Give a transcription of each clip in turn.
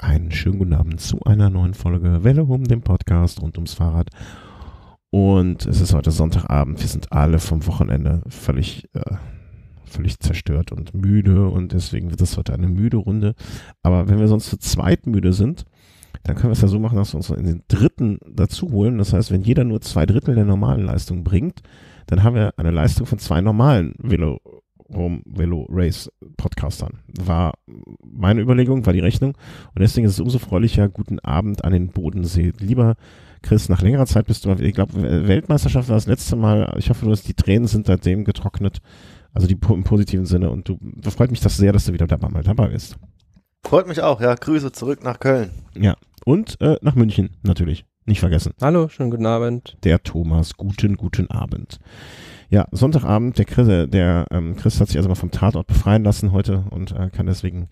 Einen schönen guten Abend zu einer neuen Folge Welle Home, dem Podcast rund ums Fahrrad. Und es ist heute Sonntagabend. Wir sind alle vom Wochenende völlig, äh, völlig zerstört und müde. Und deswegen wird es heute eine müde Runde. Aber wenn wir sonst zu zweit müde sind, dann können wir es ja so machen, dass wir uns in den dritten dazu holen. Das heißt, wenn jeder nur zwei Drittel der normalen Leistung bringt, dann haben wir eine Leistung von zwei normalen Velo Rom Velo Race Podcastern. War meine Überlegung, war die Rechnung. Und deswegen ist es umso freulicher, guten Abend an den Bodensee. Lieber Chris, nach längerer Zeit bist du, ich glaube, Weltmeisterschaft war das letzte Mal. Ich hoffe, du hast, die Tränen sind seitdem getrocknet. Also die im positiven Sinne. Und du, das freut mich das sehr, dass du wieder dabei, mal dabei bist. Freut mich auch, ja. Grüße zurück nach Köln. Ja. Und äh, nach München, natürlich. Nicht vergessen. Hallo, schönen guten Abend. Der Thomas, guten, guten Abend. Ja, Sonntagabend, der Chris, äh, der, ähm, Chris hat sich also mal vom Tatort befreien lassen heute und äh, kann deswegen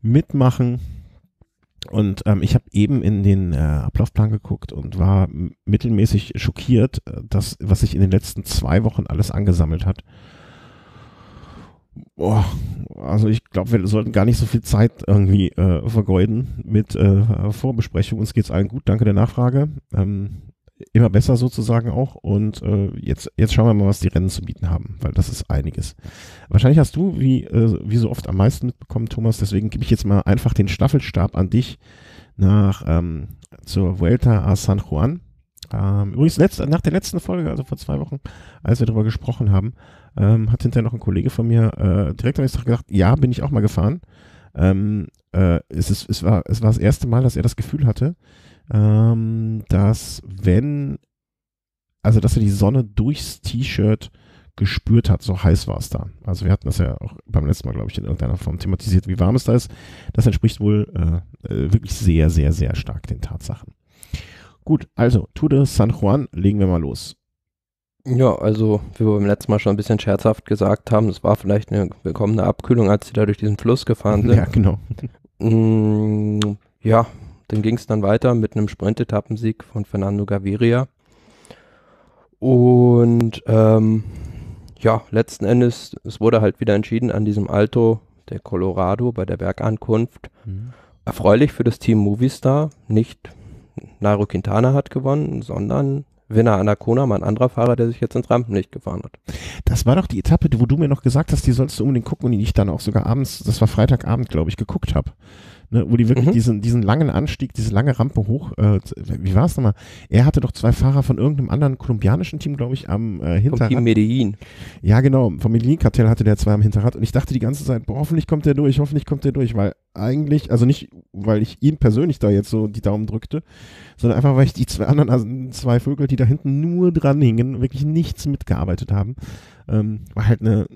mitmachen. Und ähm, ich habe eben in den äh, Ablaufplan geguckt und war mittelmäßig schockiert, äh, dass, was sich in den letzten zwei Wochen alles angesammelt hat. Boah, also ich glaube, wir sollten gar nicht so viel Zeit irgendwie äh, vergeuden mit äh, Vorbesprechung. Uns geht's allen gut, danke der Nachfrage. Ähm, immer besser sozusagen auch. Und äh, jetzt, jetzt schauen wir mal, was die Rennen zu bieten haben, weil das ist einiges. Wahrscheinlich hast du, wie, äh, wie so oft, am meisten mitbekommen, Thomas. Deswegen gebe ich jetzt mal einfach den Staffelstab an dich nach ähm, zur Vuelta a San Juan. Ähm, übrigens, letzte, nach der letzten Folge, also vor zwei Wochen, als wir darüber gesprochen haben, ähm, hat hinterher noch ein Kollege von mir äh, direkt am nächsten Tag gesagt, ja, bin ich auch mal gefahren. Ähm, äh, es, ist, es, war, es war das erste Mal, dass er das Gefühl hatte, ähm, dass wenn, also dass er die Sonne durchs T-Shirt gespürt hat, so heiß war es da. Also wir hatten das ja auch beim letzten Mal, glaube ich, in irgendeiner Form thematisiert, wie warm es da ist. Das entspricht wohl äh, äh, wirklich sehr, sehr, sehr stark den Tatsachen. Gut, also Tour de San Juan, legen wir mal los. Ja, also wie wir beim letzten Mal schon ein bisschen scherzhaft gesagt haben, es war vielleicht eine willkommene Abkühlung, als sie da durch diesen Fluss gefahren sind. Ja, genau. Mm, ja, dann ging es dann weiter mit einem Sprint-Etappensieg von Fernando Gaviria. Und ähm, ja, letzten Endes, es wurde halt wieder entschieden an diesem Alto der Colorado bei der Bergankunft. Mhm. Erfreulich für das Team Movistar. Nicht Nairo Quintana hat gewonnen, sondern Winner Anacona, mein anderer Fahrer, der sich jetzt ins Rampenlicht gefahren hat. Das war doch die Etappe, wo du mir noch gesagt hast, die sollst du unbedingt gucken und die ich dann auch sogar abends, das war Freitagabend, glaube ich, geguckt habe ne, wo die wirklich mhm. diesen, diesen langen Anstieg, diese lange Rampe hoch, äh, wie war es nochmal? Er hatte doch zwei Fahrer von irgendeinem anderen kolumbianischen Team, glaube ich, am äh, Hinterrad. Vom Team Medellin. Ja, genau, vom Medellin-Kartell hatte der zwei am Hinterrad und ich dachte die ganze Zeit, boah, hoffentlich kommt der durch, hoffentlich kommt der durch, weil eigentlich, also nicht, weil ich ihm persönlich da jetzt so die Daumen drückte, sondern einfach, weil ich die zwei anderen, also zwei Vögel, die da hinten nur dran hingen, wirklich nichts mitgearbeitet haben, ähm, war halt eine,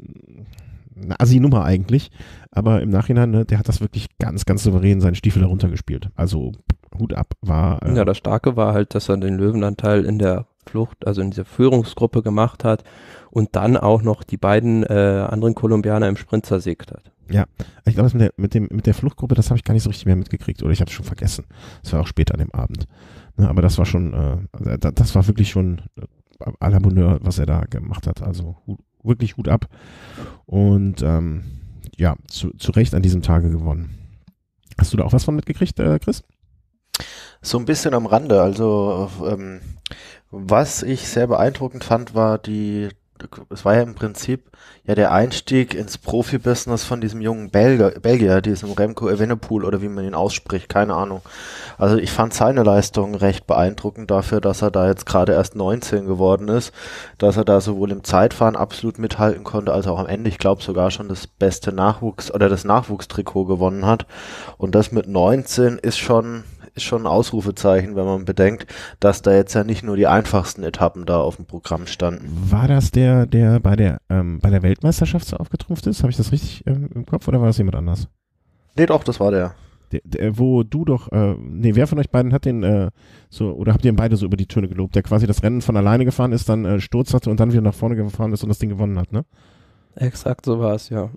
eine Assi-Nummer eigentlich. Aber im Nachhinein, ne, der hat das wirklich ganz, ganz souverän seinen Stiefel darunter gespielt. Also Hut ab war. Äh ja, das Starke war halt, dass er den Löwenanteil in der Flucht, also in dieser Führungsgruppe gemacht hat und dann auch noch die beiden äh, anderen Kolumbianer im Sprint zersägt hat. Ja, ich glaube, mit der, mit, mit der Fluchtgruppe, das habe ich gar nicht so richtig mehr mitgekriegt oder ich habe es schon vergessen. Das war auch später an dem Abend. Ne, aber das war schon, äh, das war wirklich schon äh, à la Bonheur, was er da gemacht hat. Also Hut, wirklich gut ab. Und ähm, ja, zu, zu Recht an diesem Tage gewonnen. Hast du da auch was von mitgekriegt, äh, Chris? So ein bisschen am Rande. Also, ähm, was ich sehr beeindruckend fand, war die es war ja im Prinzip ja der Einstieg ins Profibusiness von diesem jungen Belgier, Belgier diesem Remco Evenepoel oder wie man ihn ausspricht, keine Ahnung. Also ich fand seine Leistung recht beeindruckend dafür, dass er da jetzt gerade erst 19 geworden ist, dass er da sowohl im Zeitfahren absolut mithalten konnte, als auch am Ende, ich glaube sogar schon das beste Nachwuchs oder das Nachwuchstrikot gewonnen hat. Und das mit 19 ist schon ist schon ein Ausrufezeichen, wenn man bedenkt, dass da jetzt ja nicht nur die einfachsten Etappen da auf dem Programm standen. War das der, der bei der, ähm, bei der Weltmeisterschaft so aufgetrumpft ist? Habe ich das richtig ähm, im Kopf oder war das jemand anders? Nee, doch, das war der. Der, der, wo du doch, äh, nee, wer von euch beiden hat den äh, so, oder habt ihr ihn beide so über die Töne gelobt, der quasi das Rennen von alleine gefahren ist, dann äh, Sturz hatte und dann wieder nach vorne gefahren ist und das Ding gewonnen hat, ne? Exakt so war es, ja.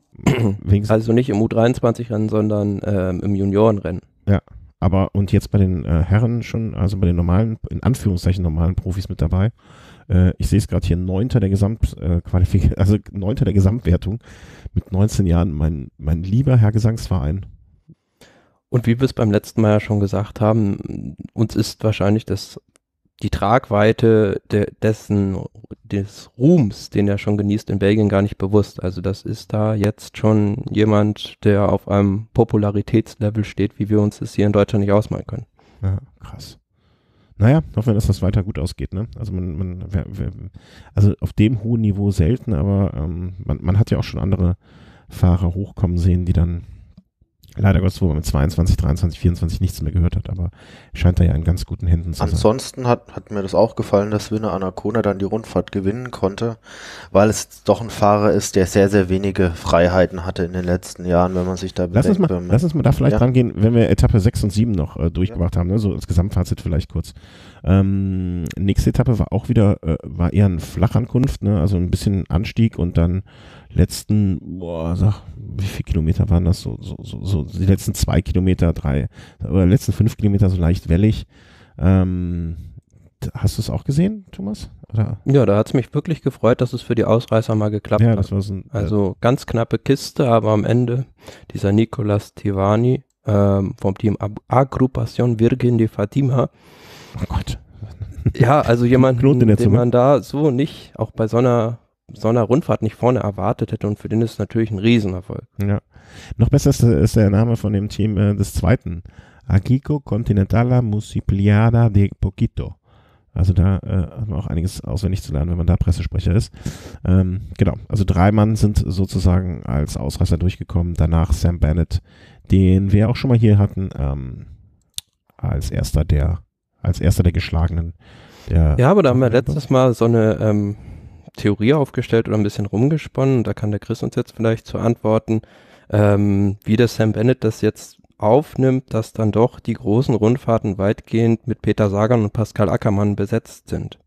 also nicht im U23-Rennen, sondern ähm, im Juniorenrennen. Ja. Aber und jetzt bei den äh, Herren schon, also bei den normalen, in Anführungszeichen normalen Profis mit dabei. Äh, ich sehe es gerade hier, neunter der Gesamtqualifikation, äh, also neunter der Gesamtwertung mit 19 Jahren, mein, mein lieber Herr Gesangsverein. Und wie wir es beim letzten Mal ja schon gesagt haben, uns ist wahrscheinlich das die Tragweite de dessen, des Ruhms, den er schon genießt in Belgien, gar nicht bewusst. Also das ist da jetzt schon jemand, der auf einem Popularitätslevel steht, wie wir uns das hier in Deutschland nicht ausmalen können. Ja, krass. Naja, hoffen wir, dass das weiter gut ausgeht. Ne? Also man, man wer, wer, also auf dem hohen Niveau selten, aber ähm, man, man hat ja auch schon andere Fahrer hochkommen sehen, die dann leider Gottes, wo man mit 22, 23, 24 nichts mehr gehört hat, aber scheint da ja in ganz guten Händen zu sein. Ansonsten hat, hat mir das auch gefallen, dass Winner Anacona dann die Rundfahrt gewinnen konnte, weil es doch ein Fahrer ist, der sehr, sehr wenige Freiheiten hatte in den letzten Jahren, wenn man sich da bedenkt. Lass uns mal, lass uns mal da vielleicht ja. dran gehen, wenn wir Etappe 6 und 7 noch äh, durchgemacht ja. haben, ne? so als Gesamtfazit vielleicht kurz. Ähm, nächste Etappe war auch wieder, äh, war eher eine Flachankunft, ne? also ein bisschen Anstieg und dann letzten, boah, sag, wie viele Kilometer waren das? So, so, so, so die letzten zwei Kilometer, drei, oder letzten fünf Kilometer so leicht wellig. Ähm, hast du es auch gesehen, Thomas? Oder? Ja, da hat es mich wirklich gefreut, dass es für die Ausreißer mal geklappt ja, hat. Ein, äh also ganz knappe Kiste, aber am Ende dieser Nicolas Tivani ähm, vom Team Agrupación Virgin de Fatima. Oh Gott. Ja, also jemand, den man da so nicht, auch bei so einer so einer Rundfahrt nicht vorne erwartet hätte und für den ist es natürlich ein Riesenerfolg. Ja. Noch besser ist, ist der Name von dem Team äh, des zweiten. Agico Continentala Musipliada de Poquito. Also da äh, hat man auch einiges auswendig zu lernen, wenn man da Pressesprecher ist. Ähm, genau, also drei Mann sind sozusagen als Ausreißer durchgekommen. Danach Sam Bennett, den wir auch schon mal hier hatten, ähm, als erster der, als erster der geschlagenen. Der ja, aber da haben wir letztes Mal so eine ähm, Theorie aufgestellt oder ein bisschen rumgesponnen. Da kann der Chris uns jetzt vielleicht zu antworten, ähm, wie der Sam Bennett das jetzt aufnimmt, dass dann doch die großen Rundfahrten weitgehend mit Peter Sagan und Pascal Ackermann besetzt sind.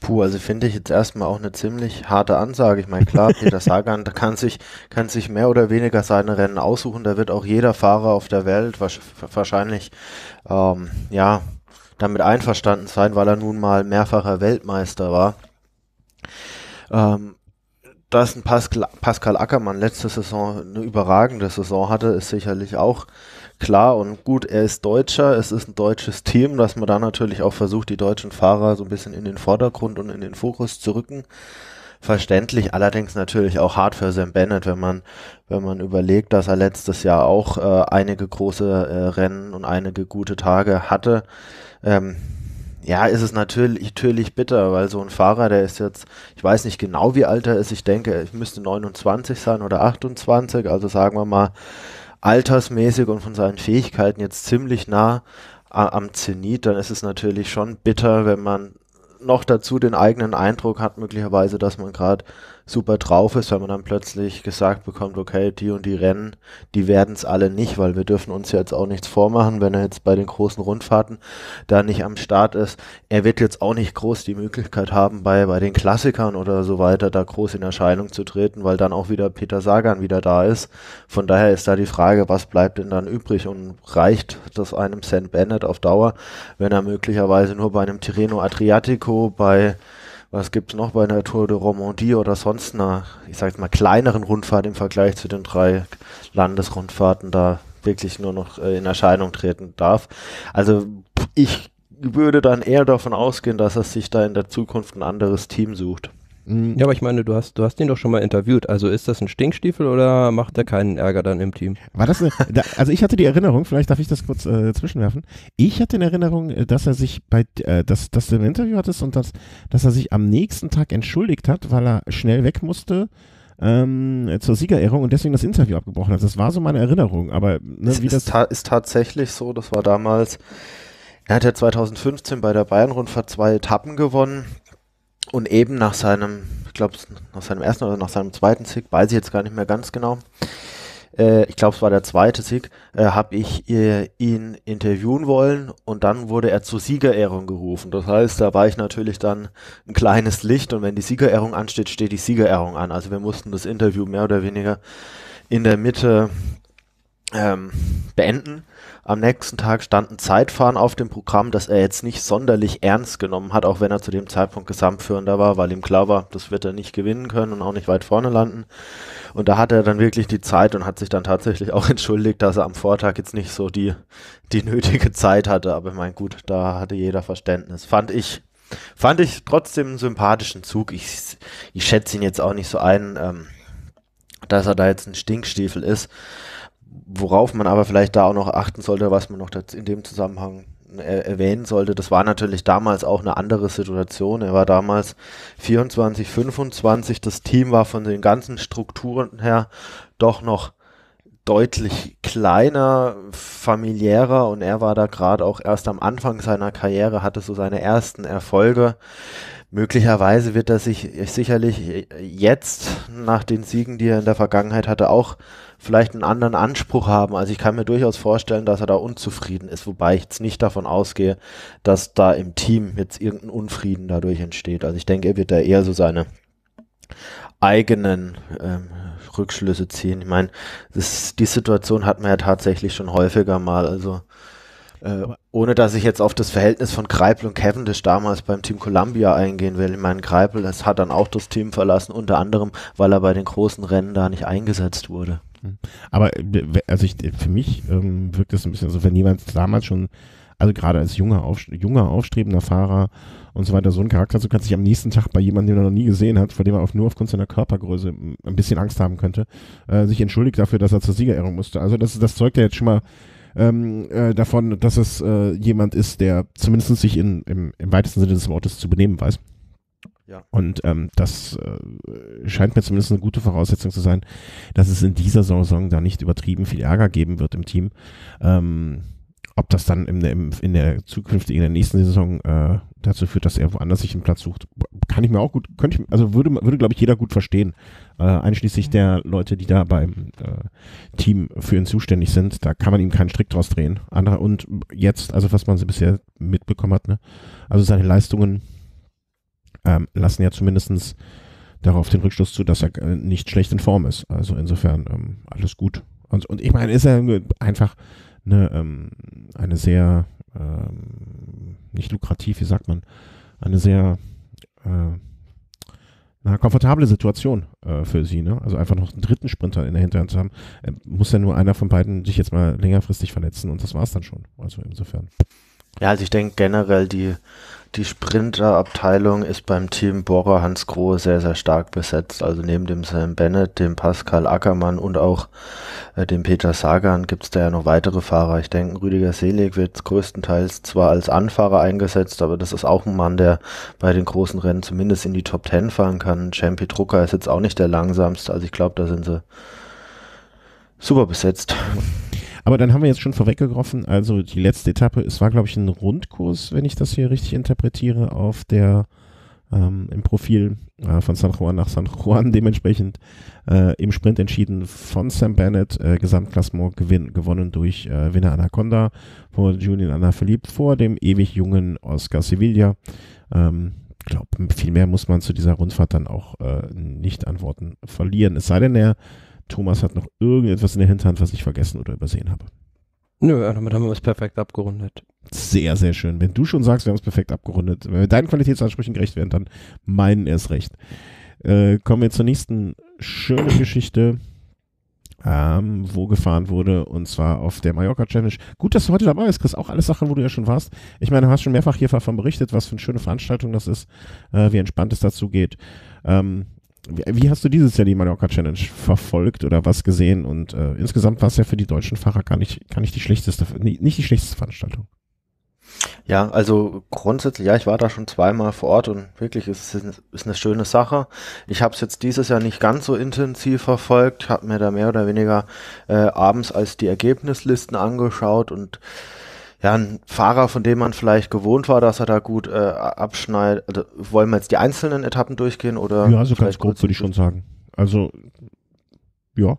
Puh, also finde ich jetzt erstmal auch eine ziemlich harte Ansage. Ich meine, klar, Peter Sagan da kann sich, kann sich mehr oder weniger seine Rennen aussuchen. Da wird auch jeder Fahrer auf der Welt wahrscheinlich, ähm, ja, damit einverstanden sein, weil er nun mal mehrfacher Weltmeister war. Ähm, dass ein Pascal, Pascal Ackermann letzte Saison eine überragende Saison hatte, ist sicherlich auch klar und gut. Er ist Deutscher, es ist ein deutsches Team, dass man da natürlich auch versucht, die deutschen Fahrer so ein bisschen in den Vordergrund und in den Fokus zu rücken. Verständlich, allerdings natürlich auch hart für Sam Bennett, wenn man, wenn man überlegt, dass er letztes Jahr auch äh, einige große äh, Rennen und einige gute Tage hatte ähm, ja, ist es natürlich, natürlich bitter, weil so ein Fahrer, der ist jetzt, ich weiß nicht genau, wie alt er ist, ich denke, ich müsste 29 sein oder 28, also sagen wir mal, altersmäßig und von seinen Fähigkeiten jetzt ziemlich nah am Zenit, dann ist es natürlich schon bitter, wenn man noch dazu den eigenen Eindruck hat, möglicherweise, dass man gerade super drauf ist, wenn man dann plötzlich gesagt bekommt, okay, die und die Rennen, die werden es alle nicht, weil wir dürfen uns jetzt auch nichts vormachen, wenn er jetzt bei den großen Rundfahrten da nicht am Start ist. Er wird jetzt auch nicht groß die Möglichkeit haben, bei, bei den Klassikern oder so weiter da groß in Erscheinung zu treten, weil dann auch wieder Peter Sagan wieder da ist. Von daher ist da die Frage, was bleibt denn dann übrig und reicht das einem St. Bennett auf Dauer, wenn er möglicherweise nur bei einem Tirreno Adriatico, bei was gibt's noch bei einer Tour de Romandie oder sonst einer, ich sage jetzt mal, kleineren Rundfahrt im Vergleich zu den drei Landesrundfahrten da wirklich nur noch äh, in Erscheinung treten darf? Also ich würde dann eher davon ausgehen, dass es sich da in der Zukunft ein anderes Team sucht. Mhm. Ja, aber ich meine, du hast, du hast ihn doch schon mal interviewt. Also ist das ein Stinkstiefel oder macht er keinen Ärger dann im Team? War das eine, da, also ich hatte die Erinnerung, vielleicht darf ich das kurz äh, zwischenwerfen. Ich hatte in Erinnerung, äh, dass er sich bei, äh, dass, dass du ein Interview hattest und dass, dass er sich am nächsten Tag entschuldigt hat, weil er schnell weg musste ähm, zur Siegerehrung und deswegen das Interview abgebrochen hat. Das war so meine Erinnerung. Aber ne, wie ist, das ta ist tatsächlich so. Das war damals. Er hat ja 2015 bei der Bayern-Rundfahrt zwei Etappen gewonnen und eben nach seinem, ich glaube, nach seinem ersten oder nach seinem zweiten Sieg, weiß ich jetzt gar nicht mehr ganz genau, äh, ich glaube, es war der zweite Sieg, äh, habe ich äh, ihn interviewen wollen und dann wurde er zur Siegerehrung gerufen. Das heißt, da war ich natürlich dann ein kleines Licht und wenn die Siegerehrung ansteht, steht die Siegerehrung an. Also wir mussten das Interview mehr oder weniger in der Mitte ähm, beenden am nächsten Tag stand ein Zeitfahren auf dem Programm, das er jetzt nicht sonderlich ernst genommen hat, auch wenn er zu dem Zeitpunkt Gesamtführender war, weil ihm klar war, das wird er nicht gewinnen können und auch nicht weit vorne landen. Und da hatte er dann wirklich die Zeit und hat sich dann tatsächlich auch entschuldigt, dass er am Vortag jetzt nicht so die, die nötige Zeit hatte. Aber mein meine, gut, da hatte jeder Verständnis. Fand ich Fand ich trotzdem einen sympathischen Zug. Ich, ich schätze ihn jetzt auch nicht so ein, ähm, dass er da jetzt ein Stinkstiefel ist worauf man aber vielleicht da auch noch achten sollte, was man noch in dem Zusammenhang äh, erwähnen sollte, das war natürlich damals auch eine andere Situation. Er war damals 24, 25. Das Team war von den ganzen Strukturen her doch noch deutlich kleiner, familiärer und er war da gerade auch erst am Anfang seiner Karriere, hatte so seine ersten Erfolge. Möglicherweise wird er sich sicherlich äh, jetzt nach den Siegen, die er in der Vergangenheit hatte, auch vielleicht einen anderen Anspruch haben. Also ich kann mir durchaus vorstellen, dass er da unzufrieden ist, wobei ich jetzt nicht davon ausgehe, dass da im Team jetzt irgendein Unfrieden dadurch entsteht. Also ich denke, er wird da eher so seine eigenen ähm, Rückschlüsse ziehen. Ich meine, die Situation hat man ja tatsächlich schon häufiger mal. Also äh, ohne dass ich jetzt auf das Verhältnis von Kreipel und Cavendish damals beim Team Columbia eingehen will. Ich meine, Kreipel das hat dann auch das Team verlassen, unter anderem, weil er bei den großen Rennen da nicht eingesetzt wurde. Mhm. Aber äh, also ich, für mich ähm, wirkt es ein bisschen so, wenn jemand damals schon, also gerade als junger, auf, junger aufstrebender Fahrer und so weiter, so einen Charakter so kann sich am nächsten Tag bei jemandem, den er noch nie gesehen hat, vor dem er auf, nur aufgrund seiner Körpergröße mm, ein bisschen Angst haben könnte, äh, sich entschuldigt dafür, dass er zur Siegerehrung musste. Also das, das zeugt ja jetzt schon mal ähm, äh, davon, dass es äh, jemand ist, der zumindest sich in, im, im weitesten Sinne des Wortes zu benehmen weiß. Ja. Und ähm, das äh, scheint mir zumindest eine gute Voraussetzung zu sein, dass es in dieser Saison da nicht übertrieben viel Ärger geben wird im Team. Ähm, ob das dann in der, in der zukünftigen, in der nächsten Saison äh, dazu führt, dass er woanders sich einen Platz sucht, kann ich mir auch gut, könnte ich, also würde, würde glaube ich, jeder gut verstehen. Äh, einschließlich mhm. der Leute, die da beim äh, Team für ihn zuständig sind. Da kann man ihm keinen Strick draus drehen. Andere, und jetzt, also was man so bisher mitbekommen hat, ne? also seine Leistungen ähm, lassen ja zumindest darauf den Rückschluss zu, dass er äh, nicht schlecht in Form ist. Also insofern ähm, alles gut. Und, und ich meine, ist er einfach ne, ähm, eine sehr, ähm, nicht lukrativ, wie sagt man, eine sehr äh, na, komfortable Situation äh, für sie. Ne? Also einfach noch einen dritten Sprinter in der Hinterhand zu haben. Äh, muss ja nur einer von beiden sich jetzt mal längerfristig verletzen und das war es dann schon. Also insofern. Ja, also ich denke generell, die die Sprinterabteilung ist beim Team Bohrer Hans Grohe sehr, sehr stark besetzt. Also neben dem Sam Bennett, dem Pascal Ackermann und auch äh, dem Peter Sagan gibt es da ja noch weitere Fahrer. Ich denke, Rüdiger Selig wird größtenteils zwar als Anfahrer eingesetzt, aber das ist auch ein Mann, der bei den großen Rennen zumindest in die Top Ten fahren kann. Champi Drucker ist jetzt auch nicht der langsamste. Also ich glaube, da sind sie super besetzt. Aber dann haben wir jetzt schon vorweggegriffen, also die letzte Etappe, es war, glaube ich, ein Rundkurs, wenn ich das hier richtig interpretiere, auf der ähm, im Profil äh, von San Juan nach San Juan, dementsprechend äh, im Sprint entschieden von Sam Bennett, äh, Gesamtklassement gewinn, gewonnen durch äh, Winner Anaconda von Julian Alaphilippe vor dem ewig jungen Oscar Sevilla. Ähm, glaube, viel mehr muss man zu dieser Rundfahrt dann auch äh, nicht antworten verlieren. Es sei denn, er Thomas hat noch irgendetwas in der Hinterhand, was ich vergessen oder übersehen habe. Nö, damit haben wir es perfekt abgerundet. Sehr, sehr schön. Wenn du schon sagst, wir haben es perfekt abgerundet, wenn wir deinen Qualitätsansprüchen gerecht werden, dann meinen erst recht. Äh, kommen wir zur nächsten schönen Geschichte, ähm, wo gefahren wurde, und zwar auf der Mallorca Challenge. Gut, dass du heute dabei bist, Chris. Auch alles Sachen, wo du ja schon warst. Ich meine, du hast schon mehrfach hier davon berichtet, was für eine schöne Veranstaltung das ist, äh, wie entspannt es dazu geht. Ähm, wie, wie, hast du dieses Jahr die Mallorca Challenge verfolgt oder was gesehen? Und äh, insgesamt war es ja für die deutschen Fahrer gar nicht, gar nicht die schlechteste, nicht die schlechteste Veranstaltung. Ja, also grundsätzlich, ja, ich war da schon zweimal vor Ort und wirklich ist es ist eine schöne Sache. Ich habe es jetzt dieses Jahr nicht ganz so intensiv verfolgt, habe mir da mehr oder weniger äh, abends als die Ergebnislisten angeschaut und ja, ein Fahrer, von dem man vielleicht gewohnt war, dass er da gut äh, abschneidet. Also, wollen wir jetzt die einzelnen Etappen durchgehen oder? Ja, also ganz grob würde ich schon sagen. Also, ja.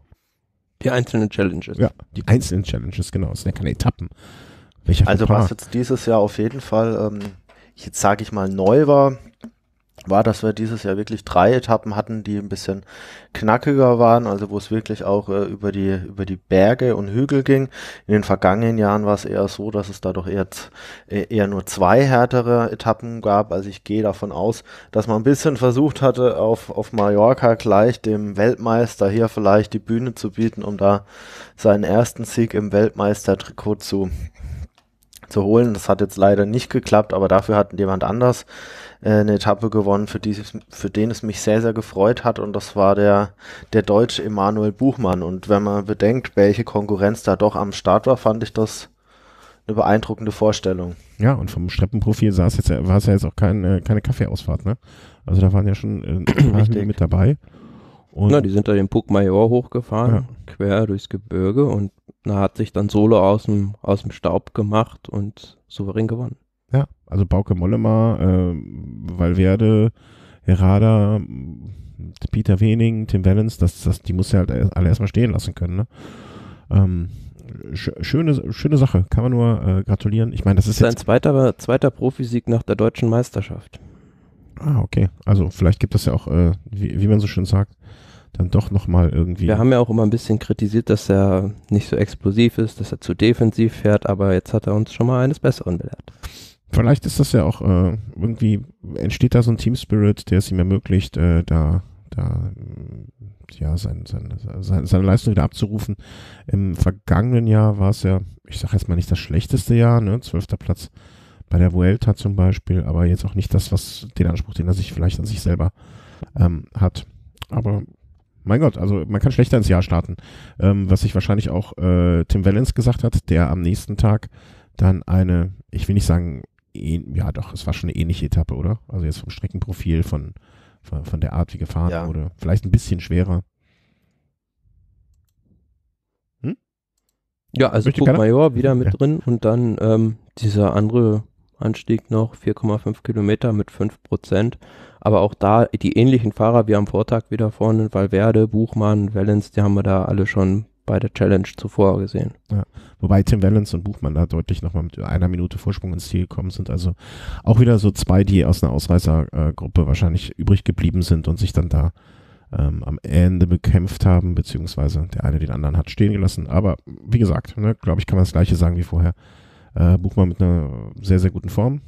Die einzelnen Challenges. Ja, die einzelnen Challenges, genau. Es sind ja keine Etappen. Welcher also, was jetzt dieses Jahr auf jeden Fall, ähm, jetzt sage ich mal, neu war, war, dass wir dieses Jahr wirklich drei Etappen hatten, die ein bisschen knackiger waren, also wo es wirklich auch äh, über die über die Berge und Hügel ging. In den vergangenen Jahren war es eher so, dass es da doch eher, äh, eher nur zwei härtere Etappen gab. Also ich gehe davon aus, dass man ein bisschen versucht hatte, auf, auf Mallorca gleich dem Weltmeister hier vielleicht die Bühne zu bieten, um da seinen ersten Sieg im Weltmeistertrikot zu zu holen. Das hat jetzt leider nicht geklappt, aber dafür hat jemand anders äh, eine Etappe gewonnen, für, die, für den es mich sehr, sehr gefreut hat. Und das war der, der deutsche Emanuel Buchmann. Und wenn man bedenkt, welche Konkurrenz da doch am Start war, fand ich das eine beeindruckende Vorstellung. Ja, und vom Streppenprofil saß jetzt, war es ja jetzt auch kein, äh, keine Kaffeeausfahrt, ne? Also da waren ja schon äh, mit dabei. Und Na, die sind da den Puck Major hochgefahren, ja. quer durchs Gebirge und da hat sich dann Solo aus dem, aus dem Staub gemacht und souverän gewonnen. Also Bauke Mollema, äh, Valverde, Herada, Peter Wening, Tim Wellens, das, das, die muss ja halt alle erstmal stehen lassen können. Ne? Ähm, sch schöne, schöne Sache, kann man nur äh, gratulieren. Ich meine, das ist, das ist jetzt ein zweiter, zweiter Profisieg nach der deutschen Meisterschaft. Ah, okay. Also vielleicht gibt es ja auch, äh, wie, wie, man so schön sagt, dann doch nochmal irgendwie. Wir haben ja auch immer ein bisschen kritisiert, dass er nicht so explosiv ist, dass er zu defensiv fährt, aber jetzt hat er uns schon mal eines Besseren belehrt. Vielleicht ist das ja auch äh, irgendwie, entsteht da so ein Team Spirit, der es ihm ermöglicht, äh, da, da ja, sein, sein, sein, seine Leistung wieder abzurufen. Im vergangenen Jahr war es ja, ich sage jetzt mal nicht das schlechteste Jahr, ne, zwölfter Platz bei der Vuelta zum Beispiel, aber jetzt auch nicht das, was den Anspruch, den er sich vielleicht an sich selber ähm, hat. Aber mein Gott, also man kann schlechter ins Jahr starten. Ähm, was sich wahrscheinlich auch äh, Tim Wellens gesagt hat, der am nächsten Tag dann eine, ich will nicht sagen ja doch, es war schon eine ähnliche Etappe, oder? Also jetzt vom Streckenprofil, von, von, von der Art, wie gefahren ja. wurde. Vielleicht ein bisschen schwerer. Hm? Ja, also Major wieder mit ja. drin und dann ähm, dieser andere Anstieg noch, 4,5 Kilometer mit 5 Prozent. Aber auch da die ähnlichen Fahrer wie am Vortag wieder vorne, Valverde, Buchmann, Valens, die haben wir da alle schon bei der Challenge zuvor gesehen. Ja. Wobei Tim Valens und Buchmann da deutlich nochmal mit einer Minute Vorsprung ins Ziel gekommen sind. Also auch wieder so zwei, die aus einer Ausreißergruppe wahrscheinlich übrig geblieben sind und sich dann da ähm, am Ende bekämpft haben, beziehungsweise der eine den anderen hat stehen gelassen. Aber wie gesagt, ne, glaube ich, kann man das gleiche sagen wie vorher. Äh, Buchmann mit einer sehr, sehr guten Form.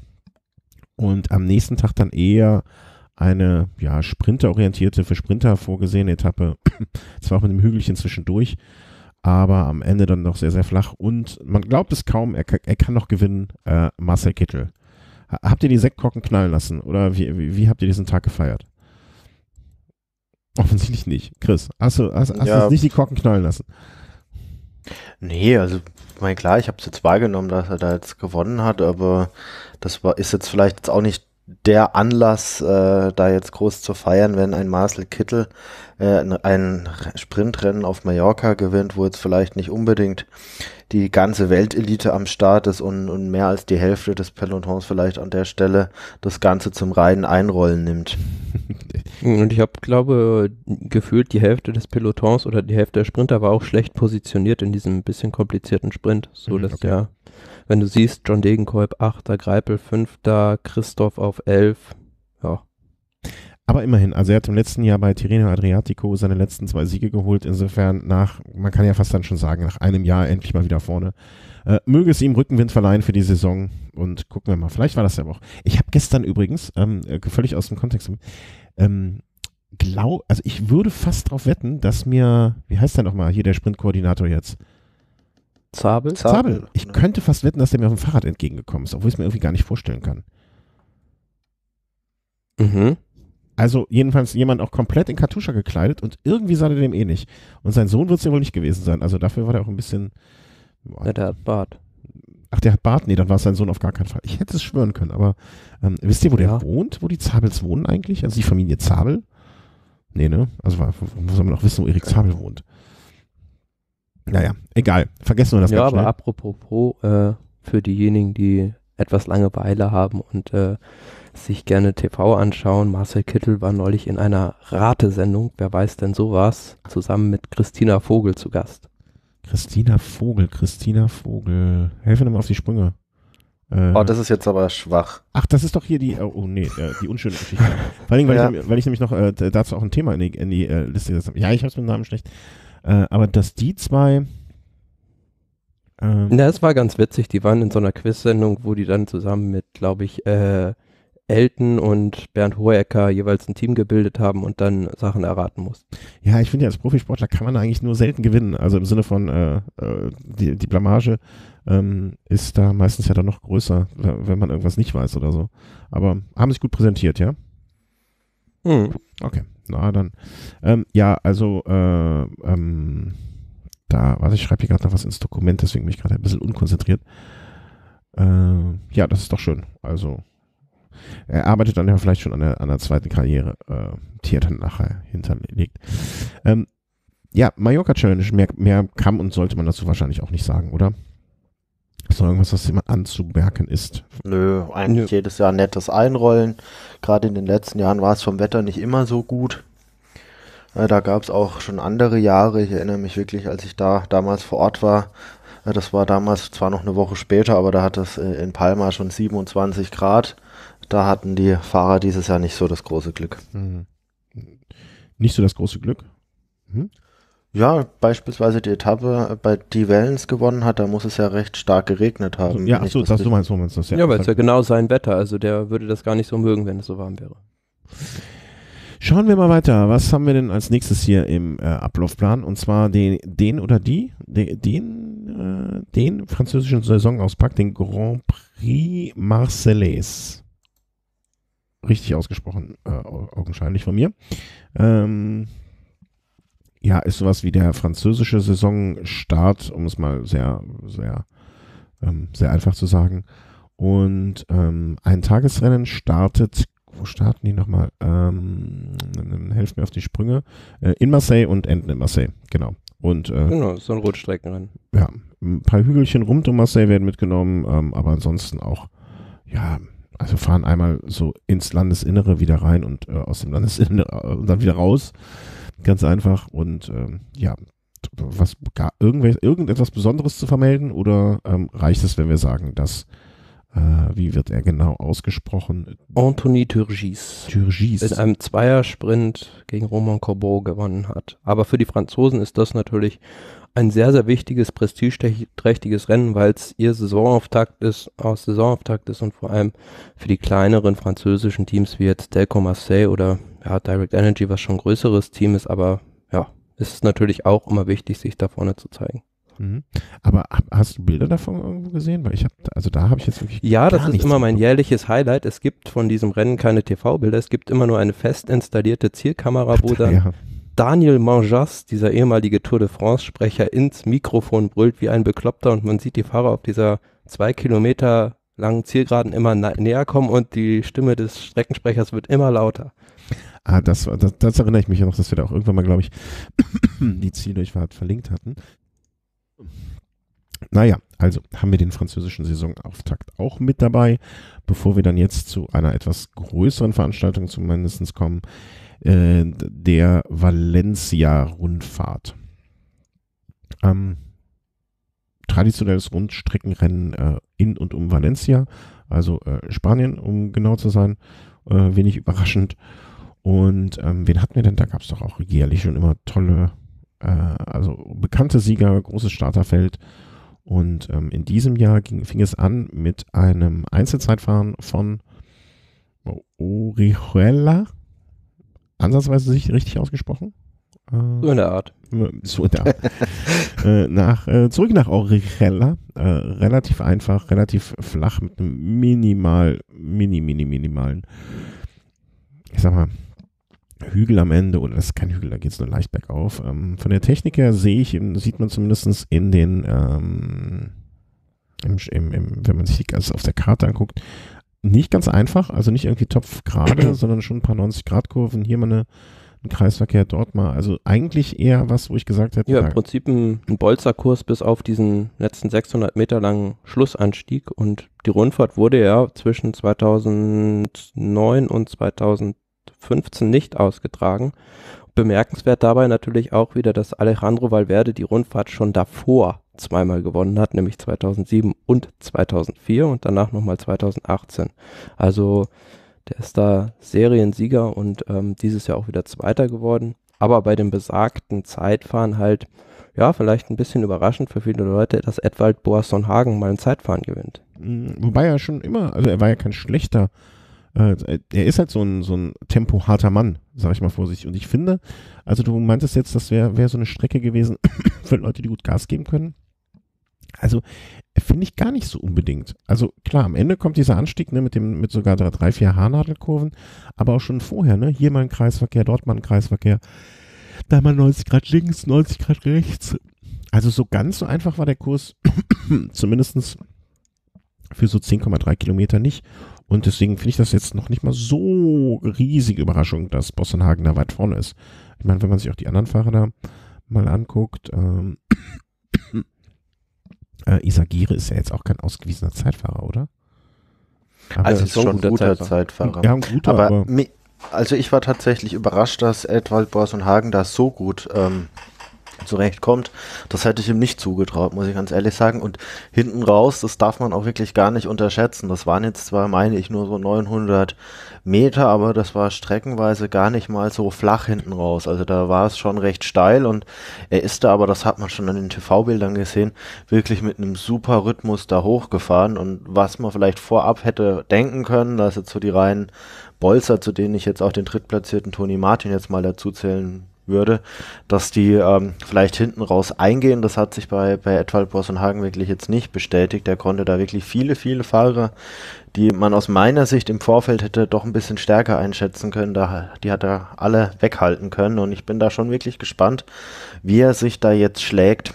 Und am nächsten Tag dann eher eine ja, sprinterorientierte, für Sprinter vorgesehene Etappe. Zwar auch mit einem Hügelchen zwischendurch aber am Ende dann noch sehr, sehr flach und man glaubt es kaum, er, er kann noch gewinnen, äh, Marcel Kittel. Habt ihr die Sektkorken knallen lassen oder wie, wie, wie habt ihr diesen Tag gefeiert? Offensichtlich nicht. Chris, hast du, hast, hast ja. nicht die Korken knallen lassen? Nee, also mein klar, ich habe es jetzt wahrgenommen, dass er da jetzt gewonnen hat, aber das war, ist jetzt vielleicht jetzt auch nicht der Anlass, äh, da jetzt groß zu feiern, wenn ein Marcel Kittel äh, ein Sprintrennen auf Mallorca gewinnt, wo jetzt vielleicht nicht unbedingt die ganze Weltelite am Start ist und, und mehr als die Hälfte des Pelotons vielleicht an der Stelle das Ganze zum reinen Einrollen nimmt. Und ich habe, glaube, gefühlt die Hälfte des Pelotons oder die Hälfte der Sprinter war auch schlecht positioniert in diesem bisschen komplizierten Sprint, so mhm, dass okay. der wenn du siehst, John Degenkolb 8., Greipel 5., Christoph auf 11. Ja. Aber immerhin, also er hat im letzten Jahr bei Tirreno Adriatico seine letzten zwei Siege geholt. Insofern nach, man kann ja fast dann schon sagen, nach einem Jahr endlich mal wieder vorne. Äh, möge es ihm Rückenwind verleihen für die Saison und gucken wir mal. Vielleicht war das ja auch. Ich habe gestern übrigens, ähm, äh, völlig aus dem Kontext, ähm, glaub, also ich würde fast darauf wetten, dass mir, wie heißt der nochmal, hier der Sprintkoordinator jetzt? Zabel? Zabel. Ich ne? könnte fast wetten, dass der mir auf dem Fahrrad entgegengekommen ist, obwohl ich es mir irgendwie gar nicht vorstellen kann. Mhm. Also jedenfalls jemand auch komplett in Kartuscha gekleidet und irgendwie sah der dem eh nicht. und sein Sohn wird es ja wohl nicht gewesen sein. Also dafür war der auch ein bisschen. Boah. Ja, der hat Bart. Ach, der hat Bart? Nee, dann war es sein Sohn auf gar keinen Fall. Ich hätte es schwören können, aber ähm, wisst ihr, wo ja. der wohnt? Wo die Zabels wohnen eigentlich? Also die Familie Zabel? Nee, ne? Also muss man auch wissen, wo Erik Zabel wohnt. Naja, egal. Vergessen wir das Ja, aber schnell. apropos äh, für diejenigen, die etwas Langeweile haben und äh, sich gerne TV anschauen. Marcel Kittel war neulich in einer Ratesendung, wer weiß denn sowas, zusammen mit Christina Vogel zu Gast. Christina Vogel, Christina Vogel. Helfen mir mal auf die Sprünge. Äh, oh, das ist jetzt aber schwach. Ach, das ist doch hier die, oh, oh nee, äh, die unschöne Geschichte. Vor allem, weil, ja. ich, weil ich nämlich noch äh, dazu auch ein Thema in die, in die äh, Liste gesetzt habe. Ja, ich habe es mit dem Namen schlecht. Äh, aber dass die zwei. Ähm, Na, es war ganz witzig. Die waren in so einer Quiz-Sendung, wo die dann zusammen mit, glaube ich, äh, Elton und Bernd Hohecker jeweils ein Team gebildet haben und dann Sachen erraten mussten. Ja, ich finde ja, als Profisportler kann man eigentlich nur selten gewinnen. Also im Sinne von äh, äh, die, die, Blamage ähm, ist da meistens ja dann noch größer, wenn man irgendwas nicht weiß oder so. Aber haben sich gut präsentiert, ja? Hm. Okay, na dann. Ähm, ja, also äh, ähm, da, warte, ich schreibe hier gerade noch was ins Dokument, deswegen bin ich gerade ein bisschen unkonzentriert. Äh, ja, das ist doch schön. Also er arbeitet dann ja vielleicht schon an der, an der zweiten Karriere, äh, die er dann nachher hinterlegt. Ähm, ja, Mallorca Challenge, mehr, mehr kann und sollte man dazu wahrscheinlich auch nicht sagen, oder? Gibt es noch irgendwas, was immer anzumerken ist? Nö, eigentlich Nö. jedes Jahr nettes Einrollen. Gerade in den letzten Jahren war es vom Wetter nicht immer so gut. Äh, da gab es auch schon andere Jahre. Ich erinnere mich wirklich, als ich da damals vor Ort war. Äh, das war damals zwar noch eine Woche später, aber da hat es äh, in Palma schon 27 Grad. Da hatten die Fahrer dieses Jahr nicht so das große Glück. Hm. Nicht so das große Glück? Mhm. Ja, beispielsweise die Etappe, äh, bei die Wellens gewonnen hat, da muss es ja recht stark geregnet haben. Ja, achso, das du meinst, du meinst das, ja. Ja, weil es ja genau sein Wetter, also der würde das gar nicht so mögen, wenn es so warm wäre. Schauen wir mal weiter. Was haben wir denn als nächstes hier im äh, Ablaufplan? Und zwar den, den oder die, den, den, äh, den französischen Saisonauspack, den Grand Prix Marseillais. Richtig ausgesprochen, äh, augenscheinlich von mir. Ähm, ja, ist sowas wie der französische Saisonstart, um es mal sehr, sehr, ähm, sehr einfach zu sagen. Und ähm, ein Tagesrennen startet, wo starten die nochmal? Ähm, helft mir auf die Sprünge. Äh, in Marseille und enden in Marseille, genau. Und, äh, genau, so ein Rotstreckenrennen. Ja, ein paar Hügelchen rund um Marseille werden mitgenommen, ähm, aber ansonsten auch, ja, also fahren einmal so ins Landesinnere wieder rein und äh, aus dem Landesinnere äh, und dann wieder raus. Ganz einfach und ähm, ja, was gar irgendetwas Besonderes zu vermelden oder ähm, reicht es, wenn wir sagen, dass äh, wie wird er genau ausgesprochen? Anthony Turgis. Turgis. In einem Zweiersprint gegen Roman Corbeau gewonnen hat. Aber für die Franzosen ist das natürlich ein sehr, sehr wichtiges, prestigeträchtiges Rennen, weil es ihr Saisonauftakt ist, aus Saisonauftakt ist und vor allem für die kleineren französischen Teams wie jetzt Delco Marseille oder ja, Direct Energy, was schon ein größeres Team ist, aber ja, ist es natürlich auch immer wichtig, sich da vorne zu zeigen. Mhm. Aber hast du Bilder davon irgendwo gesehen? Weil ich habe, also da habe ich jetzt wirklich. Ja, das ist immer mein jährliches Highlight. Es gibt von diesem Rennen keine TV-Bilder. Es gibt immer nur eine fest installierte Zielkamera, wo dann ja. Daniel Mangas, dieser ehemalige Tour de France-Sprecher, ins Mikrofon brüllt wie ein Bekloppter und man sieht die Fahrer auf dieser zwei Kilometer langen Zielgeraden immer näher kommen und die Stimme des Streckensprechers wird immer lauter. Ah, das, das, das erinnere ich mich ja noch, dass wir da auch irgendwann mal, glaube ich, die Zieldurchfahrt halt verlinkt hatten. Naja, also haben wir den französischen Saisonauftakt auch mit dabei, bevor wir dann jetzt zu einer etwas größeren Veranstaltung zumindest kommen, äh, der Valencia-Rundfahrt. Ähm, traditionelles Rundstreckenrennen äh, in und um Valencia, also äh, Spanien, um genau zu sein, äh, wenig überraschend. Und ähm, wen hatten wir denn? Da gab es doch auch jährlich schon immer tolle, äh, also bekannte Sieger, großes Starterfeld. Und ähm, in diesem Jahr ging, fing es an mit einem Einzelzeitfahren von Orihuela. Ansatzweise sich richtig ausgesprochen. Äh, so in der Art. So in der Art. äh, nach, äh, zurück nach Orihuela. Äh, relativ einfach, relativ flach mit einem minimal, mini, mini, minimalen ich sag mal, Hügel am Ende, oder das ist kein Hügel, da geht es nur leicht bergauf. Ähm, von der Technik her sehe ich, ähm, sieht man zumindest in den, ähm, im, im, wenn man sich das also auf der Karte anguckt, nicht ganz einfach, also nicht irgendwie Topf gerade, sondern schon ein paar 90-Grad-Kurven, hier mal ein Kreisverkehr, dort mal. Also eigentlich eher was, wo ich gesagt hätte. Ja, im Prinzip ein, ein Bolzerkurs bis auf diesen letzten 600 Meter langen Schlussanstieg und die Rundfahrt wurde ja zwischen 2009 und 2010 15 nicht ausgetragen. Bemerkenswert dabei natürlich auch wieder, dass Alejandro Valverde die Rundfahrt schon davor zweimal gewonnen hat, nämlich 2007 und 2004 und danach nochmal 2018. Also der ist da Seriensieger und ähm, dieses Jahr auch wieder Zweiter geworden. Aber bei dem besagten Zeitfahren halt, ja, vielleicht ein bisschen überraschend für viele Leute, dass Edwald Boasson Hagen mal ein Zeitfahren gewinnt. Hm, wobei er schon immer, also er war ja kein schlechter äh, er ist halt so ein, so ein tempoharter Mann, sag ich mal vorsichtig. Und ich finde, also du meintest jetzt, das wäre wär so eine Strecke gewesen für Leute, die gut Gas geben können. Also finde ich gar nicht so unbedingt. Also klar, am Ende kommt dieser Anstieg ne, mit dem mit sogar drei, vier Haarnadelkurven, aber auch schon vorher, ne? Hier mal ein Kreisverkehr, dort mal ein Kreisverkehr, da mal 90 Grad links, 90 Grad rechts. Also so ganz so einfach war der Kurs, zumindest für so 10,3 Kilometer nicht. Und deswegen finde ich das jetzt noch nicht mal so riesige Überraschung, dass Bossenhagen da weit vorne ist. Ich meine, wenn man sich auch die anderen Fahrer da mal anguckt, ähm, äh, Isagire ist ja jetzt auch kein ausgewiesener Zeitfahrer, oder? Aber also ist schon ein guter Zeitfahrer. Zeitfahrer. Ja, ein guter, aber, aber also ich war tatsächlich überrascht, dass Edwald Borsenhagen da so gut ähm, zurechtkommt. Das hätte ich ihm nicht zugetraut, muss ich ganz ehrlich sagen. Und hinten raus, das darf man auch wirklich gar nicht unterschätzen. Das waren jetzt zwar, meine ich, nur so 900 Meter, aber das war streckenweise gar nicht mal so flach hinten raus. Also da war es schon recht steil und er ist da, aber das hat man schon an den TV-Bildern gesehen, wirklich mit einem super Rhythmus da hochgefahren. Und was man vielleicht vorab hätte denken können, dass jetzt so die reinen Bolzer, zu denen ich jetzt auch den drittplatzierten Toni Martin jetzt mal dazu zählen würde, dass die ähm, vielleicht hinten raus eingehen. Das hat sich bei, bei Edwald Bossenhagen wirklich jetzt nicht bestätigt. Er konnte da wirklich viele, viele Fahrer, die man aus meiner Sicht im Vorfeld hätte doch ein bisschen stärker einschätzen können, da, die hat er alle weghalten können. Und ich bin da schon wirklich gespannt, wie er sich da jetzt schlägt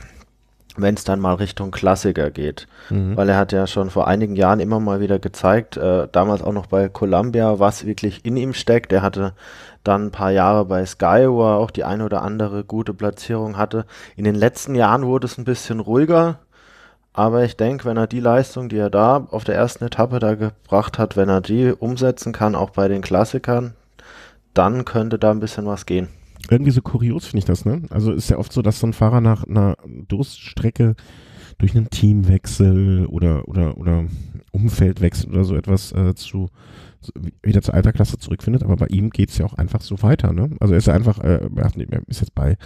wenn es dann mal Richtung Klassiker geht. Mhm. Weil er hat ja schon vor einigen Jahren immer mal wieder gezeigt, äh, damals auch noch bei Columbia, was wirklich in ihm steckt. Er hatte dann ein paar Jahre bei Sky, wo er auch die eine oder andere gute Platzierung hatte. In den letzten Jahren wurde es ein bisschen ruhiger, aber ich denke, wenn er die Leistung, die er da auf der ersten Etappe da gebracht hat, wenn er die umsetzen kann, auch bei den Klassikern, dann könnte da ein bisschen was gehen. Irgendwie so kurios finde ich das, ne? Also ist ja oft so, dass so ein Fahrer nach einer Durststrecke durch einen Teamwechsel oder, oder, oder Umfeldwechsel oder so etwas äh, zu wieder zur Alterklasse zurückfindet, aber bei ihm geht es ja auch einfach so weiter. Ne? Also er ist ja einfach, äh, ist jetzt bei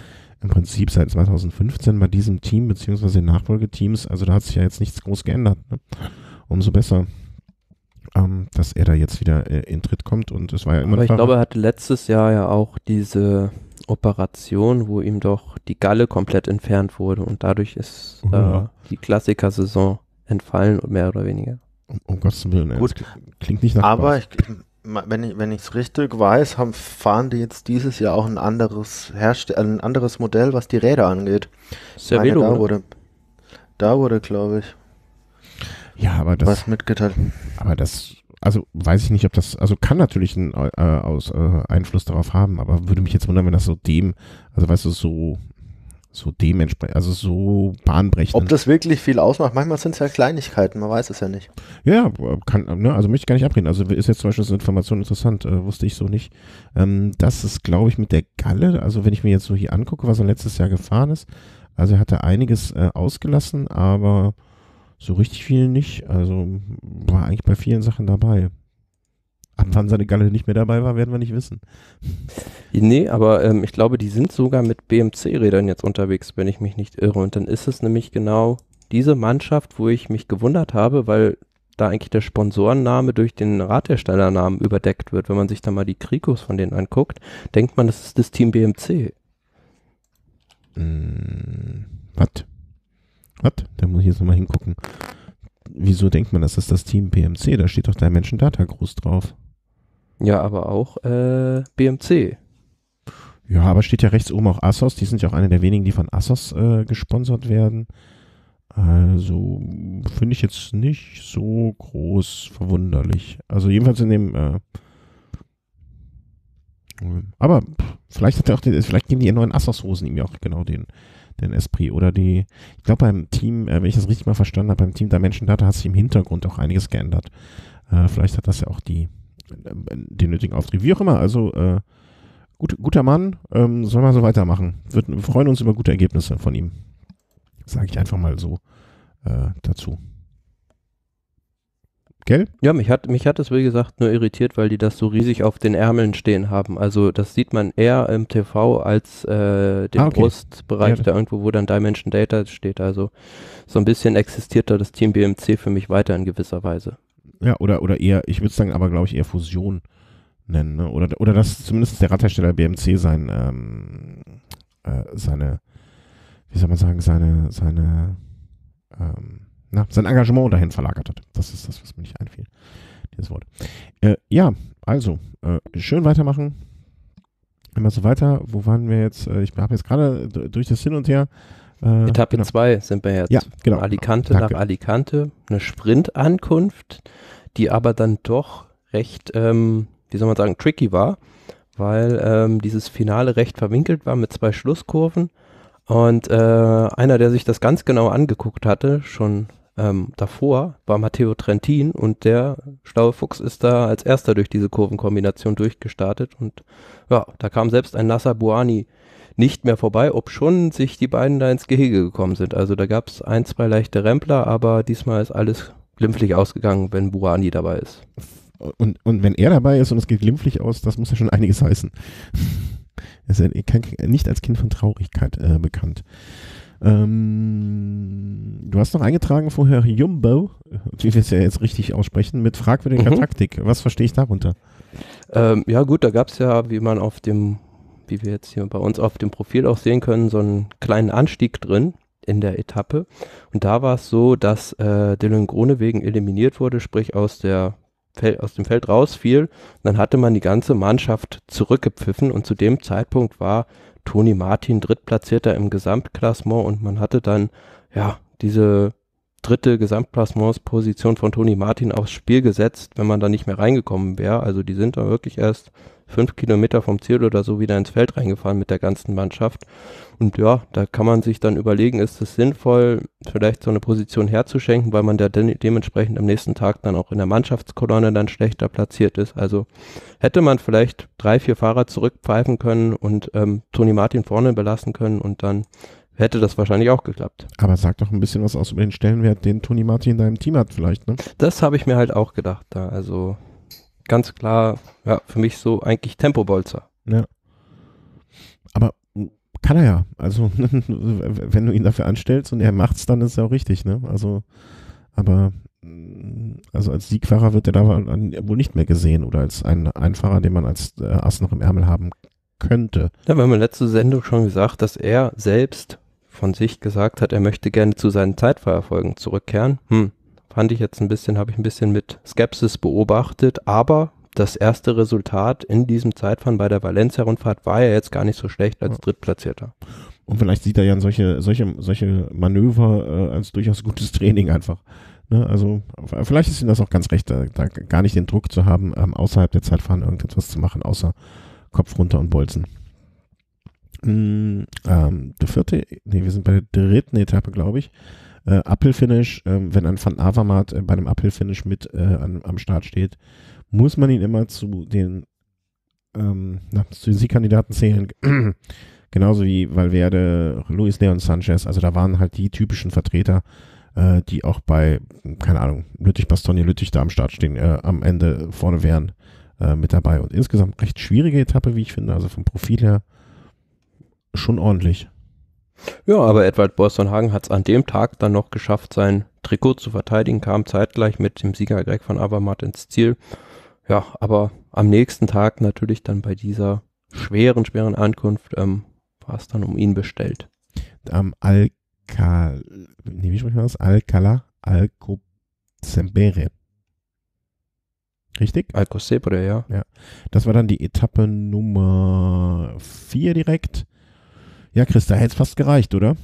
im Prinzip seit 2015 bei diesem Team, beziehungsweise den Nachfolgeteams, also da hat sich ja jetzt nichts groß geändert. Ne? Umso besser. Ähm, dass er da jetzt wieder äh, in Tritt kommt und es war ja immer. Aber ich glaube, er hatte letztes Jahr ja auch diese Operation, wo ihm doch die Galle komplett entfernt wurde und dadurch ist äh, die Klassikersaison entfallen, mehr oder weniger. Um, um Gottes Willen, Gut. Das klingt nicht nach Aber Spaß. ich wenn ich wenn es richtig weiß, haben, fahren die jetzt dieses Jahr auch ein anderes Herst ein anderes Modell, was die Räder angeht. Cervelo, da wurde da wurde, glaube ich. Ja, aber das was mitgeteilt. Aber das also weiß ich nicht, ob das also kann natürlich einen äh, aus, äh, Einfluss darauf haben, aber würde mich jetzt wundern, wenn das so dem also weißt du so so dementsprechend, also so bahnbrechend. Ob das wirklich viel ausmacht, manchmal sind es ja Kleinigkeiten, man weiß es ja nicht. Ja, kann, ne, also möchte ich gar nicht abreden. Also ist jetzt zum Beispiel so Information interessant, äh, wusste ich so nicht. Ähm, das ist, glaube ich, mit der Galle, also wenn ich mir jetzt so hier angucke, was er letztes Jahr gefahren ist, also er hatte einiges äh, ausgelassen, aber so richtig viel nicht. Also war eigentlich bei vielen Sachen dabei. Ab wann seine Galle nicht mehr dabei war, werden wir nicht wissen. Nee, aber ähm, ich glaube, die sind sogar mit BMC-Rädern jetzt unterwegs, wenn ich mich nicht irre. Und dann ist es nämlich genau diese Mannschaft, wo ich mich gewundert habe, weil da eigentlich der Sponsorenname durch den Radherstellernamen überdeckt wird. Wenn man sich da mal die Krikos von denen anguckt, denkt man, das ist das Team BMC. Mm, hm, was? Was? Da muss ich jetzt nochmal hingucken wieso denkt man, das ist das Team BMC? Da steht doch der Menschen Data groß drauf. Ja, aber auch äh, BMC. Ja, aber steht ja rechts oben auch Assos. Die sind ja auch eine der wenigen, die von Assos äh, gesponsert werden. Also finde ich jetzt nicht so groß verwunderlich. Also jedenfalls in dem. Äh, aber pff, vielleicht hat er auch den, vielleicht geben die neuen Assos-Hosen ihm ja auch genau den den Esprit oder die, ich glaube beim Team, äh, wenn ich das richtig mal verstanden habe, beim Team Dimension Data hat sich im Hintergrund auch einiges geändert. Äh, vielleicht hat das ja auch die, äh, den nötigen Auftrieb. Wie auch immer, also gut, guter Mann, ähm, soll man so weitermachen. Wir, wir freuen uns über gute Ergebnisse von ihm. Sage ich einfach mal so äh, dazu. Gell? Ja, mich hat, mich hat es, wie gesagt, nur irritiert, weil die das so riesig auf den Ärmeln stehen haben. Also das sieht man eher im TV als äh, den ah, okay. Brustbereich ja, da irgendwo, wo dann Dimension Data steht. Also so ein bisschen existiert da das Team BMC für mich weiter in gewisser Weise. Ja, oder, oder eher, ich würde es sagen, aber glaube ich eher Fusion nennen. Ne? Oder, oder dass zumindest der Radhersteller BMC sein, ähm, äh, seine, wie soll man sagen, seine, seine, ähm, na, sein Engagement dahin verlagert hat. Das ist das, was mir nicht einfiel, dieses Wort. Äh, ja, also, äh, schön weitermachen. Immer so weiter. Wo waren wir jetzt? Äh, ich habe jetzt gerade durch das Hin und Her. Äh, Etappe 2 genau. sind wir jetzt. Ja, genau. Alicante Danke. nach Alicante. Eine Sprintankunft, die aber dann doch recht, ähm, wie soll man sagen, tricky war, weil ähm, dieses Finale recht verwinkelt war mit zwei Schlusskurven. Und äh, einer, der sich das ganz genau angeguckt hatte, schon ähm, davor war Matteo Trentin und der schlaue Fuchs ist da als erster durch diese Kurvenkombination durchgestartet und ja, da kam selbst ein Nasser Buani nicht mehr vorbei, ob schon sich die beiden da ins Gehege gekommen sind. Also da gab es ein, zwei leichte Rempler, aber diesmal ist alles glimpflich ausgegangen, wenn Buani dabei ist. Und, und wenn er dabei ist und es geht glimpflich aus, das muss ja schon einiges heißen. Er ist ja nicht als Kind von Traurigkeit äh, bekannt. Ähm, du hast noch eingetragen vorher Jumbo, wie wir es ja jetzt richtig aussprechen, mit fragwürdiger mhm. Taktik. Was verstehe ich darunter? Ähm, ja, gut, da gab es ja, wie man auf dem, wie wir jetzt hier bei uns auf dem Profil auch sehen können, so einen kleinen Anstieg drin in der Etappe. Und da war es so, dass äh, Dylan Grone wegen eliminiert wurde, sprich aus der aus dem Feld rausfiel. dann hatte man die ganze Mannschaft zurückgepfiffen und zu dem Zeitpunkt war Toni Martin Drittplatzierter im Gesamtklassement und man hatte dann ja diese dritte Gesamtplasments-Position von Toni Martin aufs Spiel gesetzt, wenn man da nicht mehr reingekommen wäre. Also die sind da wirklich erst fünf Kilometer vom Ziel oder so wieder ins Feld reingefahren mit der ganzen Mannschaft. Und ja, da kann man sich dann überlegen, ist es sinnvoll, vielleicht so eine Position herzuschenken, weil man da de dementsprechend am nächsten Tag dann auch in der Mannschaftskolonne dann schlechter platziert ist. Also hätte man vielleicht drei, vier Fahrer zurückpfeifen können und ähm, Toni Martin vorne belassen können und dann hätte das wahrscheinlich auch geklappt. Aber sag doch ein bisschen was aus über den Stellenwert, den Toni Martin in deinem Team hat vielleicht, ne? Das habe ich mir halt auch gedacht da. Also ganz klar, ja, für mich so eigentlich Tempobolzer. Ja. Aber kann er ja. Also wenn du ihn dafür anstellst und er macht es, dann ist er auch richtig, ne? Also, aber also als Siegfahrer wird er da wohl nicht mehr gesehen oder als ein, Einfahrer, den man als äh, Ass noch im Ärmel haben könnte. Ja, wir haben in letzter Sendung schon gesagt, dass er selbst von sich gesagt hat, er möchte gerne zu seinen Zeitfahrerfolgen zurückkehren. Hm, fand ich jetzt ein bisschen, habe ich ein bisschen mit Skepsis beobachtet, aber das erste Resultat in diesem Zeitfahren bei der Valencia-Rundfahrt war ja jetzt gar nicht so schlecht als Drittplatzierter. Und vielleicht sieht er ja solche, solche, solche Manöver äh, als durchaus gutes Training einfach. Ne? Also vielleicht ist ihm das auch ganz recht, da, da gar nicht den Druck zu haben, ähm, außerhalb der Zeitfahren irgendetwas zu machen, außer Kopf runter und Bolzen mh, ähm, die vierte, nee, wir sind bei der dritten Etappe, glaube ich. Äh, Uphill-Finish, äh, wenn ein Van Avermaet äh, bei einem Uphill-Finish mit äh, an, am Start steht, muss man ihn immer zu den, ähm, na, zu den Siegkandidaten zählen. Genauso wie Valverde, Luis Leon Sanchez. Also da waren halt die typischen Vertreter, äh, die auch bei, keine Ahnung, Lüttich Bastogne, Lüttich da am Start stehen, äh, am Ende vorne wären, mit dabei. Und insgesamt recht schwierige Etappe, wie ich finde. Also vom Profil her schon ordentlich. Ja, aber Edward Borstonhagen hat es an dem Tag dann noch geschafft, sein Trikot zu verteidigen, kam zeitgleich mit dem Sieger Greg von Avermaet ins Ziel. Ja, aber am nächsten Tag natürlich dann bei dieser schweren, schweren Ankunft ähm, war es dann um ihn bestellt. Am Alcal, nee, wie spricht man das? Alcala, Alcocembere. Richtig? Alcocebre, ja. Ja. Das war dann die Etappe Nummer 4 direkt. Ja, Chris, da hätte es fast gereicht, oder?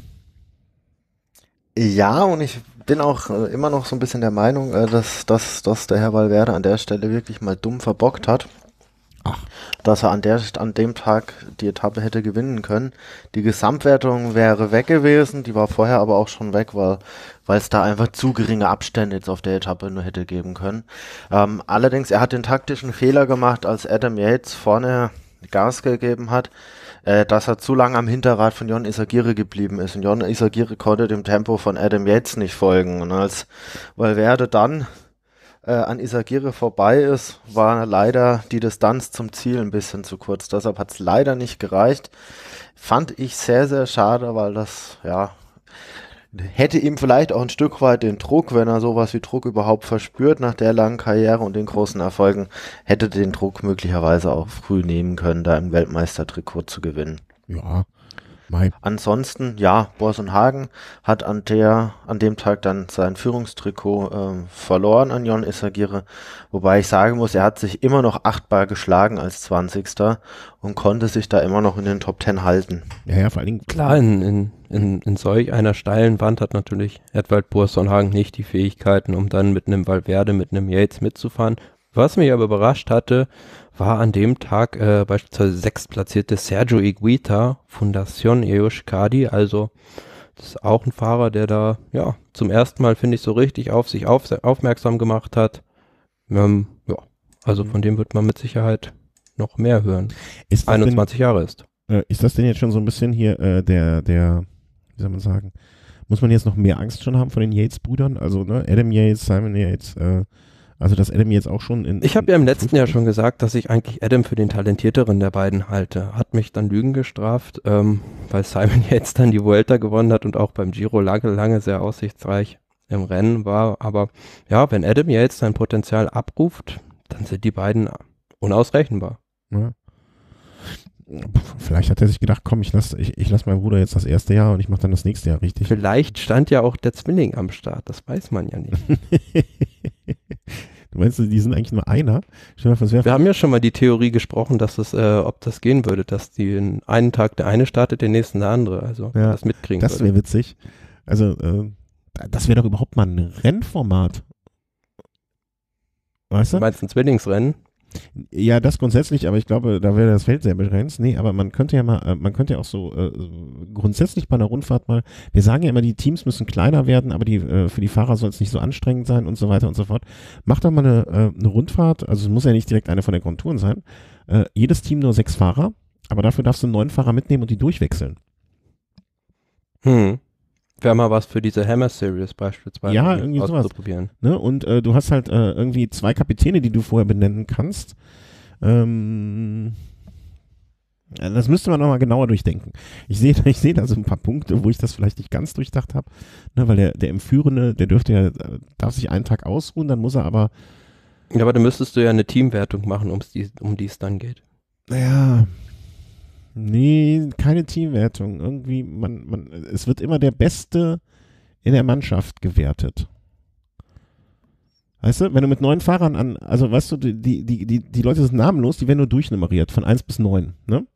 Ja, und ich bin auch äh, immer noch so ein bisschen der Meinung, äh, dass, dass, dass der Herr Valverde an der Stelle wirklich mal dumm verbockt hat. Ach. Dass er an, der, an dem Tag die Etappe hätte gewinnen können. Die Gesamtwertung wäre weg gewesen, die war vorher aber auch schon weg, weil weil es da einfach zu geringe Abstände jetzt auf der Etappe nur hätte geben können. Ähm, allerdings, er hat den taktischen Fehler gemacht, als Adam Yates vorne Gas gegeben hat äh, dass er zu lange am Hinterrad von Jon Isagire geblieben ist. Und Jon Isagire konnte dem Tempo von Adam Yates nicht folgen. Und als Valverde dann äh, an Isagire vorbei ist, war leider die Distanz zum Ziel ein bisschen zu kurz. Deshalb hat es leider nicht gereicht. Fand ich sehr, sehr schade, weil das, ja, hätte ihm vielleicht auch ein Stück weit den Druck, wenn er sowas wie Druck überhaupt verspürt nach der langen Karriere und den großen Erfolgen, hätte den Druck möglicherweise auch früh nehmen können, da im Weltmeistertrikot zu gewinnen. Ja. Mein. Ansonsten, ja, Borson Hagen hat an der, an dem Tag dann sein Führungstrikot äh, verloren an Jon Isagire, wobei ich sagen muss, er hat sich immer noch achtbar geschlagen als 20. und konnte sich da immer noch in den Top 10 halten. Ja, ja, vor allen Dingen. Klar, in, in in, in solch einer steilen Wand hat natürlich Edwald Bursonhagen nicht die Fähigkeiten, um dann mit einem Valverde, mit einem Yates mitzufahren. Was mich aber überrascht hatte, war an dem Tag äh, beispielsweise sechstplatzierte Sergio Iguita, Fundación Euskadi, also das ist auch ein Fahrer, der da ja zum ersten Mal, finde ich, so richtig auf sich auf, aufmerksam gemacht hat. Ähm, ja, also mhm. von dem wird man mit Sicherheit noch mehr hören. Ist 21 denn, Jahre ist. Äh, ist das denn jetzt schon so ein bisschen hier äh, der, der wie soll man sagen, muss man jetzt noch mehr Angst schon haben von den Yates-Brüdern? Also, ne, Adam Yates, Simon Yates, äh, also dass Adam jetzt auch schon in. Ich habe ja im letzten Jahr schon gesagt, dass ich eigentlich Adam für den talentierteren der beiden halte. Hat mich dann Lügen gestraft, ähm, weil Simon jetzt dann die Vuelta gewonnen hat und auch beim Giro lange, lange sehr aussichtsreich im Rennen war. Aber ja, wenn Adam jetzt sein Potenzial abruft, dann sind die beiden unausrechenbar. Ja vielleicht hat er sich gedacht, komm, ich lasse ich, ich lass meinen Bruder jetzt das erste Jahr und ich mache dann das nächste Jahr richtig. Vielleicht stand ja auch der Zwilling am Start, das weiß man ja nicht. du meinst, die sind eigentlich nur einer? Wir haben ja schon mal die Theorie gesprochen, dass es, äh, ob das gehen würde, dass die einen Tag der eine startet, den nächsten der andere, also ja, das mitkriegen Das wäre witzig. Also äh, das wäre doch überhaupt mal ein Rennformat. Weißt du? Du meinst ein Zwillingsrennen? Ja, das grundsätzlich, aber ich glaube, da wäre das Feld sehr begrenzt. Nee, aber man könnte ja mal, äh, man könnte ja auch so äh, grundsätzlich bei einer Rundfahrt mal, wir sagen ja immer, die Teams müssen kleiner werden, aber die, äh, für die Fahrer soll es nicht so anstrengend sein und so weiter und so fort. Macht doch mal eine, äh, eine Rundfahrt, also es muss ja nicht direkt eine von den Konturen Touren sein. Äh, jedes Team nur sechs Fahrer, aber dafür darfst du neun Fahrer mitnehmen und die durchwechseln. Hm. Wäre mal was für diese Hammer Series beispielsweise. Ja, ne, irgendwie sowas. Ne? Und äh, du hast halt äh, irgendwie zwei Kapitäne, die du vorher benennen kannst. Ähm, äh, das müsste man nochmal genauer durchdenken. Ich sehe ich seh da so ein paar Punkte, wo ich das vielleicht nicht ganz durchdacht habe. Ne? Weil der, der Entführende, der dürfte ja, äh, darf sich einen Tag ausruhen, dann muss er aber. Ja, aber dann müsstest du ja eine Teamwertung machen, um's die, um die es dann geht. Naja. Nee, keine Teamwertung. Irgendwie, man, man, es wird immer der Beste in der Mannschaft gewertet. Weißt du, wenn du mit neun Fahrern an, also weißt du, die, die, die, die Leute sind namenlos, die werden nur durchnummeriert, von eins bis neun, ne?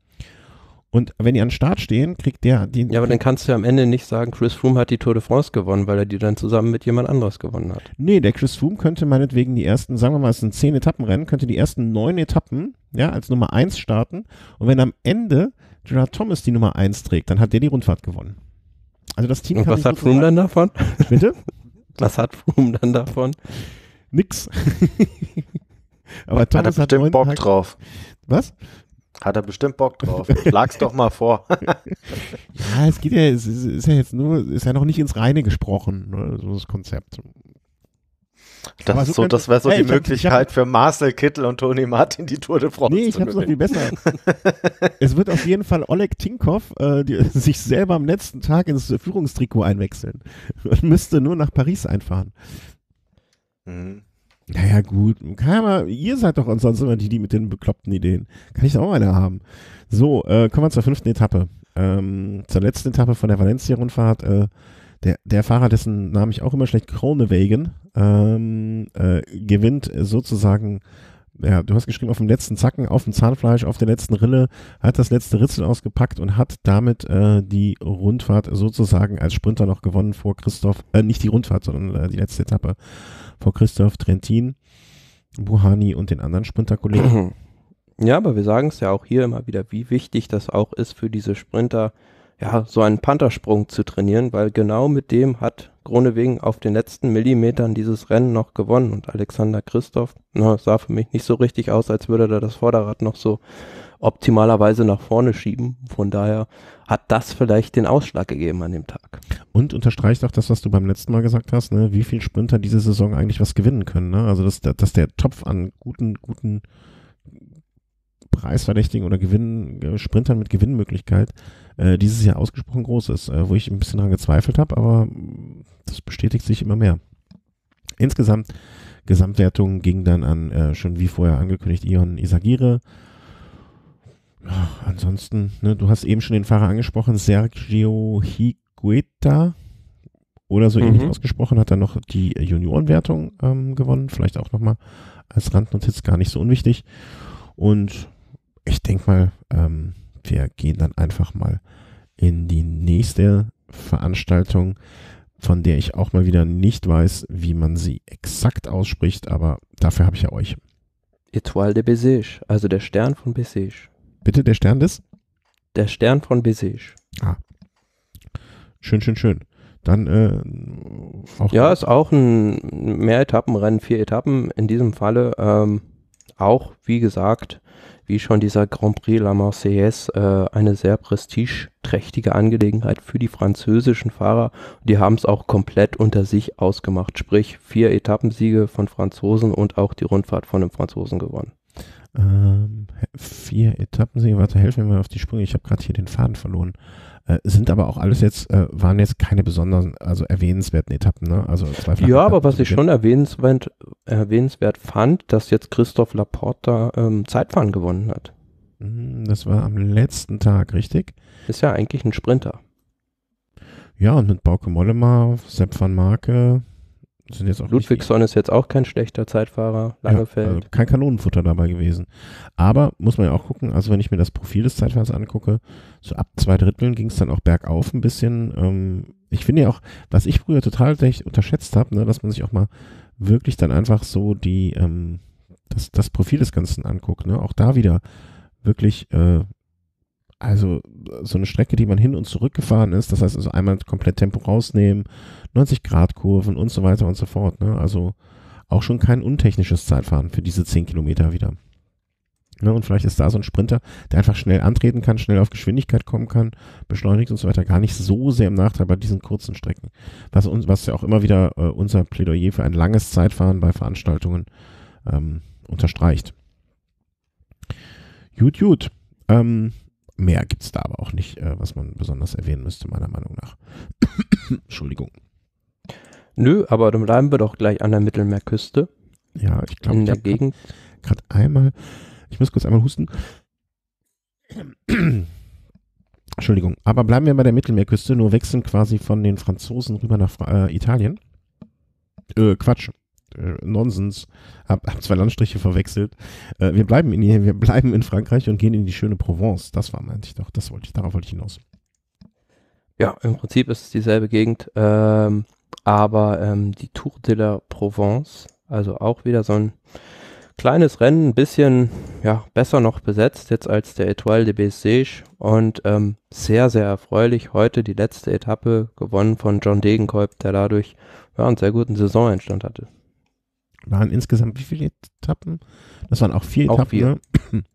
Und wenn die an den Start stehen, kriegt der die. Ja, aber dann kannst du am Ende nicht sagen, Chris Froome hat die Tour de France gewonnen, weil er die dann zusammen mit jemand anderes gewonnen hat. Nee, der Chris Froome könnte meinetwegen die ersten, sagen wir mal, es sind zehn Etappen rennen, könnte die ersten neun Etappen, ja, als Nummer eins starten. Und wenn am Ende Gerard Thomas die Nummer eins trägt, dann hat der die Rundfahrt gewonnen. Also das Team Und kann was hat Froome dann davon? Bitte? was hat Froome dann davon? Nix. aber Thomas hat, hat bestimmt Bock Tag. drauf. Was? Hat er bestimmt Bock drauf. Schlag's doch mal vor. ja, es geht ja, es ist, ist, ja jetzt nur, ist ja noch nicht ins Reine gesprochen, ne, so das Konzept. Das, Aber so, das wäre so hey, die Möglichkeit hab, für Marcel Kittel und Toni Martin, die Tour de France Nee, ich hab's noch viel besser. es wird auf jeden Fall Oleg Tinkov äh, sich selber am letzten Tag ins Führungstrikot einwechseln und müsste nur nach Paris einfahren. Mhm. Naja, gut. Kann ja ihr seid doch ansonsten immer die, die mit den bekloppten Ideen. Kann ich auch eine haben. So, äh, kommen wir zur fünften Etappe. Ähm, zur letzten Etappe von der Valencia-Rundfahrt. Äh, der, der Fahrer, dessen Name ich auch immer schlecht, Kronewegen, ähm, äh, gewinnt sozusagen ja, du hast geschrieben, auf dem letzten Zacken, auf dem Zahnfleisch, auf der letzten Rille, hat das letzte Ritzel ausgepackt und hat damit äh, die Rundfahrt sozusagen als Sprinter noch gewonnen vor Christoph, äh, nicht die Rundfahrt, sondern äh, die letzte Etappe vor Christoph Trentin, Buhani und den anderen Sprinterkollegen. Ja, aber wir sagen es ja auch hier immer wieder, wie wichtig das auch ist für diese Sprinter, ja, so einen Panther-Sprung zu trainieren, weil genau mit dem hat Grunewegen auf den letzten Millimetern dieses Rennen noch gewonnen und Alexander Christoph, na, sah für mich nicht so richtig aus, als würde er das Vorderrad noch so optimalerweise nach vorne schieben. Von daher hat das vielleicht den Ausschlag gegeben an dem Tag. Und unterstreicht auch das, was du beim letzten Mal gesagt hast, ne? wie viele Sprinter diese Saison eigentlich was gewinnen können. Ne? Also dass, dass der Topf an guten, guten preisverdächtigen oder Gewinn, äh, Sprintern mit Gewinnmöglichkeit äh, dieses Jahr ausgesprochen groß ist, äh, wo ich ein bisschen daran gezweifelt habe, aber das bestätigt sich immer mehr. Insgesamt, Gesamtwertung ging dann an, äh, schon wie vorher angekündigt, Ion Isagire, ansonsten, ne, du hast eben schon den Fahrer angesprochen, Sergio Higueta oder so mhm. ähnlich ausgesprochen, hat dann noch die Juniorenwertung ähm, gewonnen, vielleicht auch nochmal als Randnotiz gar nicht so unwichtig. Und ich denke mal, ähm, wir gehen dann einfach mal in die nächste Veranstaltung, von der ich auch mal wieder nicht weiß, wie man sie exakt ausspricht, aber dafür habe ich ja euch. Etoile de Besige, also der Stern von Besige. Bitte, der Stern des? Der Stern von Besiege. Ah. Schön, schön, schön. Dann äh, auch. Ja, ist auch ein Mehr-Etappen-Rennen, vier Etappen. In diesem Falle ähm, auch, wie gesagt, wie schon dieser Grand Prix La Marseillaise, äh, eine sehr prestigeträchtige Angelegenheit für die französischen Fahrer. Die haben es auch komplett unter sich ausgemacht. Sprich, vier Etappensiege von Franzosen und auch die Rundfahrt von einem Franzosen gewonnen. Ähm, vier sehen. warte, helfen mir mal auf die Sprünge. Ich habe gerade hier den Faden verloren. Äh, sind aber auch alles jetzt, äh, waren jetzt keine besonderen, also erwähnenswerten Etappen, ne? Also zwei Ja, aber was ich schon erwähnenswert, erwähnenswert fand, dass jetzt Christoph Laporta ähm, Zeitfahren gewonnen hat. Hm, das war am letzten Tag, richtig? Ist ja eigentlich ein Sprinter. Ja, und mit Bauke Mollema, Sepp van Marke, sind jetzt auch Ludwigsson ist jetzt auch kein schlechter Zeitfahrer, Langefeld. Ja, also kein Kanonenfutter dabei gewesen. Aber muss man ja auch gucken, also wenn ich mir das Profil des Zeitfahrers angucke, so ab zwei Dritteln ging es dann auch bergauf ein bisschen. Ähm, ich finde ja auch, was ich früher total unterschätzt habe, ne, dass man sich auch mal wirklich dann einfach so die, ähm, das, das Profil des Ganzen anguckt. Ne? Auch da wieder wirklich äh, also so eine Strecke, die man hin und zurück gefahren ist, das heißt also einmal komplett Tempo rausnehmen, 90 Grad Kurven und so weiter und so fort. Ne? Also auch schon kein untechnisches Zeitfahren für diese 10 Kilometer wieder. Ne? Und vielleicht ist da so ein Sprinter, der einfach schnell antreten kann, schnell auf Geschwindigkeit kommen kann, beschleunigt und so weiter, gar nicht so sehr im Nachteil bei diesen kurzen Strecken. Was, uns, was ja auch immer wieder äh, unser Plädoyer für ein langes Zeitfahren bei Veranstaltungen ähm, unterstreicht. Gut, gut. Ähm, Mehr gibt es da aber auch nicht, äh, was man besonders erwähnen müsste, meiner Meinung nach. Entschuldigung. Nö, aber dann bleiben wir doch gleich an der Mittelmeerküste. Ja, ich glaube, in der Gegend. Gerade einmal, ich muss kurz einmal husten. Entschuldigung, aber bleiben wir bei der Mittelmeerküste, nur wechseln quasi von den Franzosen rüber nach äh, Italien. Äh, Quatsch, äh, Nonsens. Hab, hab zwei Landstriche verwechselt. Äh, wir bleiben in wir bleiben in Frankreich und gehen in die schöne Provence. Das war meinte ich doch. Das wollte ich, darauf wollte ich hinaus. Ja, im Prinzip ist es dieselbe Gegend, ähm, aber ähm, die Tour de la Provence, also auch wieder so ein kleines Rennen, ein bisschen ja, besser noch besetzt jetzt als der Etoile de Bessèges und ähm, sehr, sehr erfreulich heute die letzte Etappe gewonnen von John Degenkolb, der dadurch ja, einen sehr guten Saisoneinstand hatte waren insgesamt wie viele Etappen? Das waren auch vier auch Etappen. Vier. Ne?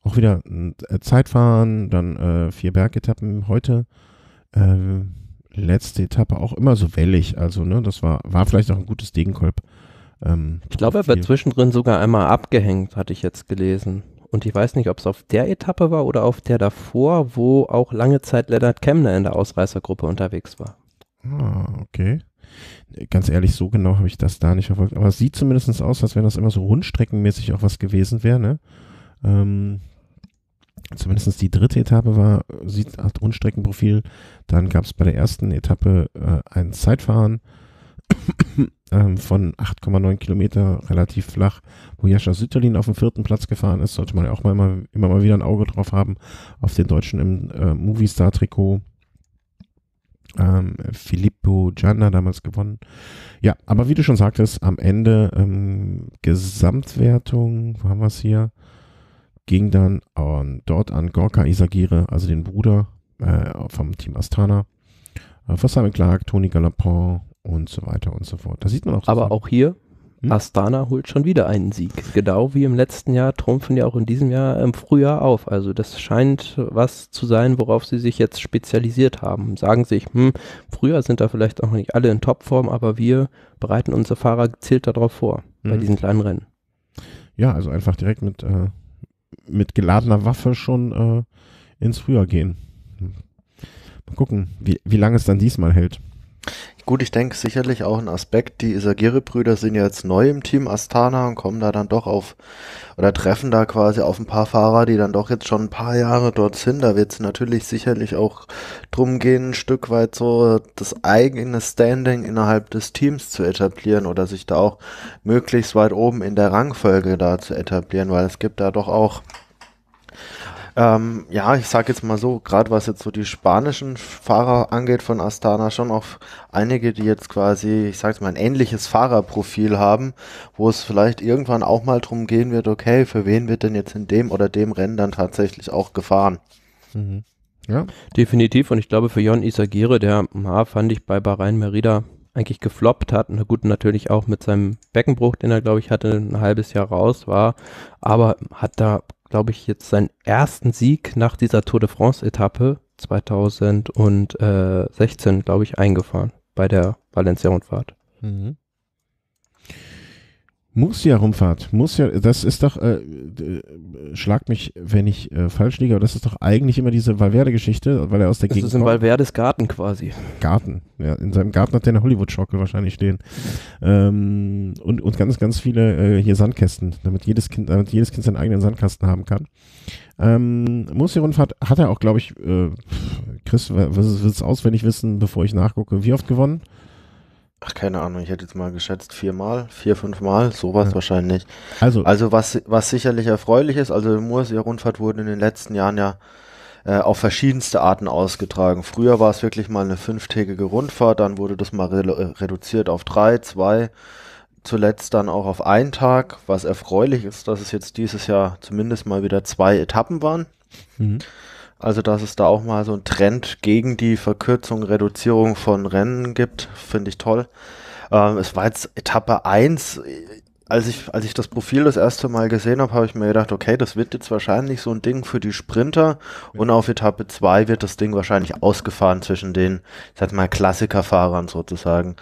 Auch wieder äh, Zeitfahren, dann äh, vier Bergetappen heute. Äh, letzte Etappe auch immer so wellig. Also, ne, das war, war vielleicht auch ein gutes Degenkolb. Ähm, ich glaube, er wird zwischendrin sogar einmal abgehängt, hatte ich jetzt gelesen. Und ich weiß nicht, ob es auf der Etappe war oder auf der davor, wo auch lange Zeit Leonard Kemner in der Ausreißergruppe unterwegs war. Ah, okay. Ganz ehrlich, so genau habe ich das da nicht verfolgt. Aber es sieht zumindest aus, als wenn das immer so rundstreckenmäßig auch was gewesen wäre. Ne? Ähm, zumindest die dritte Etappe war, sieht, hat Rundstreckenprofil. Dann gab es bei der ersten Etappe äh, ein Zeitfahren ähm, von 8,9 Kilometer, relativ flach, wo Jascha Sütterlin auf dem vierten Platz gefahren ist. Sollte man ja auch mal immer, immer mal wieder ein Auge drauf haben auf den Deutschen im äh, Movistar-Trikot ähm, Filippo Gianna damals gewonnen. Ja, aber wie du schon sagtest, am Ende ähm, Gesamtwertung, wo haben wir es hier? Ging dann an, dort an Gorka Isagire, also den Bruder äh, vom Team Astana, äh, von Simon Clark, Toni Galapon und so weiter und so fort. Da sieht man auch. Aber auch hier hm? Astana holt schon wieder einen Sieg. Genau wie im letzten Jahr trumpfen ja auch in diesem Jahr im ähm, Frühjahr auf. Also das scheint was zu sein, worauf sie sich jetzt spezialisiert haben. Sagen sich, hm, früher sind da vielleicht auch nicht alle in Topform, aber wir bereiten unsere Fahrer gezielt darauf vor, hm. bei mhm. diesen kleinen Rennen. Ja, also einfach direkt mit, äh, mit geladener Waffe schon äh, ins Frühjahr gehen. Mal gucken, wie, wie lange es dann diesmal hält. Gut, ich denke sicherlich auch ein Aspekt, die Isagire-Brüder sind ja jetzt neu im Team Astana und kommen da dann doch auf oder treffen da quasi auf ein paar Fahrer, die dann doch jetzt schon ein paar Jahre dort sind. Da wird es natürlich sicherlich auch drum gehen, ein Stück weit so das eigene Standing innerhalb des Teams zu etablieren oder sich da auch möglichst weit oben in der Rangfolge da zu etablieren, weil es gibt da doch auch ähm, ja, ich sage jetzt mal so, gerade was jetzt so die spanischen Fahrer angeht von Astana, schon auch einige, die jetzt quasi, ich sage es mal, ein ähnliches Fahrerprofil haben, wo es vielleicht irgendwann auch mal drum gehen wird, okay, für wen wird denn jetzt in dem oder dem Rennen dann tatsächlich auch gefahren? Mhm. Ja, definitiv. Und ich glaube, für Jon Isagire, der, ja, fand ich bei Bahrain Merida eigentlich gefloppt hat. Na gut, natürlich auch mit seinem Beckenbruch, den er, glaube ich, hatte, ein halbes Jahr raus war. Aber hat da glaube ich, jetzt seinen ersten Sieg nach dieser Tour de France-Etappe 2016, glaube ich, eingefahren bei der Valencia-Rundfahrt. Mhm murcia rundfahrt Murcia, das ist doch, äh, äh schlag mich, wenn ich äh, falsch liege, aber das ist doch eigentlich immer diese Valverde-Geschichte, weil er aus der das Gegend. Das ist in Valverdes Garten quasi. Garten, ja. In seinem Garten hat er eine hollywood schockel wahrscheinlich stehen. Ähm, und, und ganz, ganz viele äh, hier Sandkästen, damit jedes Kind, damit jedes Kind seinen eigenen Sandkasten haben kann. Ähm, Murcia-Rundfahrt hat er auch, glaube ich, äh, Chris wird es auswendig wissen, bevor ich nachgucke, wie oft gewonnen? Ach, keine Ahnung, ich hätte jetzt mal geschätzt viermal, vier, fünfmal, sowas ja. wahrscheinlich. Also, also was, was sicherlich erfreulich ist, also die Murcia-Rundfahrt wurde in den letzten Jahren ja äh, auf verschiedenste Arten ausgetragen. Früher war es wirklich mal eine fünftägige Rundfahrt, dann wurde das mal re äh, reduziert auf drei, zwei, zuletzt dann auch auf einen Tag, was erfreulich ist, dass es jetzt dieses Jahr zumindest mal wieder zwei Etappen waren. Mhm. Also, dass es da auch mal so einen Trend gegen die Verkürzung, Reduzierung von Rennen gibt, finde ich toll. Ähm, es war jetzt Etappe 1 als ich, als ich das Profil das erste Mal gesehen habe, habe ich mir gedacht, okay, das wird jetzt wahrscheinlich so ein Ding für die Sprinter und auf Etappe 2 wird das Ding wahrscheinlich ausgefahren zwischen den, ich sag mal, Klassikerfahrern sozusagen.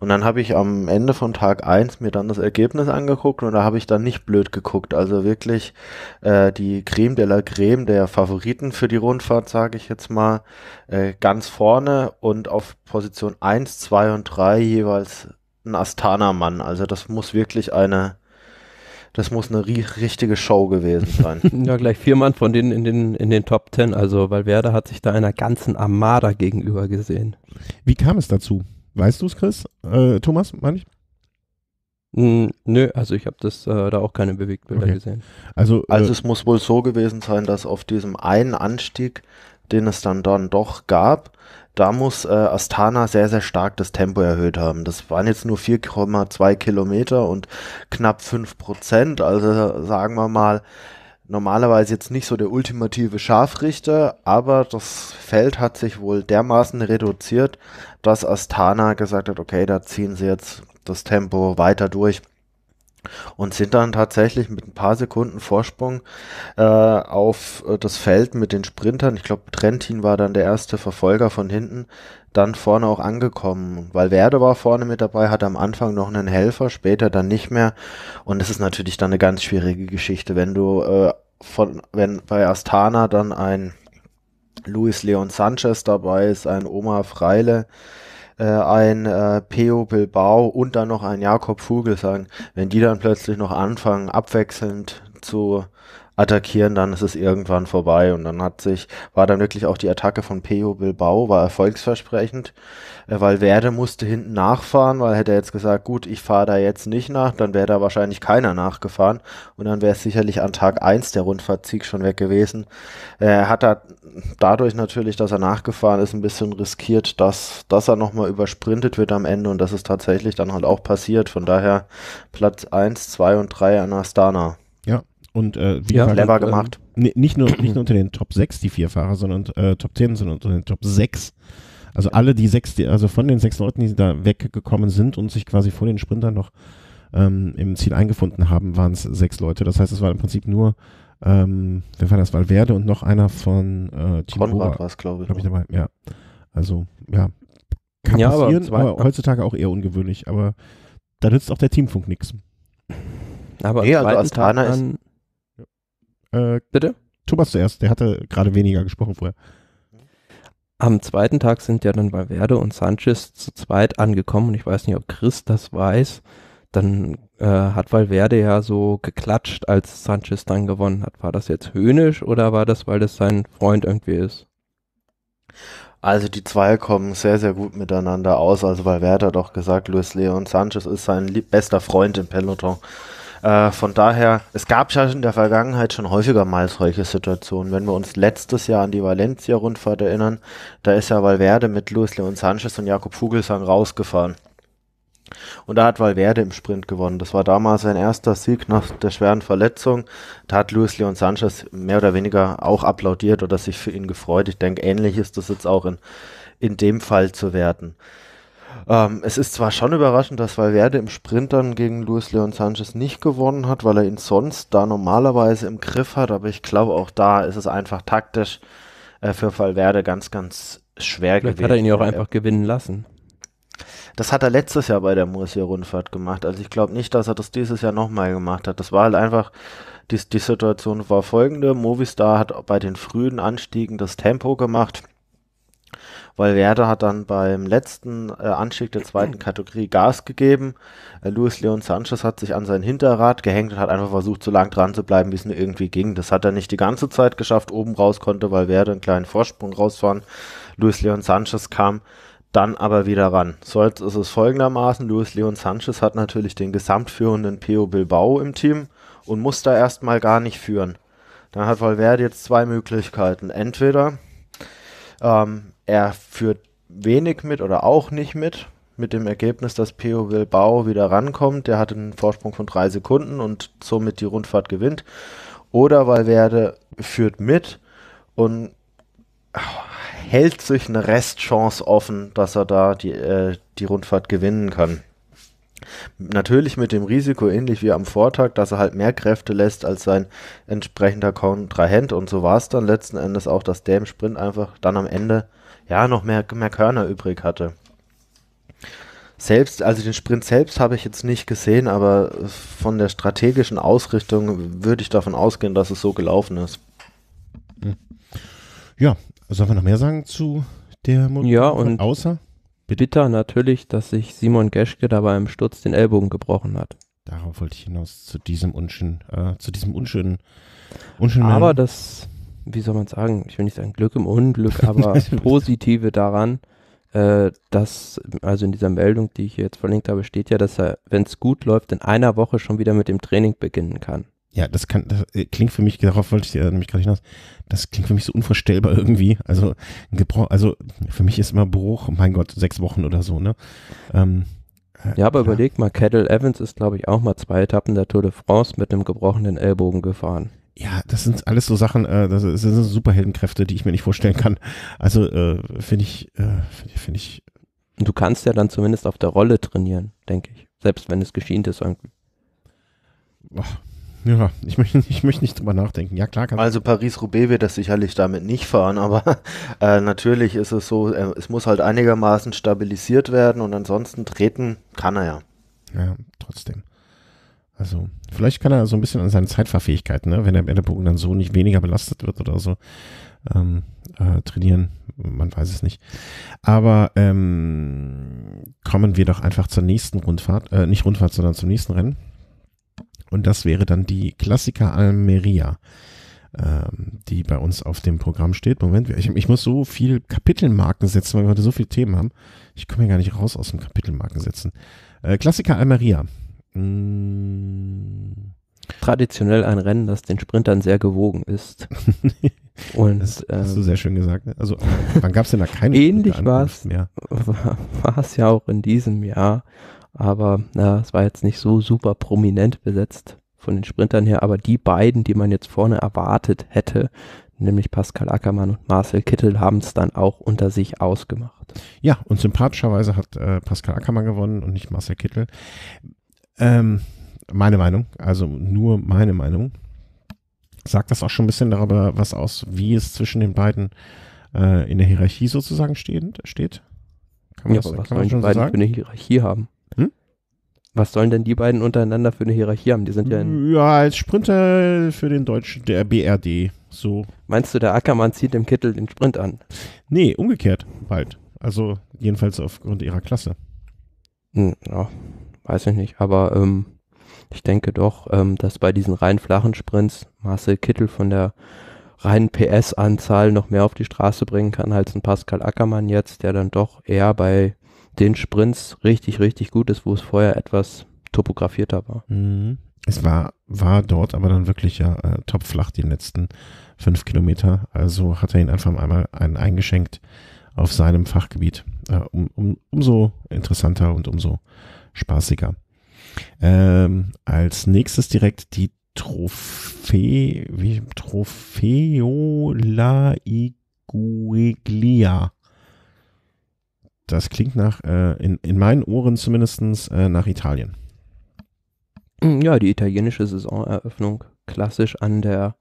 Und dann habe ich am Ende von Tag 1 mir dann das Ergebnis angeguckt und da habe ich dann nicht blöd geguckt. Also wirklich äh, die Creme de la Creme der Favoriten für die Rundfahrt, sage ich jetzt mal, äh, ganz vorne und auf Position 1, 2 und 3 jeweils ein Astana-Mann. Also das muss wirklich eine, das muss eine richtige Show gewesen sein. ja, gleich vier Mann von denen in den, in den Top Ten. Also Valverde hat sich da einer ganzen Armada gegenüber gesehen. Wie kam es dazu? Weißt du es, Chris? Äh, Thomas, meine ich? Hm, nö, also ich habe das äh, da auch keine Bewegtbilder okay. gesehen. Also, äh, also äh, es muss wohl so gewesen sein, dass auf diesem einen Anstieg, den es dann dann doch gab, da muss äh, Astana sehr, sehr stark das Tempo erhöht haben. Das waren jetzt nur 4,2 Kilometer und knapp 5 Prozent. Also sagen wir mal, normalerweise jetzt nicht so der ultimative Scharfrichter, aber das Feld hat sich wohl dermaßen reduziert, dass Astana gesagt hat, okay, da ziehen sie jetzt das Tempo weiter durch und sind dann tatsächlich mit ein paar Sekunden Vorsprung äh, auf äh, das Feld mit den Sprintern. Ich glaube, Trentin war dann der erste Verfolger von hinten, dann vorne auch angekommen. Weil Werde war vorne mit dabei, hatte am Anfang noch einen Helfer, später dann nicht mehr. Und es ist natürlich dann eine ganz schwierige Geschichte, wenn du äh, von, wenn bei Astana dann ein Luis Leon Sanchez dabei ist, ein Omar Freile, äh, ein äh, Peo Bilbao und dann noch ein Jakob Vogelsang, wenn die dann plötzlich noch anfangen, abwechselnd zu attackieren, dann ist es irgendwann vorbei. Und dann hat sich, war dann wirklich auch die Attacke von Peo Bilbao, war erfolgsversprechend, äh, weil Werde musste hinten nachfahren, weil hätte er jetzt gesagt, gut, ich fahre da jetzt nicht nach, dann wäre da wahrscheinlich keiner nachgefahren. Und dann wäre es sicherlich an Tag eins der Rundfahrtsieg schon weg gewesen. Äh, er hat da dadurch natürlich, dass er nachgefahren ist, ein bisschen riskiert, dass, dass er nochmal übersprintet wird am Ende. Und das ist tatsächlich dann halt auch passiert. Von daher Platz eins, zwei und drei an Astana. Und äh, wie ja, gesagt, clever äh, gemacht. Äh, nicht, nur, nicht nur unter den Top 6 die vier Fahrer, sondern äh, Top 10, sondern unter den Top 6. Also alle die sechs, die, also von den sechs Leuten, die da weggekommen sind und sich quasi vor den Sprintern noch ähm, im Ziel eingefunden haben, waren es sechs Leute. Das heißt, es war im Prinzip nur, ähm, wer war das? Valverde und noch einer von äh, Team Konrad war es, glaube ich. Glaub ich ne? dabei. Ja. Also, ja. Kann ja, passieren, aber, aber, heutzutage auch eher ungewöhnlich. Aber da nützt auch der Teamfunk nichts. Aber nee, also Astana ist äh, Bitte? Thomas zuerst, der hatte gerade weniger gesprochen vorher. Am zweiten Tag sind ja dann Valverde und Sanchez zu zweit angekommen und ich weiß nicht, ob Chris das weiß. Dann äh, hat Valverde ja so geklatscht, als Sanchez dann gewonnen hat. War das jetzt höhnisch oder war das, weil das sein Freund irgendwie ist? Also die zwei kommen sehr, sehr gut miteinander aus. Also Valverde hat auch gesagt, Luis Leon Sanchez ist sein bester Freund im Peloton. Äh, von daher, es gab ja in der Vergangenheit schon häufiger mal solche Situationen. Wenn wir uns letztes Jahr an die Valencia-Rundfahrt erinnern, da ist ja Valverde mit Luis Leon Sanchez und Jakob Fugelsang rausgefahren. Und da hat Valverde im Sprint gewonnen. Das war damals sein erster Sieg nach der schweren Verletzung. Da hat Luis Leon Sanchez mehr oder weniger auch applaudiert oder sich für ihn gefreut. Ich denke, ähnlich ist das jetzt auch in, in dem Fall zu werten. Ähm, es ist zwar schon überraschend, dass Valverde im Sprint dann gegen Luis Leon Sanchez nicht gewonnen hat, weil er ihn sonst da normalerweise im Griff hat, aber ich glaube auch da ist es einfach taktisch äh, für Valverde ganz, ganz schwer Vielleicht gewesen. hat er ihn ja auch einfach gewinnen lassen. Das hat er letztes Jahr bei der Murcia-Rundfahrt gemacht. Also ich glaube nicht, dass er das dieses Jahr nochmal gemacht hat. Das war halt einfach, die, die Situation war folgende. Movistar hat bei den frühen Anstiegen das Tempo gemacht Valverde hat dann beim letzten äh, Anstieg der zweiten Kategorie Gas gegeben. Äh, Luis Leon Sanchez hat sich an sein Hinterrad gehängt und hat einfach versucht, so lang dran zu bleiben, wie es nur irgendwie ging. Das hat er nicht die ganze Zeit geschafft. Oben raus konnte Valverde einen kleinen Vorsprung rausfahren. Luis Leon Sanchez kam dann aber wieder ran. So jetzt ist es folgendermaßen. Luis Leon Sanchez hat natürlich den gesamtführenden Peo Bilbao im Team und muss da erstmal gar nicht führen. Dann hat Valverde jetzt zwei Möglichkeiten. Entweder ähm, er führt wenig mit oder auch nicht mit, mit dem Ergebnis, dass Pio Bilbao wieder rankommt. Der hat einen Vorsprung von drei Sekunden und somit die Rundfahrt gewinnt. Oder Valverde führt mit und hält sich eine Restchance offen, dass er da die, äh, die Rundfahrt gewinnen kann. Natürlich mit dem Risiko, ähnlich wie am Vortag, dass er halt mehr Kräfte lässt als sein entsprechender Kontrahent. Und so war es dann letzten Endes auch, dass der im Sprint einfach dann am Ende ja, noch mehr, mehr Körner übrig hatte. Selbst, also den Sprint selbst habe ich jetzt nicht gesehen, aber von der strategischen Ausrichtung würde ich davon ausgehen, dass es so gelaufen ist. Hm. Ja, sollen wir noch mehr sagen zu der Mo Ja, und außer bitte. bitter natürlich, dass sich Simon Geschke dabei im Sturz den Ellbogen gebrochen hat. Darauf wollte ich hinaus, zu diesem unschönen, äh, zu diesem unschönen, unschönen Aber das wie soll man sagen, ich will nicht sagen Glück im Unglück, aber das Positive daran, äh, dass, also in dieser Meldung, die ich hier jetzt verlinkt habe, steht ja, dass er, wenn es gut läuft, in einer Woche schon wieder mit dem Training beginnen kann. Ja, das kann, das äh, klingt für mich, darauf wollte ich äh, nämlich gerade hinaus, das klingt für mich so unvorstellbar irgendwie. Also, also für mich ist immer Bruch, oh mein Gott, sechs Wochen oder so, ne? Ähm, äh, ja, aber ja. überleg mal, Kettle Evans ist, glaube ich, auch mal zwei Etappen der Tour de France mit einem gebrochenen Ellbogen gefahren ja, das sind alles so Sachen, äh, das, das sind Superheldenkräfte, die ich mir nicht vorstellen kann. Also äh, finde ich, äh, finde find ich. Äh. Du kannst ja dann zumindest auf der Rolle trainieren, denke ich. Selbst wenn es geschient ist irgendwie. Ach, ja, ich möchte, ich möchte nicht drüber nachdenken. Ja, klar. Kann also Paris-Roubaix wird das sicherlich damit nicht fahren, aber äh, natürlich ist es so, äh, es muss halt einigermaßen stabilisiert werden und ansonsten treten kann er ja. Ja, trotzdem. Also, vielleicht kann er so ein bisschen an seinen Zeitfahrfähigkeiten, ne? wenn er im Ellenbogen dann so nicht weniger belastet wird oder so, ähm, äh, trainieren. Man weiß es nicht. Aber ähm, kommen wir doch einfach zur nächsten Rundfahrt, äh, nicht Rundfahrt, sondern zum nächsten Rennen. Und das wäre dann die Klassiker Almeria, ähm, die bei uns auf dem Programm steht. Moment, ich, ich muss so viel Kapitelmarken setzen, weil wir heute so viele Themen haben. Ich komme hier gar nicht raus aus dem Kapitelmarken setzen. Äh, Klassiker Almeria Mm. Traditionell ein Rennen, das den Sprintern sehr gewogen ist. Und, das hast du ähm, sehr schön gesagt. Ne? Also wann gab es denn da keine Ähnlich war es war es ja auch in diesem Jahr, aber na, es war jetzt nicht so super prominent besetzt von den Sprintern her, aber die beiden, die man jetzt vorne erwartet hätte, nämlich Pascal Ackermann und Marcel Kittel, haben es dann auch unter sich ausgemacht. Ja, und sympathischerweise hat äh, Pascal Ackermann gewonnen und nicht Marcel Kittel. Ähm, meine Meinung, also nur meine Meinung, sagt das auch schon ein bisschen darüber was aus, wie es zwischen den beiden äh, in der Hierarchie sozusagen steht. steht. Kann man ja, das, was sollen die beiden sagen? für eine Hierarchie haben? Hm? Was sollen denn die beiden untereinander für eine Hierarchie haben? Die sind ja Ja, als Sprinter für den Deutschen, der BRD. So. Meinst du, der Ackermann zieht im Kittel den Sprint an? Nee, umgekehrt, bald. Also jedenfalls aufgrund ihrer Klasse. Hm, ja weiß ich nicht, aber ähm, ich denke doch, ähm, dass bei diesen rein flachen Sprints Marcel Kittel von der reinen PS-Anzahl noch mehr auf die Straße bringen kann als ein Pascal Ackermann jetzt, der dann doch eher bei den Sprints richtig, richtig gut ist, wo es vorher etwas topografierter war. Mhm. Es war, war dort aber dann wirklich ja äh, topflach die letzten fünf Kilometer. Also hat er ihn einfach einmal einen eingeschenkt auf seinem Fachgebiet. Äh, um, um, umso interessanter und umso spaßiger. Ähm, als nächstes direkt die Trophäe, wie, Trofeola Igueglia. Das klingt nach, äh, in, in meinen Ohren zumindest, äh, nach Italien. Mm, ja, die italienische Saisoneröffnung klassisch an der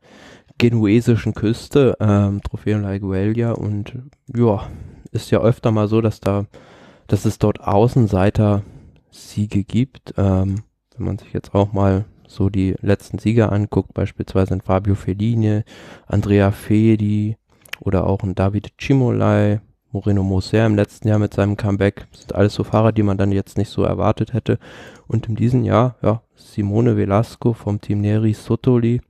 genuesischen Küste, ähm, Trofeola Igueglia und ja, ist ja öfter mal so, dass da, dass es dort Außenseiter Siege gibt. Ähm, wenn man sich jetzt auch mal so die letzten Sieger anguckt, beispielsweise ein Fabio Fellini, Andrea Fedi oder auch ein David Cimolai, Moreno Moser im letzten Jahr mit seinem Comeback. Das sind alles so Fahrer, die man dann jetzt nicht so erwartet hätte. Und in diesem Jahr, ja, Simone Velasco vom Team Neri Sottoli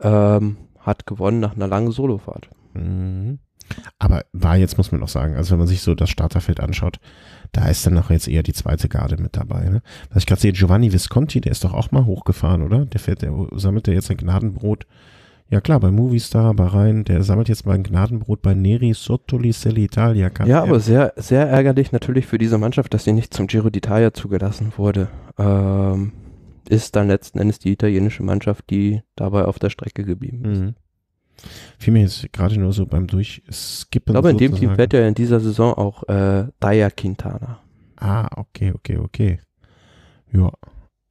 ähm, hat gewonnen nach einer langen Solofahrt. Mhm. Aber war jetzt, muss man auch sagen, also wenn man sich so das Starterfeld anschaut, da ist dann nachher jetzt eher die zweite Garde mit dabei. Ne? Was ich gerade sehe, Giovanni Visconti, der ist doch auch mal hochgefahren, oder? Der fährt, der sammelt ja jetzt ein Gnadenbrot. Ja klar, bei Movistar, bei Rhein, der sammelt jetzt mal ein Gnadenbrot bei Neri Sottoli Sottolicelli Italia. Kann ja, aber sehr, sehr ärgerlich natürlich für diese Mannschaft, dass sie nicht zum Giro d'Italia zugelassen wurde. Ähm, ist dann letzten Endes die italienische Mannschaft, die dabei auf der Strecke geblieben ist. Mhm. Fiel mir jetzt gerade nur so beim Durchskippen. Ich glaube, in dem Team fährt ja in dieser Saison auch äh, Daya Quintana. Ah, okay, okay, okay. Ja.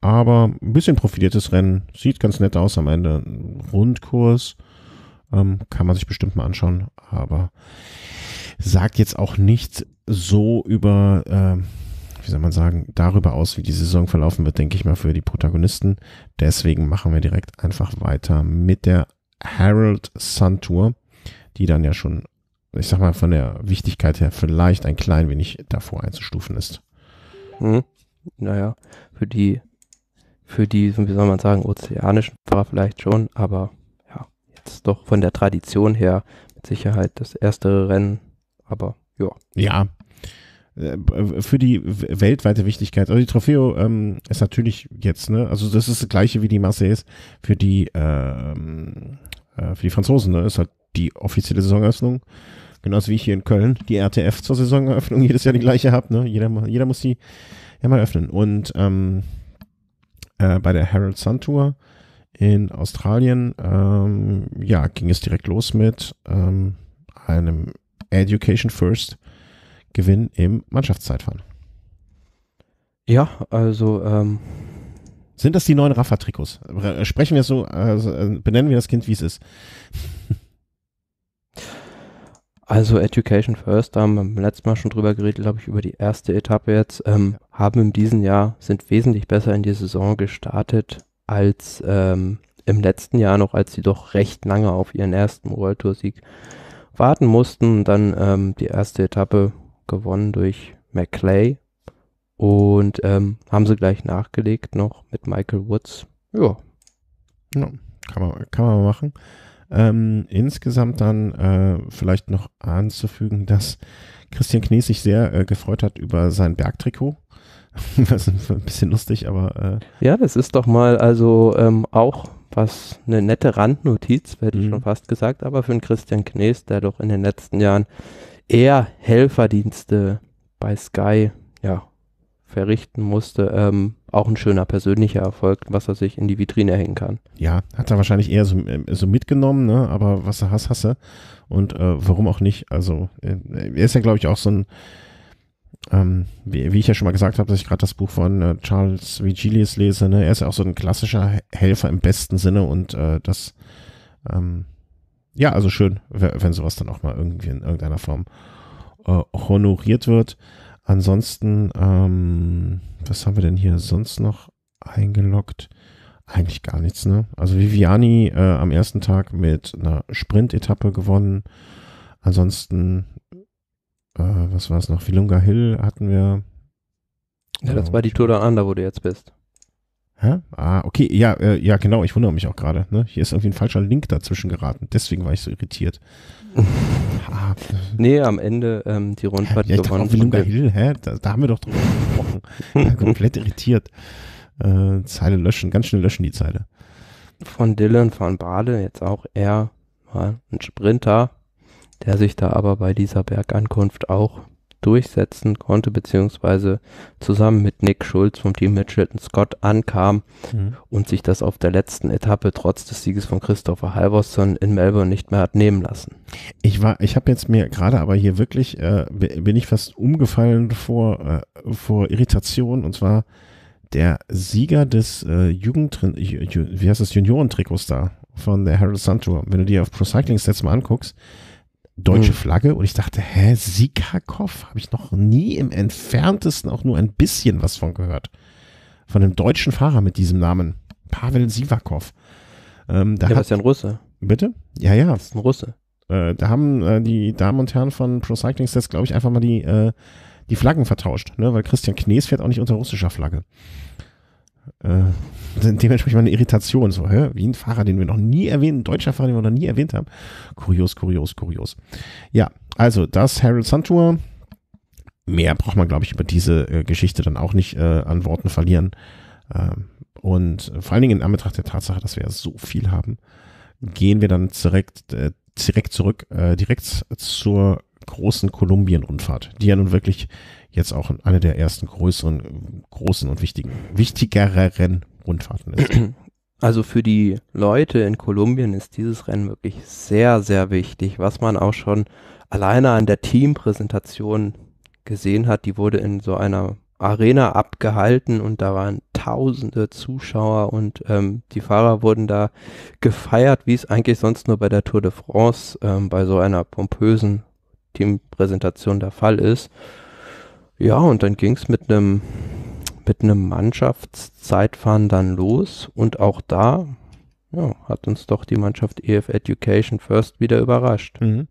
Aber ein bisschen profiliertes Rennen. Sieht ganz nett aus am Ende. Rundkurs. Ähm, kann man sich bestimmt mal anschauen. Aber sagt jetzt auch nicht so über, äh, wie soll man sagen, darüber aus, wie die Saison verlaufen wird, denke ich mal, für die Protagonisten. Deswegen machen wir direkt einfach weiter mit der Harold Santur, die dann ja schon, ich sag mal, von der Wichtigkeit her vielleicht ein klein wenig davor einzustufen ist. Hm. Naja, für die, für die, wie soll man sagen, ozeanischen Fahrer vielleicht schon, aber ja, jetzt doch von der Tradition her mit Sicherheit das erste Rennen, aber ja. Ja, äh, für die weltweite Wichtigkeit. Also die Trofeo ähm, ist natürlich jetzt, ne? Also das ist das gleiche wie die Marseilles für die ähm, äh, für die Franzosen, ne? Ist halt die offizielle Saisoneröffnung. Genauso wie hier in Köln die RTF zur Saisoneröffnung jedes Jahr die gleiche habt, ne? Jeder, jeder muss die ja mal öffnen. Und ähm, äh, bei der Harold Sun Tour in Australien, ähm, ja, ging es direkt los mit ähm, einem Education First Gewinn im Mannschaftszeitfahren. Ja, also ähm sind das die neuen Rafa-Trikots? Äh, sprechen wir es so, also äh, benennen wir das Kind, wie es ist. Also Education First, da haben wir beim letzten Mal schon drüber geredet, glaube ich, über die erste Etappe jetzt, ähm, haben in diesem Jahr, sind wesentlich besser in die Saison gestartet als ähm, im letzten Jahr noch, als sie doch recht lange auf ihren ersten World Tour Sieg warten mussten dann ähm, die erste Etappe gewonnen durch McClay. Und ähm, haben sie gleich nachgelegt noch mit Michael Woods. Ja. ja kann, man, kann man machen. Ähm, insgesamt dann äh, vielleicht noch anzufügen, dass Christian Knies sich sehr äh, gefreut hat über sein Bergtrikot. das ist ein bisschen lustig, aber. Äh ja, das ist doch mal also ähm, auch was eine nette Randnotiz, hätte ich mhm. schon fast gesagt, aber für einen Christian Knies, der doch in den letzten Jahren er Helferdienste bei Sky ja, verrichten musste, ähm, auch ein schöner persönlicher Erfolg, was er sich in die Vitrine hängen kann. Ja, hat er wahrscheinlich eher so, äh, so mitgenommen, ne? aber was er hasse, hasse. Und äh, warum auch nicht? Also, äh, er ist ja, glaube ich, auch so ein, ähm, wie, wie, ich ja schon mal gesagt habe, dass ich gerade das Buch von äh, Charles Vigilius lese. Ne? Er ist ja auch so ein klassischer Helfer im besten Sinne und äh, das. Ähm, ja, also schön, wenn sowas dann auch mal irgendwie in irgendeiner Form äh, honoriert wird. Ansonsten, ähm, was haben wir denn hier sonst noch eingeloggt? Eigentlich gar nichts, ne? Also Viviani äh, am ersten Tag mit einer Sprint-Etappe gewonnen. Ansonsten, äh, was war es noch? Vilunga Hill hatten wir. Ja, das genau, war die Tour de An, da wo du jetzt bist. Hä? Ah, okay, ja, äh, ja, genau, ich wundere mich auch gerade. Ne? Hier ist irgendwie ein falscher Link dazwischen geraten. Deswegen war ich so irritiert. ah, nee, am Ende ähm, die Rundfahrt ja, gewonnen. Vilunga Hill, hä? Da, da, haben wir doch drüber gesprochen. komplett irritiert. Äh, Zeile löschen, ganz schnell löschen die Zeile. Von Dylan van Bade, jetzt auch er, mal ein Sprinter, der sich da aber bei dieser Bergankunft auch durchsetzen konnte, beziehungsweise zusammen mit Nick Schulz vom Team Mitchell und Scott ankam mhm. und sich das auf der letzten Etappe trotz des Sieges von Christopher Halvorsson in Melbourne nicht mehr hat nehmen lassen. Ich war, ich habe jetzt mir gerade aber hier wirklich, äh, bin ich fast umgefallen vor, äh, vor Irritation und zwar der Sieger des äh, Jugend, wie heißt das, Juniorentrikots da von der Harold Santor, Wenn du dir auf Procycling Cycling Stats mal anguckst, deutsche hm. Flagge und ich dachte, hä, Sikakov habe ich noch nie im entferntesten auch nur ein bisschen was von gehört. Von einem deutschen Fahrer mit diesem Namen, Pavel Sivakov. Ähm, da ja, hat, ist ja ein Russe. Bitte? Ja, ja. Das ist ein Russe. Äh, da haben äh, die Damen und Herren von Pro Cycling Stats, glaube ich, einfach mal die, äh, die Flaggen vertauscht, ne? weil Christian Knees fährt auch nicht unter russischer Flagge äh, dementsprechend meine Irritation. So, hä? wie ein Fahrer, den wir noch nie erwähnen, ein deutscher Fahrer, den wir noch nie erwähnt haben. Kurios, kurios, kurios. Ja, also das Harold Santur. Mehr braucht man, glaube ich, über diese äh, Geschichte dann auch nicht äh, an Worten verlieren. Ähm, und vor allen Dingen in Anbetracht der Tatsache, dass wir ja so viel haben, gehen wir dann direkt, äh, direkt zurück, äh, direkt zur großen kolumbien unfahrt die ja nun wirklich jetzt auch eine der ersten größeren, großen und wichtigen, wichtigeren Rundfahrten ist. Also für die Leute in Kolumbien ist dieses Rennen wirklich sehr, sehr wichtig, was man auch schon alleine an der Teampräsentation gesehen hat. Die wurde in so einer Arena abgehalten und da waren tausende Zuschauer und ähm, die Fahrer wurden da gefeiert, wie es eigentlich sonst nur bei der Tour de France ähm, bei so einer pompösen Teampräsentation der Fall ist. Ja, und dann ging es mit einem mit einem Mannschaftszeitfahren dann los und auch da ja, hat uns doch die Mannschaft EF Education First wieder überrascht. Mhm.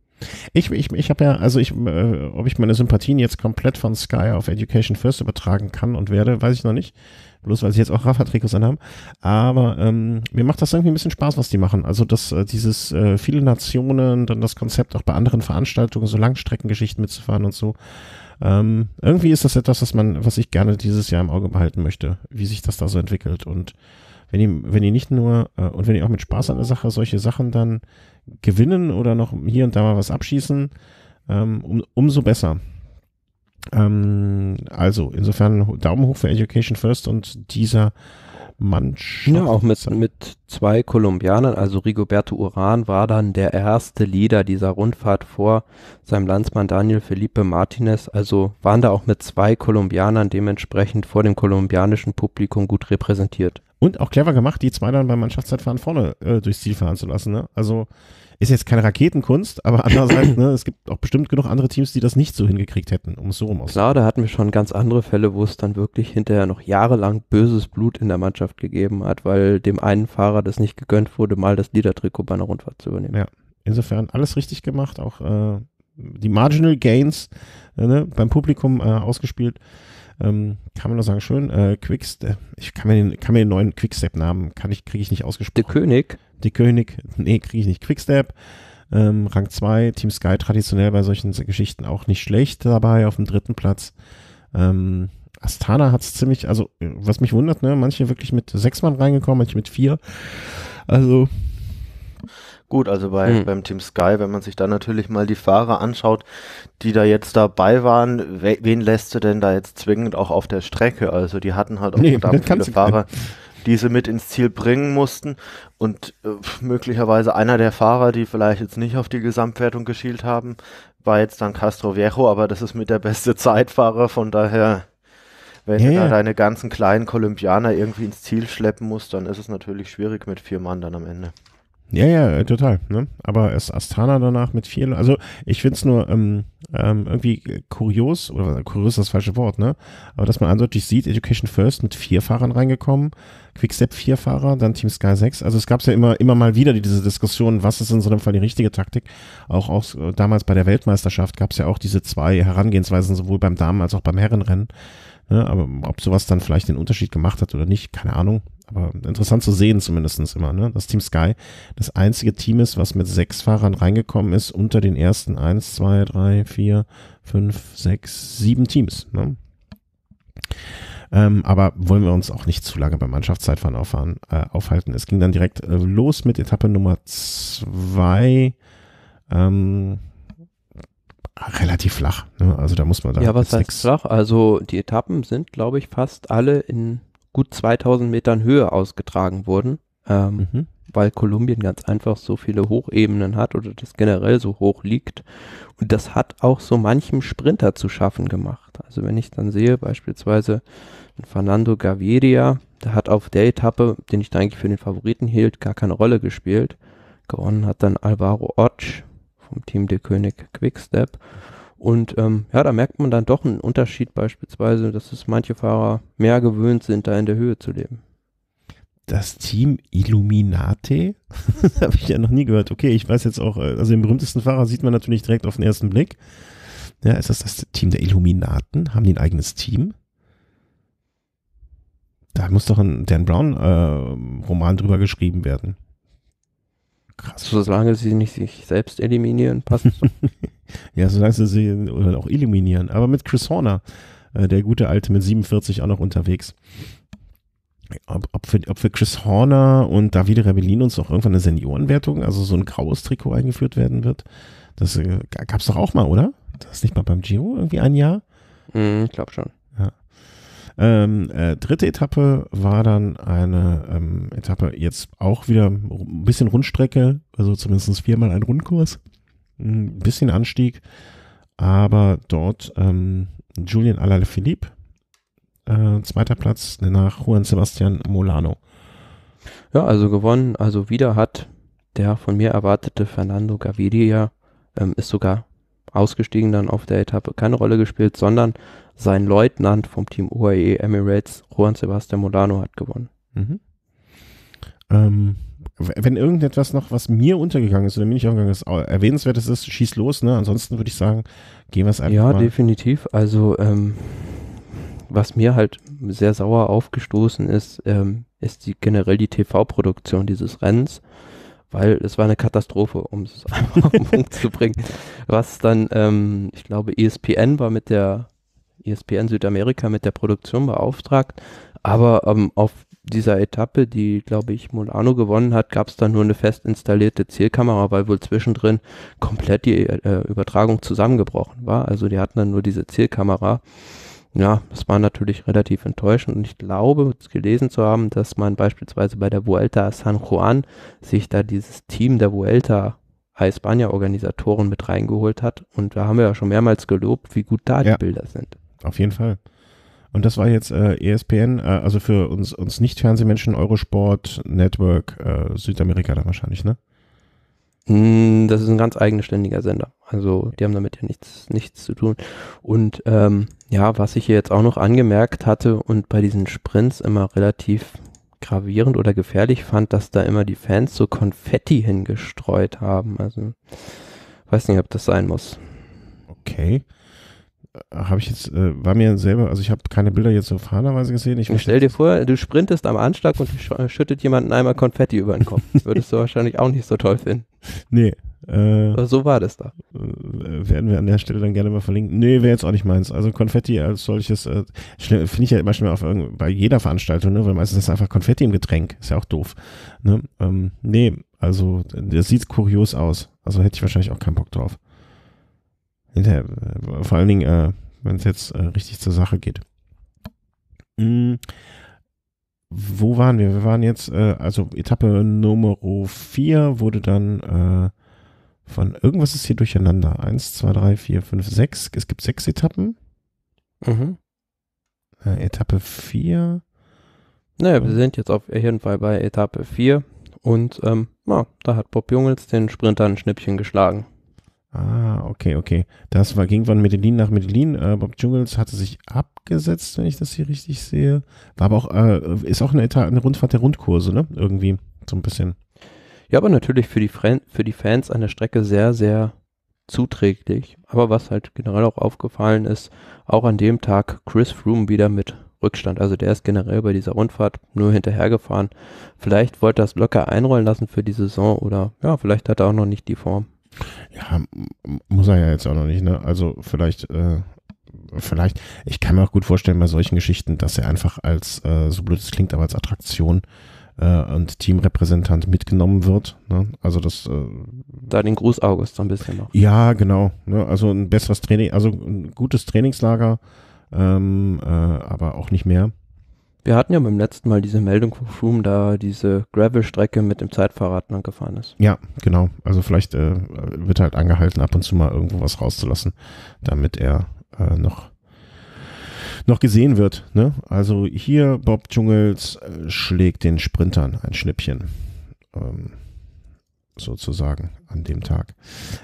Ich, ich, ich habe ja, also ich, äh, ob ich meine Sympathien jetzt komplett von Sky auf Education First übertragen kann und werde, weiß ich noch nicht. Bloß weil sie jetzt auch Rafa-Trikots anhaben. Aber ähm, mir macht das irgendwie ein bisschen Spaß, was die machen. Also dass äh, dieses äh, viele Nationen, dann das Konzept auch bei anderen Veranstaltungen, so Langstreckengeschichten mitzufahren und so. Ähm, irgendwie ist das etwas, was man, was ich gerne dieses Jahr im Auge behalten möchte, wie sich das da so entwickelt. Und wenn ihr, wenn ihr nicht nur äh, und wenn ihr auch mit Spaß an der Sache solche Sachen dann gewinnen oder noch hier und da mal was abschießen, ähm, um, umso besser. Ähm, also insofern Daumen hoch für Education First und dieser Mannschaft. Ja, auch mit, mit zwei Kolumbianern, also Rigoberto Uran war dann der erste Leader dieser Rundfahrt vor seinem Landsmann Daniel Felipe Martinez, also waren da auch mit zwei Kolumbianern dementsprechend vor dem kolumbianischen Publikum gut repräsentiert. Und auch clever gemacht, die zwei dann beim Mannschaftszeitfahren vorne äh, durchs Ziel fahren zu lassen. Ne? Also ist jetzt keine Raketenkunst, aber andererseits, ne, es gibt auch bestimmt genug andere Teams, die das nicht so hingekriegt hätten, um es so rum auszudrücken. Klar, da hatten wir schon ganz andere Fälle, wo es dann wirklich hinterher noch jahrelang böses Blut in der Mannschaft gegeben hat, weil dem einen Fahrer das nicht gegönnt wurde, mal das Liedertrikot bei einer Rundfahrt zu übernehmen. Ja, insofern alles richtig gemacht, auch äh, die Marginal Gains äh, ne, beim Publikum äh, ausgespielt ähm, kann man nur sagen, schön, äh, Quickstep, äh, ich kann mir den, kann mir den neuen Quickstep-Namen, kann ich, kriege ich nicht ausgesprochen. Der König? Der König, nee, kriege ich nicht. Quickstep, ähm, Rang 2, Team Sky traditionell bei solchen Geschichten auch nicht schlecht dabei, auf dem dritten Platz. Ähm, Astana hat es ziemlich, also äh, was mich wundert, ne, manche wirklich mit sechs Mann reingekommen, manche mit vier. Also gut. Also bei, mhm. beim Team Sky, wenn man sich da natürlich mal die Fahrer anschaut, die da jetzt dabei waren, we wen lässt du denn da jetzt zwingend auch auf der Strecke? Also die hatten halt auch nee, verdammt viele Fahrer. die sie mit ins Ziel bringen mussten und äh, möglicherweise einer der Fahrer, die vielleicht jetzt nicht auf die Gesamtwertung geschielt haben, war jetzt dann Castro Viejo, aber das ist mit der beste Zeitfahrer, von daher wenn ja, du da ja. deine ganzen kleinen Kolumbianer irgendwie ins Ziel schleppen musst, dann ist es natürlich schwierig mit vier Mann dann am Ende. Ja, ja, äh, total. Ne? Aber es Astana danach mit vier. Also ich finde es nur ähm, ähm, irgendwie kurios, oder kurios ist das falsche Wort, ne? Aber dass man eindeutig sieht, Education First mit vier Fahrern reingekommen, Quickstep vier Fahrer, dann Team Sky 6. Also es gab ja immer, immer mal wieder diese Diskussion, was ist in so einem Fall die richtige Taktik. Auch, auch äh, damals bei der Weltmeisterschaft gab es ja auch diese zwei Herangehensweisen, sowohl beim Damen- als auch beim Herrenrennen. Ne? Aber ob sowas dann vielleicht den Unterschied gemacht hat oder nicht, keine Ahnung aber interessant zu sehen zumindest immer, ne? dass Team Sky das einzige Team ist, was mit sechs Fahrern reingekommen ist, unter den ersten eins, zwei, drei, vier, fünf, sechs, sieben Teams. Ne? Ähm, aber wollen wir uns auch nicht zu lange beim Mannschaftszeitfahren auffahren, äh, aufhalten. Es ging dann direkt äh, los mit Etappe Nummer zwei. Ähm, relativ flach. Ne? Also da muss man da. Ja, was heißt flach? Also die Etappen sind, glaube ich, fast alle in gut 2000 Metern Höhe ausgetragen wurden, ähm, mhm. weil Kolumbien ganz einfach so viele Hochebenen hat oder das generell so hoch liegt. Und das hat auch so manchem Sprinter zu schaffen gemacht. Also wenn ich dann sehe, beispielsweise Fernando Gaviria, der hat auf der Etappe, den ich da eigentlich für den Favoriten hielt, gar keine Rolle gespielt. Gewonnen hat dann Alvaro Otsch vom Team der König Quickstep. Und ähm, ja, da merkt man dann doch einen Unterschied beispielsweise, dass es manche Fahrer mehr gewöhnt sind, da in der Höhe zu leben. Das Team Illuminate? Habe ich ja noch nie gehört. Okay, ich weiß jetzt auch, äh, also den berühmtesten Fahrer sieht man natürlich direkt auf den ersten Blick. Ja, ist das das Team der Illuminaten? Haben die ein eigenes Team? Da muss doch ein Dan Brown-Roman äh, drüber geschrieben werden. Krass. Solange sie nicht sich selbst eliminieren, passt es. ja, solange sie sie oder auch eliminieren. Aber mit Chris Horner, äh, der gute Alte mit 47 auch noch unterwegs. Ob, ob, für, ob für Chris Horner und Davide Rebellin uns noch irgendwann eine Seniorenwertung, also so ein graues Trikot eingeführt werden wird. Das äh, gab es doch auch mal, oder? Das ist nicht mal beim Giro irgendwie ein Jahr? Hm, ich glaube schon. Ähm, äh, dritte Etappe war dann eine ähm, Etappe, jetzt auch wieder ein bisschen Rundstrecke, also zumindest viermal ein Rundkurs, ein hm, bisschen Anstieg, aber dort ähm, Julian Alaphilippe, äh, zweiter Platz nach Juan Sebastian Molano. Ja, also gewonnen, also wieder hat der von mir erwartete Fernando Gaviria ähm, ist sogar ausgestiegen dann auf der Etappe, keine Rolle gespielt, sondern sein Leutnant vom Team UAE Emirates, Juan Sebastian Modano, hat gewonnen. Mhm. Ähm, wenn irgendetwas noch, was mir untergegangen ist oder mir nicht untergegangen ist, erwähnenswert ist, schieß los, ne? Ansonsten würde ich sagen, gehen wir es einfach Ja, mal. definitiv. Also, ähm, was mir halt sehr sauer aufgestoßen ist, ähm, ist die, generell die TV-Produktion dieses Rennens weil es war eine Katastrophe, um es einfach auf den Punkt zu bringen. Was dann, ähm, ich glaube, ESPN war mit der, ESPN Südamerika mit der Produktion beauftragt, aber ähm, auf dieser Etappe, die, glaube ich, Molano gewonnen hat, gab es dann nur eine fest installierte Zielkamera, weil wohl zwischendrin komplett die äh, Übertragung zusammengebrochen war. Also die hatten dann nur diese Zielkamera ja, das war natürlich relativ enttäuschend und ich glaube, gelesen zu haben, dass man beispielsweise bei der Vuelta a San Juan sich da dieses Team der Vuelta a España Organisatoren mit reingeholt hat und da haben wir ja schon mehrmals gelobt, wie gut da ja, die Bilder sind. Auf jeden Fall. Und das war jetzt äh, ESPN, äh, also für uns, uns Nicht-Fernsehmenschen Eurosport Network äh, Südamerika da wahrscheinlich, ne? Hm, das ist ein ganz eigenständiger Sender. Also die haben damit ja nichts, nichts zu tun. Und ähm, ja, was ich hier jetzt auch noch angemerkt hatte und bei diesen Sprints immer relativ gravierend oder gefährlich fand, dass da immer die Fans so Konfetti hingestreut haben. Also weiß nicht, ob das sein muss. Okay habe ich jetzt, äh, war mir selber, also ich habe keine Bilder jetzt so fahrenderweise gesehen. Ich stell dir vor, du sprintest am Anschlag und schüttet jemanden einmal Konfetti über den Kopf. Würdest du wahrscheinlich auch nicht so toll finden. Nee. Äh, so war das da. Äh, werden wir an der Stelle dann gerne mal verlinken. Nee, wäre jetzt auch nicht meins. Also Konfetti als solches äh, finde ich ja immer schnell auf bei jeder Veranstaltung, ne? weil meistens ist einfach Konfetti im Getränk. Ist ja auch doof. Ne? Ähm, nee, also das sieht kurios aus. Also hätte ich wahrscheinlich auch keinen Bock drauf hinterher, äh, vor allen Dingen, äh, wenn es jetzt äh, richtig zur Sache geht. Mhm. Wo waren wir? Wir waren jetzt, äh, also Etappe Nummer 4 wurde dann äh, von irgendwas ist hier durcheinander. 1, 2, 3, 4, 5, 6. Es gibt sechs Etappen. Mhm. Äh, Etappe 4. Naja, wir sind jetzt auf jeden Fall bei Etappe 4 und ähm, ja, da hat Bob Jungels den Sprinter ein Schnippchen geschlagen. Ah, okay, okay. Das war, ging von Medellin nach Medellin. Äh, Bob Jungles hatte sich abgesetzt, wenn ich das hier richtig sehe. War aber auch, äh, ist auch eine, Eta eine Rundfahrt der Rundkurse, ne? Irgendwie, so ein bisschen. Ja, aber natürlich für die, Fren für die Fans an der Strecke sehr, sehr zuträglich. Aber was halt generell auch aufgefallen ist, auch an dem Tag Chris Froome wieder mit Rückstand. Also der ist generell bei dieser Rundfahrt nur hinterhergefahren. Vielleicht wollte er es locker einrollen lassen für die Saison oder ja, vielleicht hat er auch noch nicht die Form. Ja, muss er ja jetzt auch noch nicht, ne? Also vielleicht, äh, vielleicht, ich kann mir auch gut vorstellen bei solchen Geschichten, dass er einfach als, äh, so blöd es klingt, aber als Attraktion äh, und Teamrepräsentant mitgenommen wird. Ne? Also das äh, Da den Gruß August so ein bisschen noch. Ja, genau. Ne? Also ein besseres Training, also ein gutes Trainingslager, ähm, äh, aber auch nicht mehr. Wir hatten ja beim letzten Mal diese Meldung von Froome, da diese Gravel-Strecke mit dem Zeitfahrrad angefahren ist. Ja, genau. Also vielleicht äh, wird halt angehalten, ab und zu mal irgendwo was rauszulassen, damit er äh, noch noch gesehen wird. Ne? Also hier Bob Dschungels äh, schlägt den Sprintern ein Schnippchen. Ähm, sozusagen an dem Tag.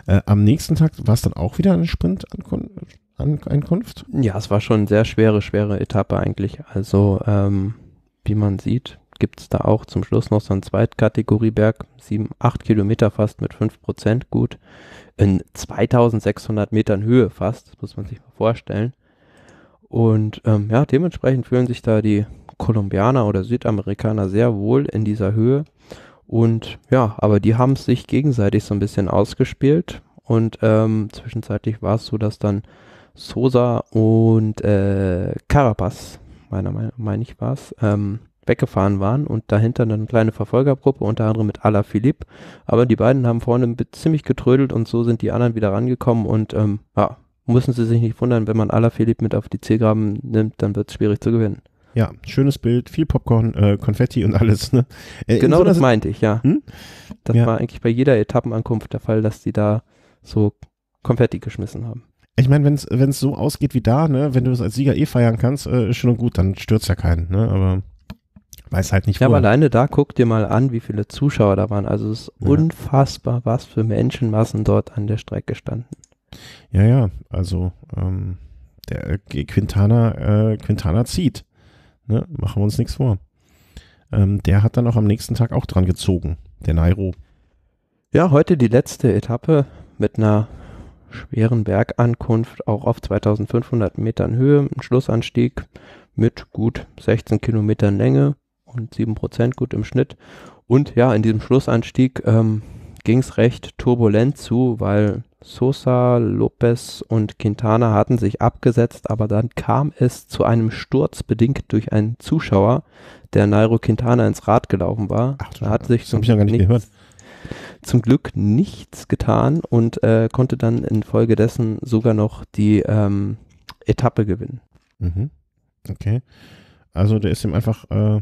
Äh, am nächsten Tag war es dann auch wieder eine Sprint Ankunft? Ja, es war schon eine sehr schwere, schwere Etappe eigentlich. Also, ähm, wie man sieht, gibt es da auch zum Schluss noch so einen Zweitkategorieberg, 7, 8 Kilometer fast mit 5% gut, in 2600 Metern Höhe fast, das muss man sich mal vorstellen. Und ähm, ja, dementsprechend fühlen sich da die Kolumbianer oder Südamerikaner sehr wohl in dieser Höhe. Und ja, aber die haben es sich gegenseitig so ein bisschen ausgespielt. Und ähm, zwischenzeitlich war es so, dass dann Sosa und äh, Carapaz, meiner Meinung mein ich war es, ähm, weggefahren waren und dahinter eine kleine Verfolgergruppe, unter anderem mit Ala Philipp. Aber die beiden haben vorne ziemlich getrödelt und so sind die anderen wieder rangekommen und ähm, ja, müssen sie sich nicht wundern, wenn man Ala Philipp mit auf die Zielgraben nimmt, dann wird es schwierig zu gewinnen. Ja, schönes Bild, viel Popcorn, äh, Konfetti und alles. Ne? Äh, genau so das meinte ich, ja. Hm? Das ja. war eigentlich bei jeder Etappenankunft der Fall, dass die da so Konfetti geschmissen haben. Ich meine, wenn es so ausgeht wie da, ne, wenn du es als Sieger eh feiern kannst, äh, schön und gut, dann stürzt ja keinen, ne, aber weiß halt nicht Ja, aber alleine da guck dir mal an, wie viele Zuschauer da waren. Also es ist ja. unfassbar, was für Menschenmassen dort an der Strecke standen. Ja, ja, also ähm, der äh, Quintana, äh, Quintana zieht. Ne? Machen wir uns nichts vor. Ähm, der hat dann auch am nächsten Tag auch dran gezogen, der Nairo. Ja, heute die letzte Etappe mit einer schweren Bergankunft auch auf 2500 Metern Höhe ein Schlussanstieg mit gut 16 Kilometern Länge und 7% gut im Schnitt. Und ja, in diesem Schlussanstieg ähm, ging es recht turbulent zu, weil Sosa, Lopez und Quintana hatten sich abgesetzt, aber dann kam es zu einem Sturz, bedingt durch einen Zuschauer, der Nairo Quintana ins Rad gelaufen war. Ach, da hat sich das habe ich noch gar nicht gehört zum Glück nichts getan und äh, konnte dann infolgedessen sogar noch die ähm, Etappe gewinnen. Mhm. Okay. Also der ist ihm einfach, äh,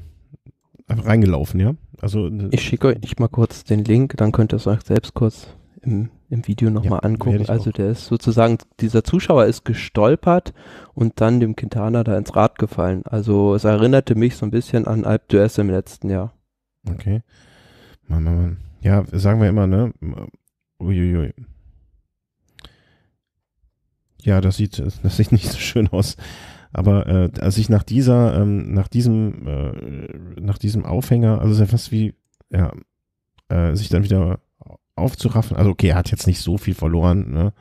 einfach reingelaufen, ja? Also, äh, ich schicke euch nicht mal kurz den Link, dann könnt ihr es euch selbst kurz im, im Video nochmal ja, angucken. Also der ist sozusagen, dieser Zuschauer ist gestolpert und dann dem Quintana da ins Rad gefallen. Also es erinnerte mich so ein bisschen an Alp d'Huez im letzten Jahr. Okay. Mann, Mann, Mann. Ja, sagen wir immer, ne? Uiuiui. Ja, das sieht, das sieht nicht so schön aus. Aber äh, als ich nach dieser, ähm, nach diesem, äh, nach diesem Aufhänger, also ist ja fast wie, ja, äh, sich dann wieder aufzuraffen. Also okay, er hat jetzt nicht so viel verloren, ne?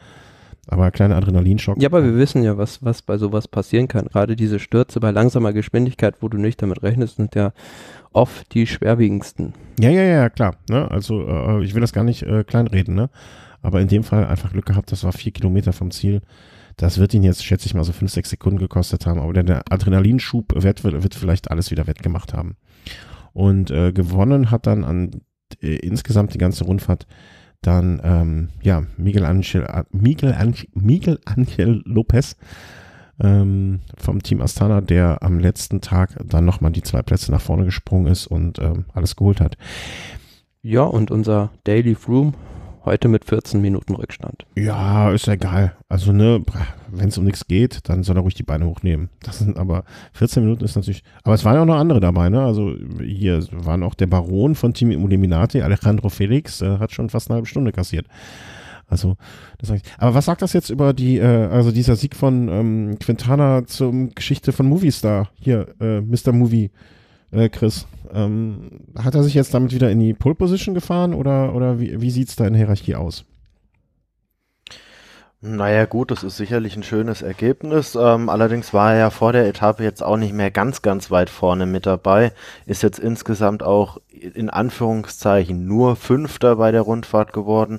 Aber kleiner Adrenalinschock. Ja, aber wir wissen ja, was, was bei sowas passieren kann. Gerade diese Stürze bei langsamer Geschwindigkeit, wo du nicht damit rechnest, sind ja oft die schwerwiegendsten. Ja, ja, ja, klar. Ne? Also äh, ich will das gar nicht äh, kleinreden, ne? Aber in dem Fall einfach Glück gehabt, das war vier Kilometer vom Ziel. Das wird ihn jetzt, schätze ich mal, so fünf, sechs Sekunden gekostet haben. Aber der Adrenalinschub wird, wird vielleicht alles wieder wettgemacht haben. Und äh, gewonnen hat dann an äh, insgesamt die ganze Rundfahrt dann, ähm, ja, Miguel Angel, äh, Miguel Angel, Miguel Angel Lopez ähm, vom Team Astana, der am letzten Tag dann nochmal die zwei Plätze nach vorne gesprungen ist und ähm, alles geholt hat. Ja, und unser Daily Froome Heute mit 14 Minuten Rückstand. Ja, ist ja egal. Also, ne, wenn es um nichts geht, dann soll er ruhig die Beine hochnehmen. Das sind aber 14 Minuten ist natürlich. Aber es waren ja auch noch andere dabei, ne? Also hier waren auch der Baron von Team Illuminati, Alejandro Felix, äh, hat schon fast eine halbe Stunde kassiert. Also, das heißt, aber was sagt das jetzt über die, äh, also dieser Sieg von ähm, Quintana zur Geschichte von Movistar? Hier, äh, Mr. Movie äh, Chris. Ähm, hat er sich jetzt damit wieder in die Pole Position gefahren oder, oder wie, wie sieht es da in der Hierarchie aus? Naja gut, das ist sicherlich ein schönes Ergebnis. Ähm, allerdings war er ja vor der Etappe jetzt auch nicht mehr ganz, ganz weit vorne mit dabei. Ist jetzt insgesamt auch in Anführungszeichen nur Fünfter bei der Rundfahrt geworden.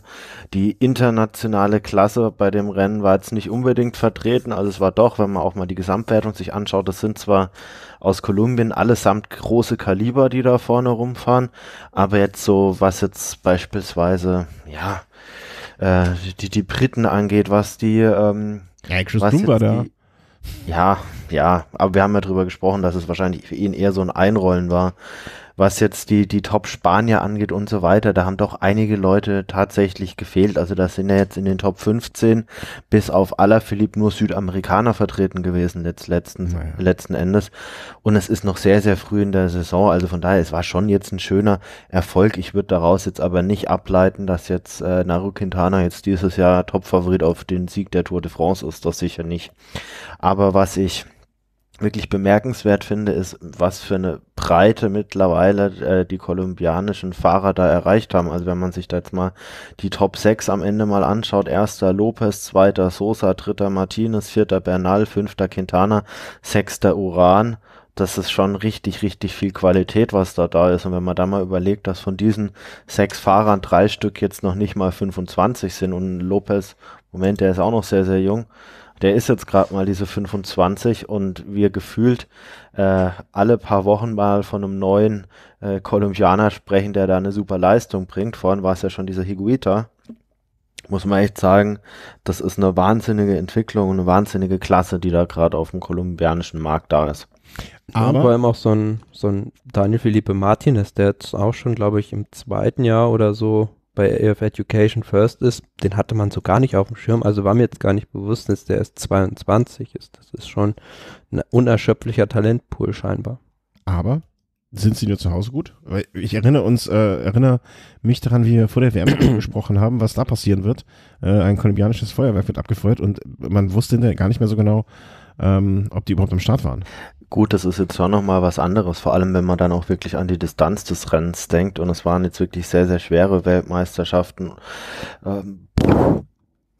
Die internationale Klasse bei dem Rennen war jetzt nicht unbedingt vertreten. Also es war doch, wenn man auch mal die Gesamtwertung sich anschaut, das sind zwar aus Kolumbien, allesamt große Kaliber, die da vorne rumfahren. Aber jetzt so, was jetzt beispielsweise, ja, äh, die, die Briten angeht, was die, ähm, ja, was jetzt da. Die, ja, ja, aber wir haben ja drüber gesprochen, dass es wahrscheinlich für ihn eher so ein Einrollen war was jetzt die, die Top-Spanier angeht und so weiter, da haben doch einige Leute tatsächlich gefehlt. Also da sind ja jetzt in den Top 15 bis auf aller Philipp nur Südamerikaner vertreten gewesen letzt, letzten, naja. letzten Endes. Und es ist noch sehr, sehr früh in der Saison. Also von daher, es war schon jetzt ein schöner Erfolg. Ich würde daraus jetzt aber nicht ableiten, dass jetzt äh, Naru Quintana jetzt dieses Jahr Top-Favorit auf den Sieg der Tour de France ist. Das sicher nicht. Aber was ich wirklich bemerkenswert finde, ist, was für eine Breite mittlerweile äh, die kolumbianischen Fahrer da erreicht haben. Also wenn man sich da jetzt mal die Top 6 am Ende mal anschaut, erster Lopez, zweiter Sosa, dritter Martinez, vierter Bernal, fünfter Quintana, sechster Uran, das ist schon richtig, richtig viel Qualität, was da da ist. Und wenn man da mal überlegt, dass von diesen sechs Fahrern drei Stück jetzt noch nicht mal 25 sind und Lopez, Moment, der ist auch noch sehr, sehr jung, der ist jetzt gerade mal diese 25 und wir gefühlt äh, alle paar Wochen mal von einem neuen äh, Kolumbianer sprechen, der da eine super Leistung bringt. Vorhin war es ja schon dieser Higuita. Muss man echt sagen, das ist eine wahnsinnige Entwicklung und eine wahnsinnige Klasse, die da gerade auf dem kolumbianischen Markt da ist. Aber vor allem auch so ein, so ein Daniel Felipe Martinez, der jetzt auch schon, glaube ich, im zweiten Jahr oder so bei AF Education First ist, den hatte man so gar nicht auf dem Schirm, also war mir jetzt gar nicht bewusst, dass der erst 22 ist. Das ist schon ein unerschöpflicher Talentpool scheinbar. Aber sind sie nur zu Hause gut? Weil ich erinnere uns, äh, erinnere mich daran, wie wir vor der WM gesprochen haben, was da passieren wird. Äh, ein kolumbianisches Feuerwerk wird abgefeuert und man wusste gar nicht mehr so genau, ähm, ob die überhaupt am Start waren. Gut, das ist jetzt schon nochmal was anderes, vor allem wenn man dann auch wirklich an die Distanz des Rennens denkt. Und es waren jetzt wirklich sehr, sehr schwere Weltmeisterschaften. Ähm,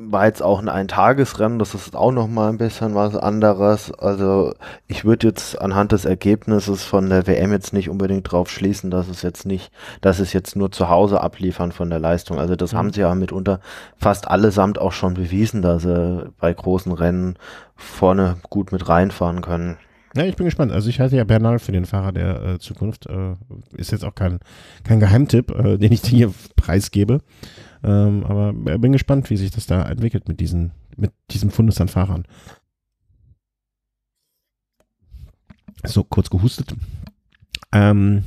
war jetzt auch ein Eintagesrennen, das ist auch nochmal ein bisschen was anderes. Also ich würde jetzt anhand des Ergebnisses von der WM jetzt nicht unbedingt drauf schließen, dass es jetzt nicht, dass es jetzt nur zu Hause abliefern von der Leistung. Also das mhm. haben sie ja mitunter fast allesamt auch schon bewiesen, dass sie bei großen Rennen vorne gut mit reinfahren können. Ja, ich bin gespannt. Also ich halte ja Bernal für den Fahrer der äh, Zukunft. Äh, ist jetzt auch kein, kein Geheimtipp, äh, den ich dir hier preisgebe. Ähm, aber äh, bin gespannt, wie sich das da entwickelt mit, diesen, mit diesem Fundus an Fahrern. So, kurz gehustet. Ähm,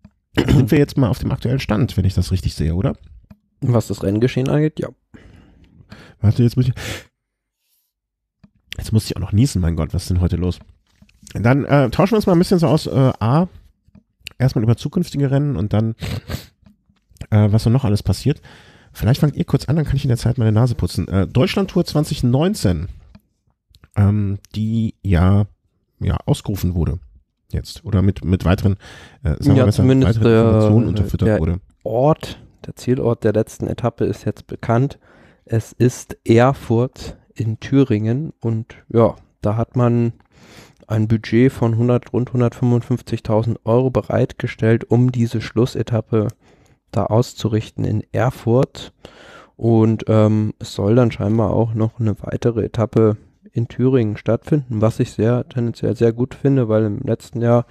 sind wir jetzt mal auf dem aktuellen Stand, wenn ich das richtig sehe, oder? Was das Renngeschehen angeht, ja. Warte, jetzt muss ich. Jetzt muss ich auch noch niesen, mein Gott, was ist denn heute los? Dann äh, tauschen wir uns mal ein bisschen so aus. Äh, A, erstmal über zukünftige Rennen und dann, äh, was so noch alles passiert. Vielleicht fangt ihr kurz an, dann kann ich in der Zeit meine Nase putzen. Äh, Deutschland-Tour 2019, ähm, die ja, ja ausgerufen wurde jetzt oder mit, mit weiteren, äh, sagen ja, wir besser, zumindest weiteren Informationen unterfüttert der wurde. Ort, der Zielort der letzten Etappe ist jetzt bekannt. Es ist Erfurt in Thüringen und ja, da hat man ein Budget von 100, rund 155.000 Euro bereitgestellt, um diese Schlussetappe da auszurichten in Erfurt. Und ähm, es soll dann scheinbar auch noch eine weitere Etappe in Thüringen stattfinden, was ich sehr tendenziell sehr gut finde, weil im letzten Jahr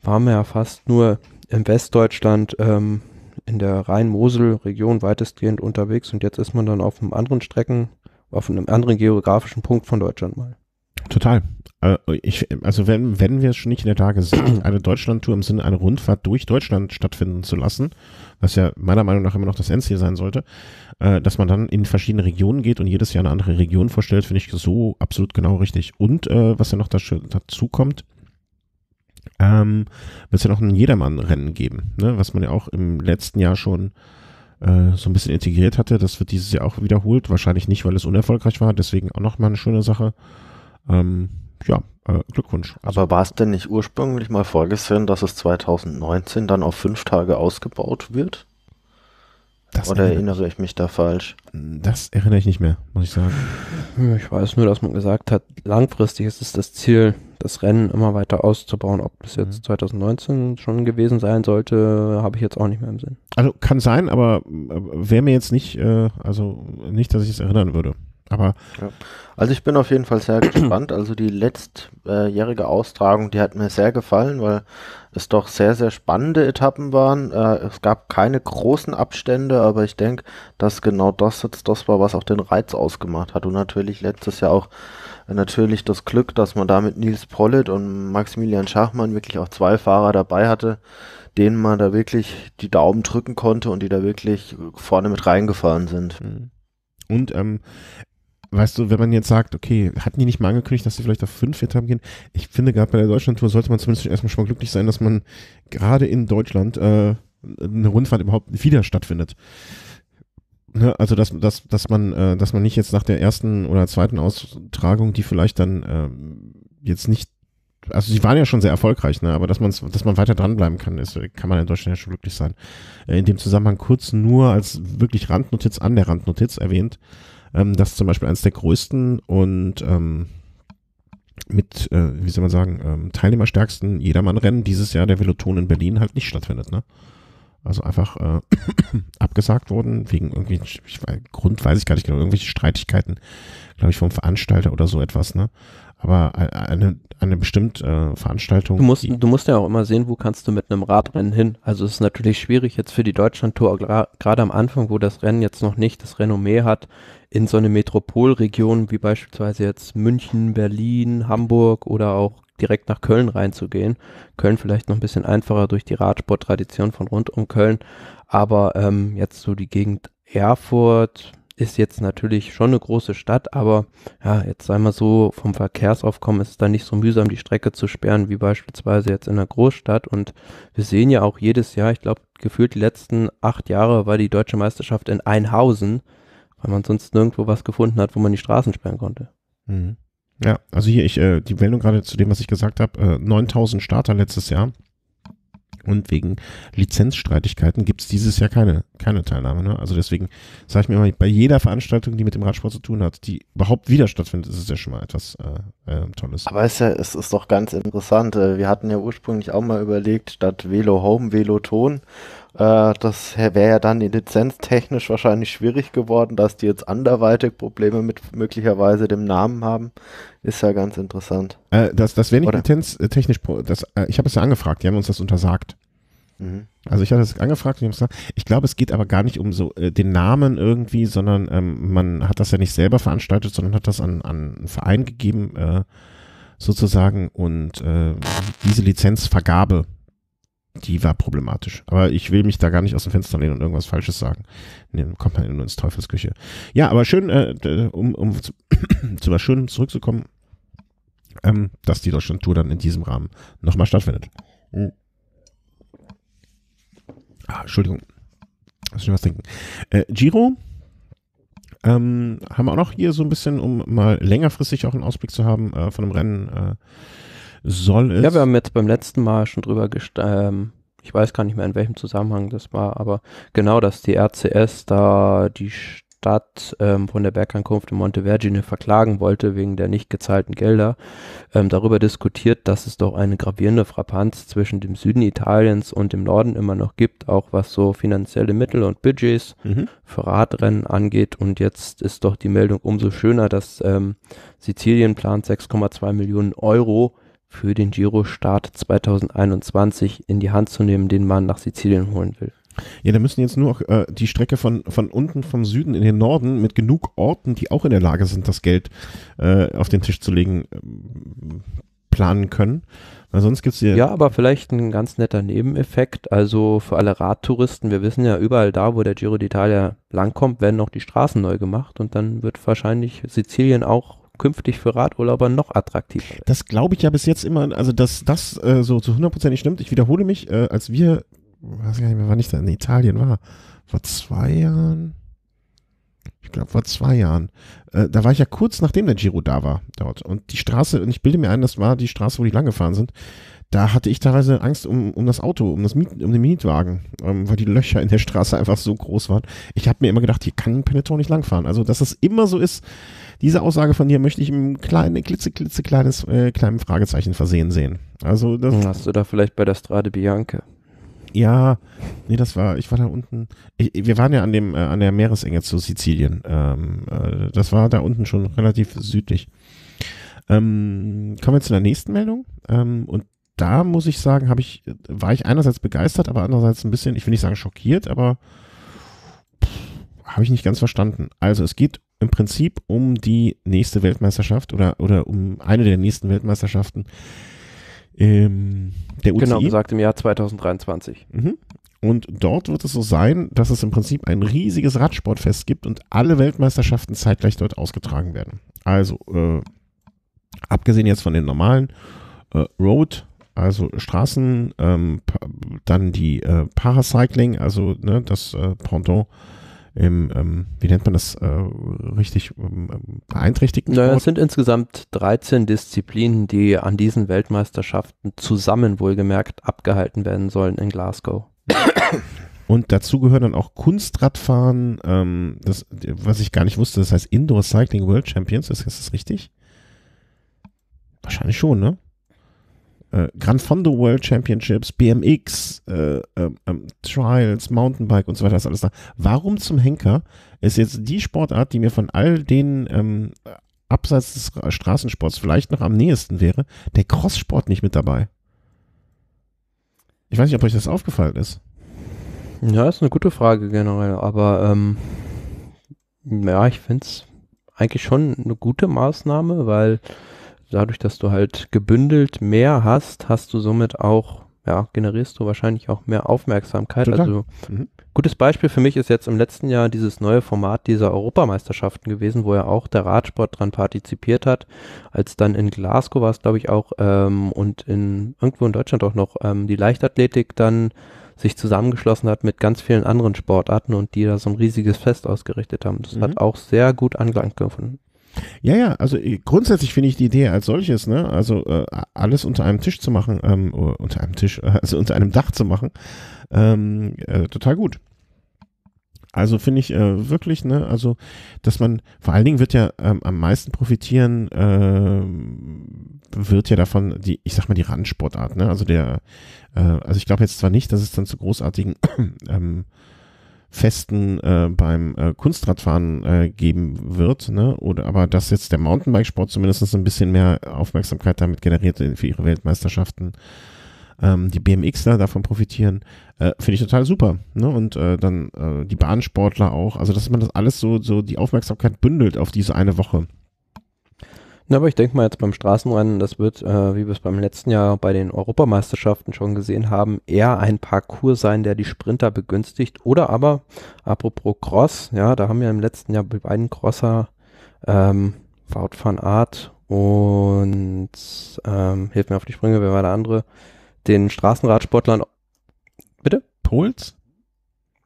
waren wir ja fast nur in Westdeutschland ähm, in der Rhein-Mosel-Region weitestgehend unterwegs und jetzt ist man dann auf einem anderen Strecken, auf einem anderen geografischen Punkt von Deutschland mal. Total. Äh, ich, also wenn, wenn wir es schon nicht in der Tage sind, eine Deutschlandtour im Sinne einer Rundfahrt durch Deutschland stattfinden zu lassen, was ja meiner Meinung nach immer noch das Endziel sein sollte, äh, dass man dann in verschiedene Regionen geht und jedes Jahr eine andere Region vorstellt, finde ich so absolut genau richtig. Und äh, was ja noch dazu, dazu kommt, ähm, wird es ja noch ein Jedermann-Rennen geben, ne? was man ja auch im letzten Jahr schon äh, so ein bisschen integriert hatte. Das wird dieses Jahr auch wiederholt, wahrscheinlich nicht, weil es unerfolgreich war, deswegen auch nochmal eine schöne Sache. Ähm, ja, äh, Glückwunsch. Also, Aber war es denn nicht ursprünglich mal vorgesehen, dass es 2019 dann auf fünf Tage ausgebaut wird? Das Oder erinnere ich mich da falsch? Das erinnere ich nicht mehr, muss ich sagen. Hm, ich weiß nur, dass man gesagt hat, langfristig ist es das Ziel, das Rennen immer weiter auszubauen. Ob das jetzt 2019 mhm. schon gewesen sein sollte, habe ich jetzt auch nicht mehr im Sinn. Also kann sein, aber äh, wäre mir jetzt nicht, äh, also nicht, dass ich es erinnern würde. Aber ja. Also ich bin auf jeden Fall sehr gespannt. Also die letztjährige Austragung, die hat mir sehr gefallen, weil es doch sehr, sehr spannende Etappen waren. Äh, es gab keine großen Abstände, aber ich denke, dass genau das jetzt das war, was auch den Reiz ausgemacht hat. Und natürlich letztes Jahr auch äh, natürlich das Glück, dass man da mit Nils Pollitt und Maximilian Schachmann wirklich auch zwei Fahrer dabei hatte, denen man da wirklich die Daumen drücken konnte und die da wirklich vorne mit reingefahren sind. Mhm. Und ähm, weißt du, wenn man jetzt sagt, okay, hatten die nicht mal angekündigt, dass sie vielleicht auf fünf Etappen gehen? Ich finde, gerade bei der Deutschlandtour sollte man zumindest erstmal schon mal glücklich sein, dass man gerade in Deutschland äh, eine Rundfahrt überhaupt wieder stattfindet. Ne? Also dass, dass, dass man, äh, dass man nicht jetzt nach der ersten oder zweiten Austragung, die vielleicht dann ähm, jetzt nicht also sie waren ja schon sehr erfolgreich, ne? aber dass, man's, dass man weiter dranbleiben kann, ist, äh, kann man in Deutschland ja schon glücklich sein. Äh, in dem Zusammenhang kurz nur als wirklich Randnotiz an der Randnotiz erwähnt, ähm, das ist zum Beispiel eines der größten und ähm, mit, äh, wie soll man sagen, ähm, teilnehmerstärksten Jedermannrennen dieses Jahr der Veloton in Berlin halt nicht stattfindet. Ne? Also einfach äh, abgesagt wurden wegen irgendwie, ich, Grund weiß ich gar nicht genau, irgendwelche Streitigkeiten, glaube ich, vom Veranstalter oder so etwas. Ne? aber eine, eine bestimmte äh, Veranstaltung. Du musst, du musst ja auch immer sehen, wo kannst du mit einem Radrennen hin. Also es ist natürlich schwierig jetzt für die Deutschlandtour, gerade am Anfang, wo das Rennen jetzt noch nicht das Renommee hat, in so eine Metropolregion wie beispielsweise jetzt München, Berlin, Hamburg oder auch direkt nach Köln reinzugehen. Köln vielleicht noch ein bisschen einfacher durch die Radsporttradition von rund um Köln, aber ähm, jetzt so die Gegend Erfurt, ist jetzt natürlich schon eine große Stadt, aber ja, jetzt sei mal so, vom Verkehrsaufkommen ist es dann nicht so mühsam, die Strecke zu sperren, wie beispielsweise jetzt in einer Großstadt. Und wir sehen ja auch jedes Jahr, ich glaube, gefühlt die letzten acht Jahre war die deutsche Meisterschaft in Einhausen, weil man sonst nirgendwo was gefunden hat, wo man die Straßen sperren konnte. Mhm. Ja, also hier, ich, äh, die Meldung gerade zu dem, was ich gesagt habe, äh, 9000 Starter letztes Jahr und wegen Lizenzstreitigkeiten gibt es dieses Jahr keine, keine Teilnahme. Ne? Also deswegen sage ich mir immer, bei jeder Veranstaltung, die mit dem Radsport zu tun hat, die überhaupt wieder stattfindet, ist es ja schon mal etwas äh, äh, Tolles. Aber es ist, ja, es ist doch ganz interessant. Äh, wir hatten ja ursprünglich auch mal überlegt, statt Velo Home, Veloton. Äh, das wäre ja dann lizenztechnisch wahrscheinlich schwierig geworden, dass die jetzt anderweitig Probleme mit möglicherweise dem Namen haben. Ist ja ganz interessant. Äh, das das wäre nicht Oder? lizenztechnisch. Äh, äh, ich habe es ja angefragt, die haben uns das untersagt. Mhm. Also ich hatte es angefragt, ich, ich glaube, es geht aber gar nicht um so äh, den Namen irgendwie, sondern ähm, man hat das ja nicht selber veranstaltet, sondern hat das an, an einen Verein gegeben, äh, sozusagen, und äh, diese Lizenzvergabe die war problematisch. Aber ich will mich da gar nicht aus dem Fenster lehnen und irgendwas Falsches sagen. dann kommt man nur ins Teufelsküche. Ja, aber schön, äh, um, um zu, zu was Schönem zurückzukommen, ähm, dass die Deutschland-Tour dann in diesem Rahmen nochmal stattfindet. Mhm. Ah, Entschuldigung. Muss ich was denken. Äh, Giro ähm, haben wir auch noch hier so ein bisschen, um mal längerfristig auch einen Ausblick zu haben äh, von einem Rennen. Äh, soll es. Ja, wir haben jetzt beim letzten Mal schon drüber gestanden. Ähm, ich weiß gar nicht mehr, in welchem Zusammenhang das war, aber genau, dass die RCS da die Stadt ähm, von der Bergankunft in Montevergine verklagen wollte wegen der nicht gezahlten Gelder, ähm, darüber diskutiert, dass es doch eine gravierende Frappanz zwischen dem Süden Italiens und dem Norden immer noch gibt, auch was so finanzielle Mittel und Budgets mhm. für Radrennen angeht. Und jetzt ist doch die Meldung umso schöner, dass ähm, Sizilien plant 6,2 Millionen Euro für den Giro-Start 2021 in die Hand zu nehmen, den man nach Sizilien holen will. Ja, da müssen jetzt nur auch, äh, die Strecke von, von unten, vom Süden in den Norden mit genug Orten, die auch in der Lage sind, das Geld äh, auf den Tisch zu legen, ähm, planen können. Weil sonst gibt's ja, aber vielleicht ein ganz netter Nebeneffekt. Also für alle Radtouristen, wir wissen ja, überall da, wo der Giro d'Italia langkommt, werden auch die Straßen neu gemacht und dann wird wahrscheinlich Sizilien auch künftig für Radurlauber noch attraktiver wird. Das glaube ich ja bis jetzt immer, also dass das äh, so zu hundertprozentig stimmt. Ich wiederhole mich, äh, als wir, weiß gar nicht mehr, wann ich da in Italien war, vor zwei Jahren, ich glaube vor zwei Jahren, äh, da war ich ja kurz nachdem der Giro da war dort. Und die Straße, und ich bilde mir ein, das war die Straße, wo die lang gefahren sind, da hatte ich teilweise Angst um, um das Auto, um, das Miet, um den Mietwagen, ähm, weil die Löcher in der Straße einfach so groß waren. Ich habe mir immer gedacht, hier kann ein Peloton nicht langfahren. Also, dass das immer so ist, diese Aussage von dir möchte ich im kleinen, klitzeklitzekleines, äh, kleinen Fragezeichen versehen sehen. Also das hm, Hast du da vielleicht bei der Strade Bianca? Ja, nee, das war, ich war da unten, ich, wir waren ja an dem, äh, an der Meeresenge zu Sizilien. Ähm, äh, das war da unten schon relativ südlich. Ähm, kommen wir zu der nächsten Meldung. Ähm, und da muss ich sagen, habe ich, war ich einerseits begeistert, aber andererseits ein bisschen, ich will nicht sagen schockiert, aber pff, habe ich nicht ganz verstanden. Also es geht im Prinzip um die nächste Weltmeisterschaft oder, oder um eine der nächsten Weltmeisterschaften ähm, der UCI. Genau gesagt im Jahr 2023. Mhm. Und dort wird es so sein, dass es im Prinzip ein riesiges Radsportfest gibt und alle Weltmeisterschaften zeitgleich dort ausgetragen werden. Also äh, abgesehen jetzt von den normalen äh, Road, also Straßen, ähm, dann die äh, Paracycling, also ne, das äh, Pendant im, ähm, wie nennt man das, äh, richtig ähm, beeinträchtigten Sport? Naja, es sind insgesamt 13 Disziplinen, die an diesen Weltmeisterschaften zusammen wohlgemerkt abgehalten werden sollen in Glasgow. Und dazu gehören dann auch Kunstradfahren, ähm, das, was ich gar nicht wusste, das heißt Indoor Cycling World Champions, ist, ist das richtig? Wahrscheinlich schon, ne? äh, Gran Fondo World Championships, BMX, äh, ähm, ähm, Trials, Mountainbike und so weiter ist alles da. Warum zum Henker ist jetzt die Sportart, die mir von all den ähm, abseits des Straßensports vielleicht noch am nächsten wäre, der Crosssport nicht mit dabei? Ich weiß nicht, ob euch das aufgefallen ist. Ja, ist eine gute Frage generell, aber ähm, ja, ich finde es eigentlich schon eine gute Maßnahme, weil dadurch, dass du halt gebündelt mehr hast, hast du somit auch, ja, generierst du wahrscheinlich auch mehr Aufmerksamkeit. Total. Also mhm. gutes Beispiel für mich ist jetzt im letzten Jahr dieses neue Format dieser Europameisterschaften gewesen, wo ja auch der Radsport dran partizipiert hat. Als dann in Glasgow war es, glaube ich, auch ähm, und in irgendwo in Deutschland auch noch ähm, die Leichtathletik dann sich zusammengeschlossen hat mit ganz vielen anderen Sportarten und die da so ein riesiges Fest ausgerichtet haben. Das mhm. hat auch sehr gut Anklang gefunden. Ja, ja, also äh, grundsätzlich finde ich die Idee als solches, ne, also äh, alles unter einem Tisch zu machen, ähm, unter einem Tisch, also unter einem Dach zu machen, ähm, äh, total gut. Also finde ich äh, wirklich, ne, also dass man vor allen Dingen wird ja ähm, am meisten profitieren, ähm, wird ja davon die, ich sag mal die Randsportart, ne, also der, äh, also ich glaube jetzt zwar nicht, dass es dann zu großartigen ähm, Festen äh, beim äh, Kunstradfahren äh, geben wird, ne? Oder aber dass jetzt der Mountainbikesport zumindest ein bisschen mehr Aufmerksamkeit damit generiert für ihre Weltmeisterschaften. Ähm, die BMX da davon profitieren, äh, finde ich total super. Ne? Und äh, dann äh, die Bahnsportler auch. Also dass man das alles so, so die Aufmerksamkeit bündelt auf diese eine Woche. Na, aber ich denke mal jetzt beim Straßenrennen, das wird, äh, wie wir es beim letzten Jahr bei den Europameisterschaften schon gesehen haben, eher ein Parcours sein, der die Sprinter begünstigt. Oder aber, apropos Cross, ja, da haben ja im letzten Jahr die beiden Crosser, ähm, Wout van Aert und, ähm, hilf mir auf die Sprünge, wer war der andere, den Straßenradsportlern, bitte? Puls?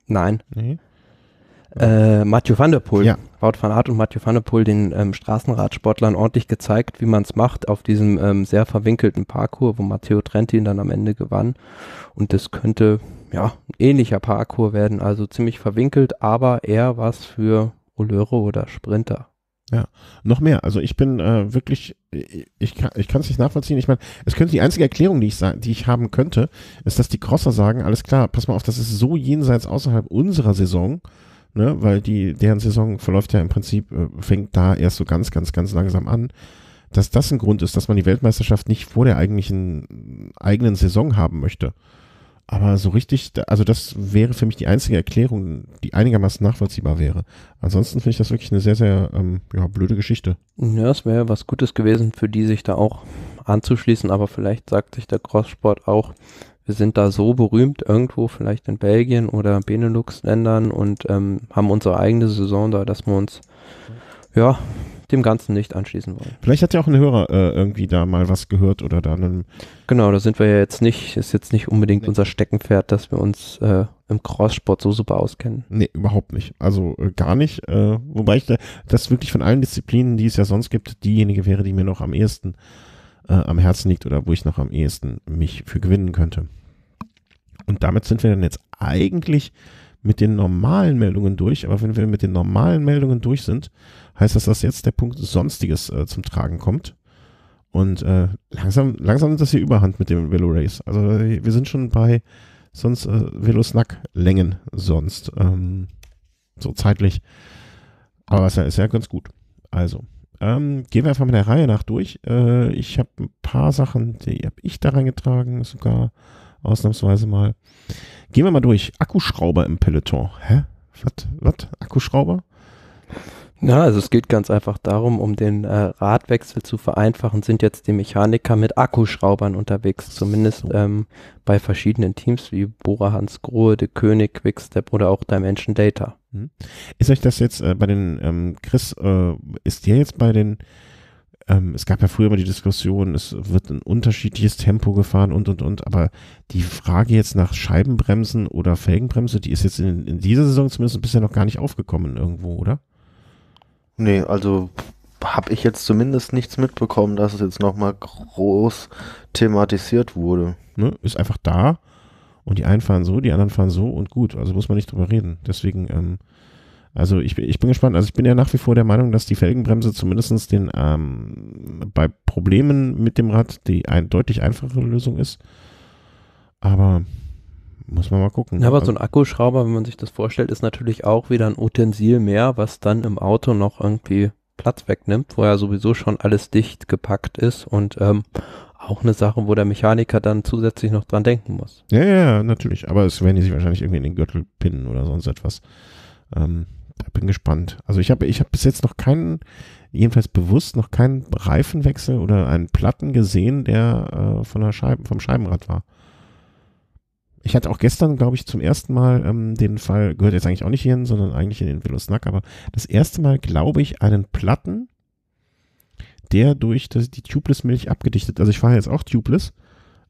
Nein. Nee äh, Mathieu van der Poel, ja. Wout van Aert und Mathieu van der Poel den ähm, Straßenradsportlern ordentlich gezeigt, wie man es macht auf diesem ähm, sehr verwinkelten Parkour, wo Matteo Trentin dann am Ende gewann. Und das könnte ja ein ähnlicher Parkour werden, also ziemlich verwinkelt, aber eher was für Oleure oder Sprinter. Ja, noch mehr. Also ich bin äh, wirklich, ich, kann, ich kann es nicht nachvollziehen. Ich meine, es könnte die einzige Erklärung, die ich, die ich haben könnte, ist, dass die Crosser sagen, alles klar, pass mal auf, das ist so jenseits außerhalb unserer Saison, ne? weil die, deren Saison verläuft ja im Prinzip, äh, fängt da erst so ganz, ganz, ganz langsam an, dass das ein Grund ist, dass man die Weltmeisterschaft nicht vor der eigentlichen eigenen Saison haben möchte. Aber so richtig, also das wäre für mich die einzige Erklärung, die einigermaßen nachvollziehbar wäre. Ansonsten finde ich das wirklich eine sehr, sehr ähm, ja, blöde Geschichte. Ja, es wäre was Gutes gewesen für die, sich da auch anzuschließen, aber vielleicht sagt sich der Crosssport auch, wir sind da so berühmt irgendwo vielleicht in Belgien oder Benelux-Ländern und ähm, haben unsere eigene Saison da, dass wir uns ja dem Ganzen nicht anschließen wollen. Vielleicht hat ja auch ein Hörer äh, irgendwie da mal was gehört oder da einen. Genau, da sind wir ja jetzt nicht, ist jetzt nicht unbedingt nee. unser Steckenpferd, dass wir uns äh, im Crosssport so super auskennen. Nee, überhaupt nicht. Also äh, gar nicht. Äh, wobei ich da, das wirklich von allen Disziplinen, die es ja sonst gibt, diejenige wäre, die mir noch am ehesten äh, am Herzen liegt oder wo ich noch am ehesten mich für gewinnen könnte. Und damit sind wir dann jetzt eigentlich mit den normalen Meldungen durch. Aber wenn wir mit den normalen Meldungen durch sind, heißt das, dass jetzt der Punkt Sonstiges äh, zum Tragen kommt. Und äh, langsam, langsam ist das hier überhand mit dem Velo Race. Also wir sind schon bei sonst äh, Velo Snack Längen sonst ähm, so zeitlich. Aber es ist ja ganz gut. Also ähm, gehen wir einfach mit der Reihe nach durch. Äh, ich habe ein paar Sachen, die habe ich da reingetragen, sogar ausnahmsweise mal. Gehen wir mal durch. Akkuschrauber im Peloton. Hä? Was? Akkuschrauber? Ja, also es geht ganz einfach darum, um den äh, Radwechsel zu vereinfachen, sind jetzt die Mechaniker mit Akkuschraubern unterwegs, zumindest so. ähm, bei verschiedenen Teams wie Bora Hans Grohe, The König, Quickstep oder auch Dimension Data. Hm. Ist euch das jetzt äh, bei den, ähm, Chris, äh, ist der jetzt bei den, ähm, es gab ja früher immer die Diskussion, es wird ein unterschiedliches Tempo gefahren und und und, aber die Frage jetzt nach Scheibenbremsen oder Felgenbremse, die ist jetzt in, in dieser Saison zumindest bisher noch gar nicht aufgekommen irgendwo, oder? Nee, also habe ich jetzt zumindest nichts mitbekommen, dass es jetzt nochmal groß thematisiert wurde. Ne, ist einfach da und die einen fahren so, die anderen fahren so und gut. Also muss man nicht drüber reden. Deswegen, ähm, also ich, ich bin gespannt. Also ich bin ja nach wie vor der Meinung, dass die Felgenbremse zumindest den ähm, bei Problemen mit dem Rad die ein, deutlich einfachere Lösung ist. Aber muss man mal gucken. Ja, aber also so ein Akkuschrauber, wenn man sich das vorstellt, ist natürlich auch wieder ein Utensil mehr, was dann im Auto noch irgendwie Platz wegnimmt, wo ja sowieso schon alles dicht gepackt ist und ähm, auch eine Sache, wo der Mechaniker dann zusätzlich noch dran denken muss. Ja, ja, natürlich. Aber es werden die sich wahrscheinlich irgendwie in den Gürtel pinnen oder sonst etwas. Ähm, bin gespannt. Also ich habe ich hab bis jetzt noch keinen, jedenfalls bewusst noch keinen Reifenwechsel oder einen Platten gesehen, der äh, von der Scheibe, vom Scheibenrad war. Ich hatte auch gestern, glaube ich, zum ersten Mal ähm, den Fall, gehört jetzt eigentlich auch nicht hierhin, sondern eigentlich in den Velosnack, aber das erste Mal, glaube ich, einen Platten, der durch das, die Tubeless-Milch abgedichtet. Also ich fahre jetzt auch Tubeless.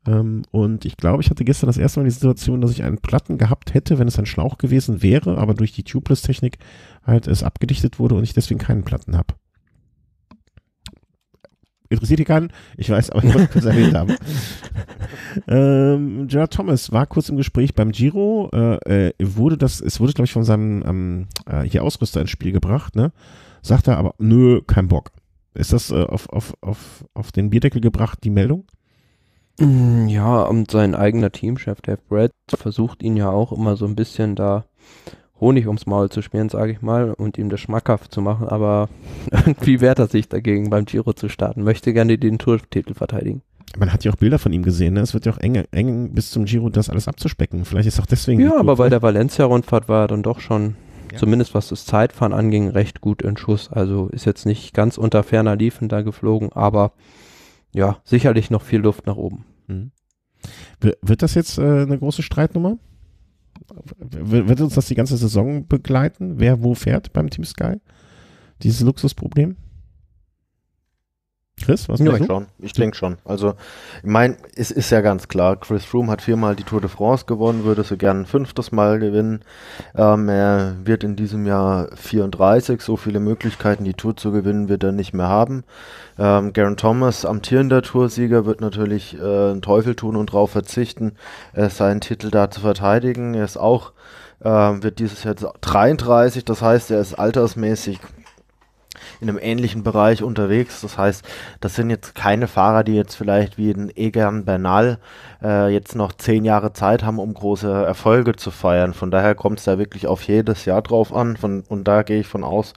Ähm, und ich glaube, ich hatte gestern das erste Mal die Situation, dass ich einen Platten gehabt hätte, wenn es ein Schlauch gewesen wäre, aber durch die Tubeless-Technik halt es abgedichtet wurde und ich deswegen keinen Platten habe interessiert hier keinen. Ich weiß, aber ich wollte kurz erwähnt haben. ähm, Gerard Thomas war kurz im Gespräch beim Giro. Äh, äh wurde das, es wurde, glaube ich, von seinem ähm, äh, hier Ausrüster ins Spiel gebracht, ne? Sagt er aber, nö, kein Bock. Ist das äh, auf, auf, auf, auf den Bierdeckel gebracht, die Meldung? Mm, ja, und sein eigener Teamchef, Dave Brett, versucht ihn ja auch immer so ein bisschen da Honig ums Maul zu schmieren, sage ich mal, und ihm das schmackhaft zu machen, aber irgendwie wehrt er sich dagegen, beim Giro zu starten, möchte gerne den Tourtitel verteidigen. Man hat ja auch Bilder von ihm gesehen, ne? es wird ja auch eng, eng bis zum Giro das alles abzuspecken, vielleicht ist auch deswegen. Ja, aber gut, bei ne? der Valencia-Rundfahrt war er dann doch schon, ja. zumindest was das Zeitfahren anging, recht gut in Schuss, also ist jetzt nicht ganz unter ferner Liefen da geflogen, aber ja, sicherlich noch viel Luft nach oben. Mhm. Wird das jetzt äh, eine große Streitnummer? Wird uns das die ganze Saison begleiten, wer wo fährt beim Team Sky? Dieses Luxusproblem? Chris, was ja, du? schon. Ich denke schon. Also, ich meine, es ist ja ganz klar, Chris Froome hat viermal die Tour de France gewonnen, würde so gern ein fünftes Mal gewinnen. Ähm, er wird in diesem Jahr 34, so viele Möglichkeiten, die Tour zu gewinnen, wird er nicht mehr haben. Ähm, Garen Thomas, amtierender Toursieger, wird natürlich äh, einen Teufel tun und darauf verzichten, äh, seinen Titel da zu verteidigen. Er ist auch, äh, wird dieses Jahr 33, das heißt, er ist altersmäßig in einem ähnlichen Bereich unterwegs. Das heißt, das sind jetzt keine Fahrer, die jetzt vielleicht wie ein Egan Bernal äh, jetzt noch zehn Jahre Zeit haben, um große Erfolge zu feiern. Von daher kommt es da wirklich auf jedes Jahr drauf an. Von, und da gehe ich von aus,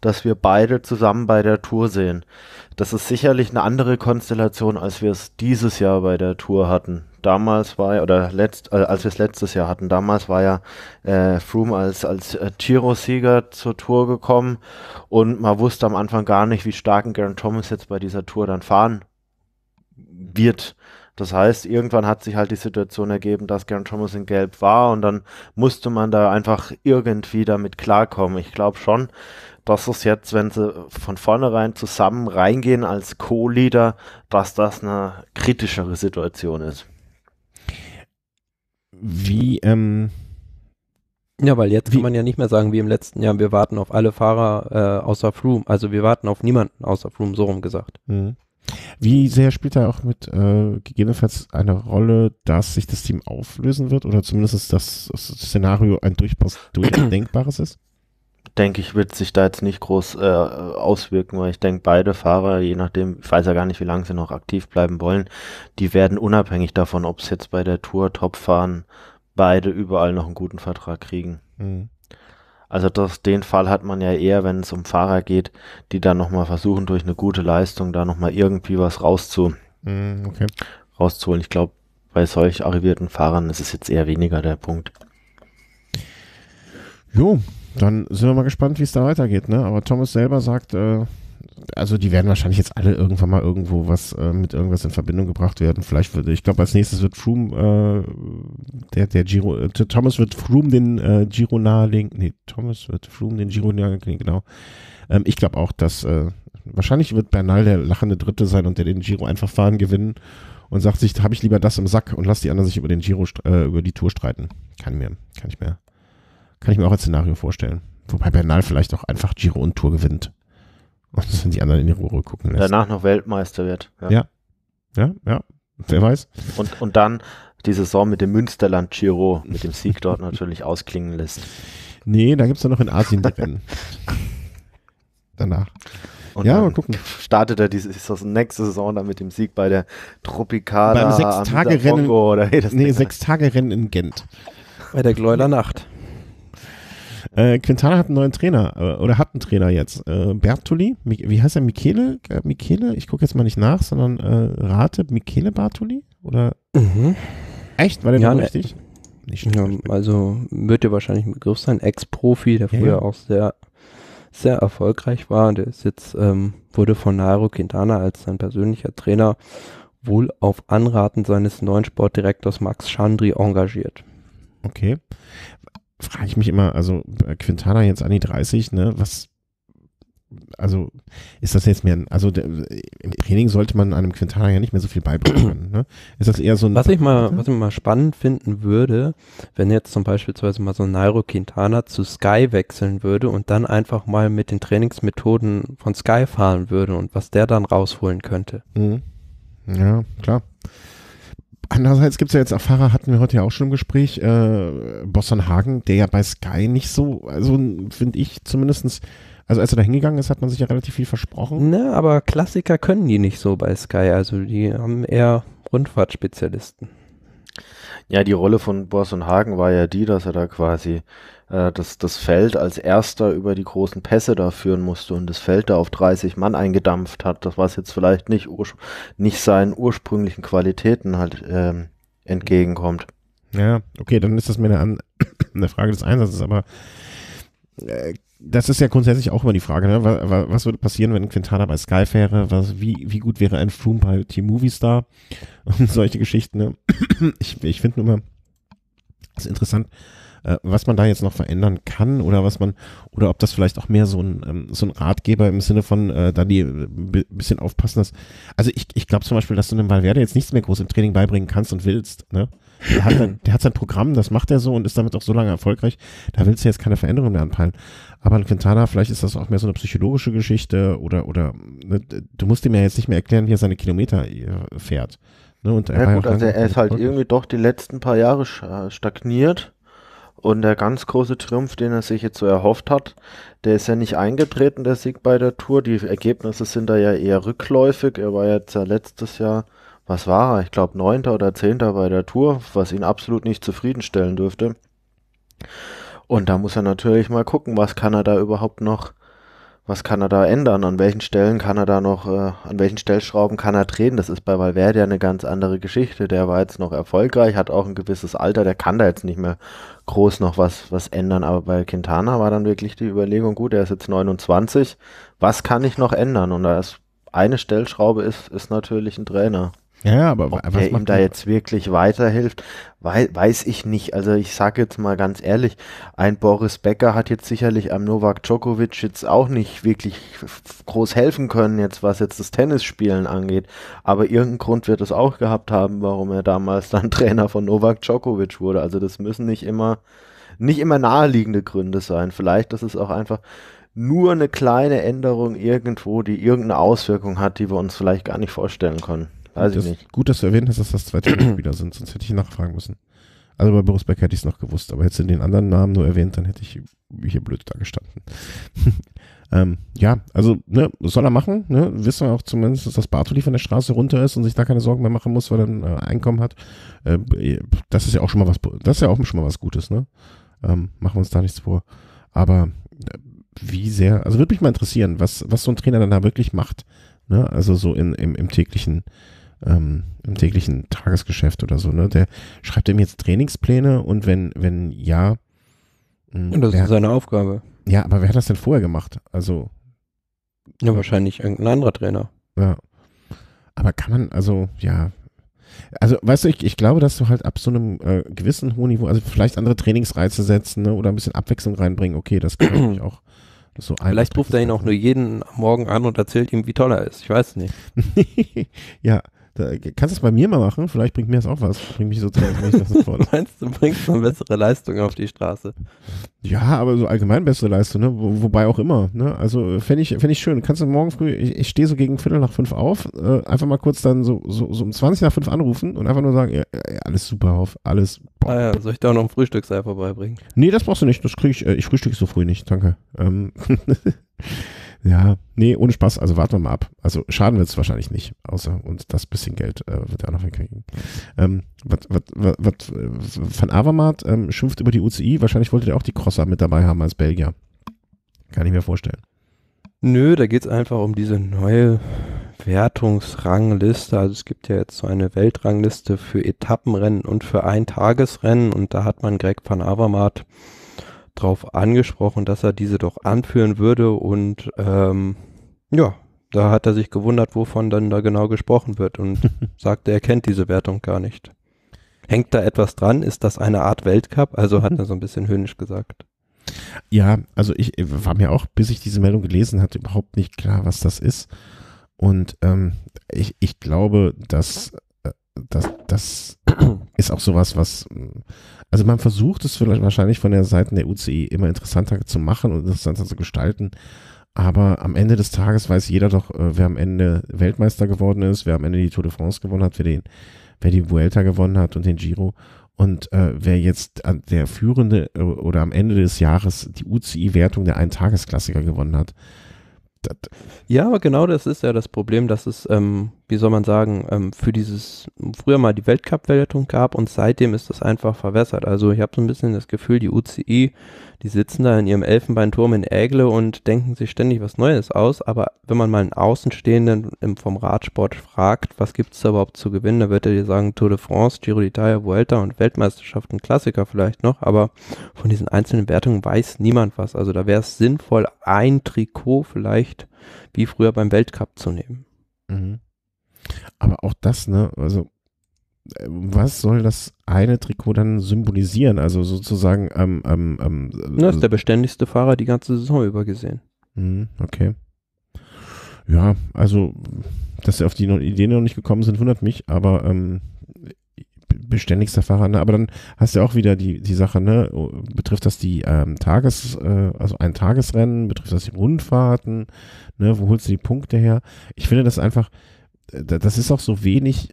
dass wir beide zusammen bei der Tour sehen. Das ist sicherlich eine andere Konstellation, als wir es dieses Jahr bei der Tour hatten damals war ja, oder letzt, äh, als wir es letztes Jahr hatten, damals war ja äh, Froome als, als äh, Tiro-Sieger zur Tour gekommen und man wusste am Anfang gar nicht, wie stark ein Garen Thomas jetzt bei dieser Tour dann fahren wird. Das heißt, irgendwann hat sich halt die Situation ergeben, dass Garen Thomas in Gelb war und dann musste man da einfach irgendwie damit klarkommen. Ich glaube schon, dass es jetzt, wenn sie von vornherein zusammen reingehen als Co-Leader, dass das eine kritischere Situation ist wie, ähm, ja, weil jetzt wie, kann man ja nicht mehr sagen, wie im letzten Jahr, wir warten auf alle Fahrer äh, außer Froome. Also wir warten auf niemanden außer Froome, so rum gesagt. Mhm. Wie sehr spielt da auch mit äh, gegebenenfalls eine Rolle, dass sich das Team auflösen wird oder zumindest das, das Szenario ein durchaus durchdenkbares ist? denke ich, wird sich da jetzt nicht groß äh, auswirken, weil ich denke, beide Fahrer, je nachdem, ich weiß ja gar nicht, wie lange sie noch aktiv bleiben wollen, die werden unabhängig davon, ob es jetzt bei der Tour top fahren, beide überall noch einen guten Vertrag kriegen. Mhm. Also das, den Fall hat man ja eher, wenn es um Fahrer geht, die dann nochmal versuchen, durch eine gute Leistung da nochmal irgendwie was rauszu, mhm, okay. rauszuholen. Ich glaube, bei solch arrivierten Fahrern ist es jetzt eher weniger der Punkt. Jo, dann sind wir mal gespannt, wie es da weitergeht. Ne? Aber Thomas selber sagt, äh, also die werden wahrscheinlich jetzt alle irgendwann mal irgendwo was äh, mit irgendwas in Verbindung gebracht werden. Vielleicht würde, ich glaube, als nächstes wird Froome, äh, der, der Giro, äh, Thomas wird Froome den äh, Giro nahelegen. Nee, Thomas wird Froome den Giro nahelegen, genau. Ähm, ich glaube auch, dass äh, wahrscheinlich wird Bernal der lachende Dritte sein und der den Giro einfach fahren gewinnen und sagt sich, habe ich lieber das im Sack und lass die anderen sich über den Giro, äh, über die Tour streiten. Kann mir, kann ich mir kann ich mir auch als Szenario vorstellen. Wobei Bernal vielleicht auch einfach Giro und Tour gewinnt. Und das sind die anderen in die Ruhe gucken lässt. Danach noch Weltmeister wird. Ja. Ja, ja. ja. Wer weiß. Und, und dann die Saison mit dem Münsterland Giro, mit dem Sieg dort natürlich ausklingen lässt. Nee, da gibt es dann noch in Asien die Rennen. Danach. Und ja, mal gucken. Startet er diese das nächste Saison dann mit dem Sieg bei der Tropicana beim sechs Tage Rennen oder hey, nee, sechs Tage Rennen in Gent. Bei der Gläuler Nacht. Äh, Quintana hat einen neuen Trainer äh, oder hat einen Trainer jetzt. Äh, Bertoli, wie heißt er? Michele? Äh, Michele? Ich gucke jetzt mal nicht nach, sondern äh, rate Michele Bartoli? Oder? Mhm. Echt? War der ja, ne, richtig? Nicht ja, also wird dir wahrscheinlich ein Begriff sein. Ex-Profi, der ja, früher ja. auch sehr, sehr erfolgreich war. Der ist jetzt, ähm, wurde von Nairo Quintana als sein persönlicher Trainer wohl auf Anraten seines neuen Sportdirektors Max Chandri engagiert. Okay frage ich mich immer, also äh, Quintana jetzt an die 30, ne, was, also ist das jetzt mehr, also im Training sollte man einem Quintana ja nicht mehr so viel beibringen ne? Ist das eher so ein... Was ich mal, was ich mal spannend finden würde, wenn jetzt zum Beispiel mal so ein Nairo Quintana zu Sky wechseln würde und dann einfach mal mit den Trainingsmethoden von Sky fahren würde und was der dann rausholen könnte. Mhm. Ja, klar. Andererseits gibt es ja jetzt auch Fahrer, hatten wir heute ja auch schon im Gespräch, äh, Boston Hagen, der ja bei Sky nicht so, also finde ich zumindestens, also als er da hingegangen ist, hat man sich ja relativ viel versprochen. Ne, aber Klassiker können die nicht so bei Sky, also die haben eher Rundfahrtspezialisten. Ja, die Rolle von Boston Hagen war ja die, dass er da quasi äh, dass das Feld als erster über die großen Pässe da führen musste und das Feld da auf 30 Mann eingedampft hat, das was jetzt vielleicht nicht, nicht seinen ursprünglichen Qualitäten halt ähm, entgegenkommt. Ja, okay, dann ist das mir eine, An eine Frage des Einsatzes, aber äh, das ist ja grundsätzlich auch immer die Frage, ne? was, was, würde passieren, wenn Quintana bei Sky wäre? Was, wie, wie gut wäre ein Froome bei t Movie Star? Und solche Geschichten. Ne? Ich, ich finde nur mal, das ist interessant, äh, was man da jetzt noch verändern kann oder was man, oder ob das vielleicht auch mehr so ein, ähm, so ein Ratgeber im Sinne von, äh, da die ein äh, bisschen aufpassen, dass, also ich, ich glaube zum Beispiel, dass du einem Valverde jetzt nichts mehr groß im Training beibringen kannst und willst, ne? Der hat, sein, der hat sein Programm, das macht er so und ist damit auch so lange erfolgreich. Da willst du jetzt keine Veränderung mehr anpeilen. Aber an Quintana, vielleicht ist das auch mehr so eine psychologische Geschichte oder, oder ne, du musst ihm ja jetzt nicht mehr erklären, wie er seine Kilometer äh, fährt. Ne, und er ja, gut, also er ist halt irgendwie doch die letzten paar Jahre stagniert. Und der ganz große Triumph, den er sich jetzt so erhofft hat, der ist ja nicht eingetreten, der Sieg bei der Tour. Die Ergebnisse sind da ja eher rückläufig. Er war jetzt ja letztes Jahr, was war er? Ich glaube, neunter oder zehnter bei der Tour, was ihn absolut nicht zufriedenstellen dürfte. Und da muss er natürlich mal gucken, was kann er da überhaupt noch was kann er da ändern? An welchen Stellen kann er da noch, äh, an welchen Stellschrauben kann er drehen? Das ist bei Valverde eine ganz andere Geschichte. Der war jetzt noch erfolgreich, hat auch ein gewisses Alter, der kann da jetzt nicht mehr groß noch was, was ändern. Aber bei Quintana war dann wirklich die Überlegung, gut, er ist jetzt 29, was kann ich noch ändern? Und da ist eine Stellschraube ist, ist natürlich ein Trainer. Ja, aber ob was der ihm da jetzt wirklich weiterhilft, weiß, weiß ich nicht. Also ich sage jetzt mal ganz ehrlich, ein Boris Becker hat jetzt sicherlich am Novak Djokovic jetzt auch nicht wirklich groß helfen können, jetzt was jetzt das Tennisspielen angeht. Aber irgendeinen Grund wird es auch gehabt haben, warum er damals dann Trainer von Novak Djokovic wurde. Also das müssen nicht immer nicht immer naheliegende Gründe sein. Vielleicht ist es auch einfach nur eine kleine Änderung irgendwo, die irgendeine Auswirkung hat, die wir uns vielleicht gar nicht vorstellen können. Weiß das, ich nicht. Gut, dass du erwähnt hast, dass das zwei Spieler sind, sonst hätte ich nachfragen müssen. Also bei Boris Borusberg hätte ich es noch gewusst, aber hättest du den anderen Namen nur erwähnt, dann hätte ich hier blöd dagestanden. ähm, ja, also ne, soll er machen. Ne? Wissen wir auch zumindest, dass Bartoli von der Straße runter ist und sich da keine Sorgen mehr machen muss, weil er ein äh, Einkommen hat. Ähm, äh, das ist ja auch schon mal was, das ist ja auch schon mal was Gutes. Ne? Ähm, machen wir uns da nichts vor. Aber äh, wie sehr, also würde mich mal interessieren, was, was so ein Trainer dann da wirklich macht. Ne? Also so in, im, im täglichen ähm, im täglichen Tagesgeschäft oder so, ne? Der schreibt ihm jetzt Trainingspläne und wenn, wenn ja. Mh, hm, ja, das ist seine Aufgabe. Ja, aber wer hat das denn vorher gemacht? Also. Ja, wahrscheinlich irgendein anderer Trainer. Ja. Aber kann man, also, ja. Also, weißt du, ich, ich glaube, dass du halt ab so einem äh, gewissen hohen Niveau, also vielleicht andere Trainingsreize setzen ne, oder ein bisschen Abwechslung reinbringen, okay, das kann ich auch. So Vielleicht ruft er ihn auch nur jeden Morgen an und erzählt ihm, wie toll er ist. Ich weiß nicht. ja, da, kannst du das bei mir mal machen? Vielleicht bringt mir das auch was. Bringt mich so zu, als ich das sofort. Meinst du, bringst eine bessere Leistung auf die Straße? Ja, aber so allgemein bessere Leistung, ne? Wo, wobei auch immer. Ne? Also fände ich, fänd ich schön. Kannst du morgen früh, ich, ich stehe so gegen Viertel nach fünf auf, äh, einfach mal kurz dann so, so, so, um 20 nach fünf anrufen und einfach nur sagen, ja, ja, alles super auf, alles. Boah. Ah ja, soll ich da auch noch ein Frühstücksei vorbeibringen? Nee, das brauchst du nicht. Das krieg ich, äh, ich frühstücke so früh nicht, danke. Ähm. ja, nee, ohne Spaß, also warten wir mal ab. Also schaden wird es wahrscheinlich nicht, außer uns das bisschen Geld äh, wird er auch noch wegkriegen. Ähm, wat, wat, wat, äh, Van Avermaet ähm, schimpft über die UCI, wahrscheinlich wollte der auch die Crosser mit dabei haben als Belgier. Kann ich mir vorstellen. Nö, da geht es einfach um diese neue Wertungsrangliste. Also es gibt ja jetzt so eine Weltrangliste für Etappenrennen und für Eintagesrennen und da hat man Greg Van Avermaet drauf angesprochen, dass er diese doch anführen würde und ähm, ja, da hat er sich gewundert, wovon dann da genau gesprochen wird und sagte, er kennt diese Wertung gar nicht. Hängt da etwas dran? Ist das eine Art Weltcup? Also hat mhm. er so ein bisschen höhnisch gesagt. Ja, also ich war mir auch, bis ich diese Meldung gelesen hatte, überhaupt nicht klar, was das ist. Und ähm, ich, ich glaube, dass das, das ist auch sowas, was, mm, also man versucht es vielleicht wahrscheinlich von der Seite der UCI immer interessanter zu machen und interessanter zu gestalten. Aber am Ende des Tages weiß jeder doch, äh, wer am Ende Weltmeister geworden ist, wer am Ende die Tour de France gewonnen hat, wer, den, wer die Vuelta gewonnen hat und den Giro. Und äh, wer jetzt der führende äh, oder am Ende des Jahres die UCI-Wertung der Eintagesklassiker gewonnen hat. ja, aber genau das ist ja das Problem, dass es ähm wie soll man sagen, ähm, für dieses früher mal die Weltcup-Wertung gab und seitdem ist das einfach verwässert. Also ich habe so ein bisschen das Gefühl, die UCI, die sitzen da in ihrem Elfenbeinturm in Ägle und denken sich ständig was Neues aus, aber wenn man mal einen Außenstehenden im, vom Radsport fragt, was gibt es da überhaupt zu gewinnen, dann wird er dir sagen Tour de France, Giro d'Italia, Vuelta und Weltmeisterschaften, Klassiker vielleicht noch, aber von diesen einzelnen Wertungen weiß niemand was. Also da wäre es sinnvoll, ein Trikot vielleicht wie früher beim Weltcup zu nehmen. Mhm. Aber auch das, ne? Also, äh, was soll das eine Trikot dann symbolisieren? Also sozusagen am. Ähm, ähm, ähm, das ist äh, der beständigste Fahrer die ganze Saison über gesehen. Mhm, okay. Ja, also, dass sie auf die Idee noch nicht gekommen sind, wundert mich, aber ähm, beständigster Fahrer, ne? aber dann hast du auch wieder die, die Sache, ne? Oh, betrifft das die ähm, Tages, äh, also ein Tagesrennen, betrifft das die Rundfahrten, ne? wo holst du die Punkte her? Ich finde das einfach, das ist auch so wenig,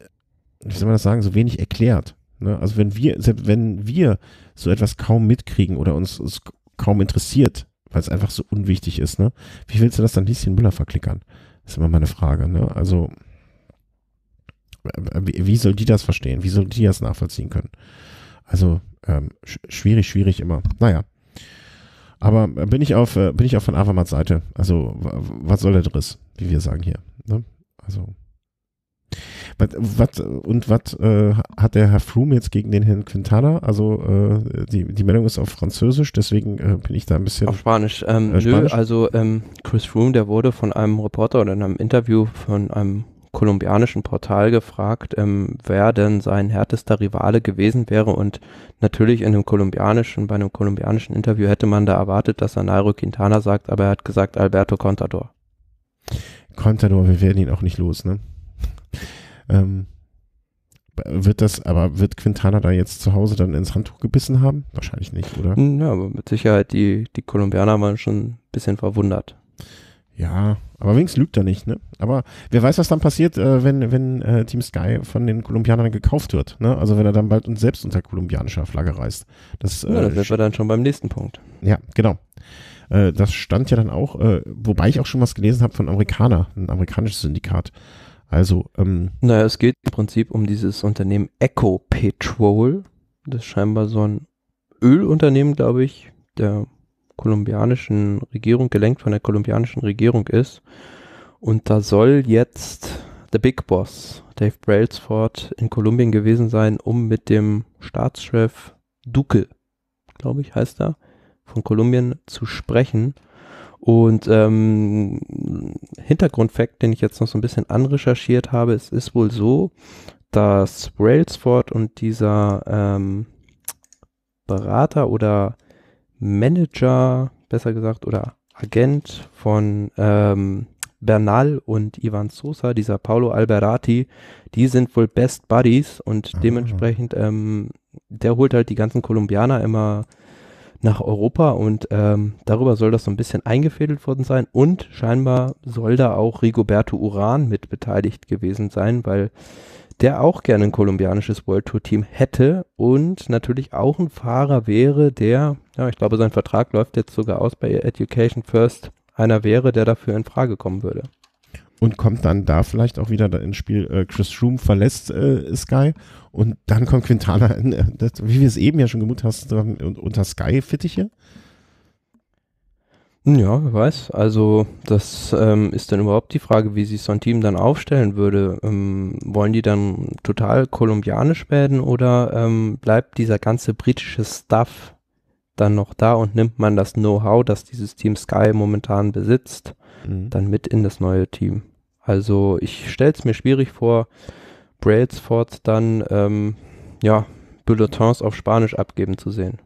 wie soll man das sagen, so wenig erklärt. Ne? Also wenn wir, wenn wir so etwas kaum mitkriegen oder uns, uns kaum interessiert, weil es einfach so unwichtig ist, ne? Wie willst du das dann Lieschen Müller verklickern? Das ist immer meine Frage, ne? Also, wie soll die das verstehen? Wie soll die das nachvollziehen können? Also, ähm, sch schwierig, schwierig immer. Naja. Aber äh, bin ich auf, äh, bin ich auf von Avamats Seite. Also, was soll der Driss, wie wir sagen hier, ne? Also. Wat, wat, und was äh, hat der Herr Froome jetzt gegen den Herrn Quintana? Also äh, die, die Meldung ist auf Französisch, deswegen äh, bin ich da ein bisschen. Auf Spanisch. Ähm, äh, Spanisch? Nö, also ähm, Chris Froome, der wurde von einem Reporter oder in einem Interview von einem kolumbianischen Portal gefragt, ähm, wer denn sein härtester Rivale gewesen wäre. Und natürlich in einem kolumbianischen, bei einem kolumbianischen Interview hätte man da erwartet, dass er Nairo Quintana sagt, aber er hat gesagt Alberto Contador. Contador, wir werden ihn auch nicht los, ne? Ähm, wird das, aber wird Quintana da jetzt zu Hause dann ins Handtuch gebissen haben? Wahrscheinlich nicht, oder? Hm, ja, aber mit Sicherheit, die, die Kolumbianer waren schon ein bisschen verwundert. Ja, aber wenigstens lügt er nicht, ne? Aber wer weiß, was dann passiert, äh, wenn, wenn äh, Team Sky von den Kolumbianern gekauft wird, ne? Also wenn er dann bald uns selbst unter kolumbianischer Flagge reist. Das, äh, ja, das wäre dann schon beim nächsten Punkt. Ja, genau. Äh, das stand ja dann auch, wobei ich auch schon was gelesen habe von Amerikaner, ein amerikanisches Syndikat, also, ähm, Naja, es geht im Prinzip um dieses Unternehmen Eco Petrol. Das ist scheinbar so ein Ölunternehmen, glaube ich, der kolumbianischen Regierung, gelenkt von der kolumbianischen Regierung ist. Und da soll jetzt der Big Boss, Dave Brailsford, in Kolumbien gewesen sein, um mit dem Staatschef Duque, glaube ich, heißt er, von Kolumbien zu sprechen. Und ähm, Hintergrundfakt, den ich jetzt noch so ein bisschen anrecherchiert habe, es ist wohl so, dass Railsford und dieser ähm, Berater oder Manager, besser gesagt, oder Agent von ähm, Bernal und Ivan Sosa, dieser Paolo Alberati, die sind wohl Best Buddies und Aha. dementsprechend, ähm, der holt halt die ganzen Kolumbianer immer nach Europa und ähm, darüber soll das so ein bisschen eingefädelt worden sein und scheinbar soll da auch Rigoberto Uran mit beteiligt gewesen sein, weil der auch gerne ein kolumbianisches World Tour Team hätte und natürlich auch ein Fahrer wäre, der, ja, ich glaube, sein Vertrag läuft jetzt sogar aus bei Education First, einer wäre, der dafür in Frage kommen würde und kommt dann da vielleicht auch wieder ins Spiel. Äh, Chris Schroom verlässt äh, Sky und dann kommt Quintana, in, äh, das, wie wir es eben ja schon gemut hast, unter Sky-Fittiche. Ja, wer weiß. Also das ähm, ist dann überhaupt die Frage, wie sich so ein Team dann aufstellen würde. Ähm, wollen die dann total kolumbianisch werden oder ähm, bleibt dieser ganze britische Stuff dann noch da und nimmt man das Know-how, das dieses Team Sky momentan besitzt, mhm. dann mit in das neue Team? Also ich stelle es mir schwierig vor, Brailsford dann ähm, ja, Bulletins auf Spanisch abgeben zu sehen.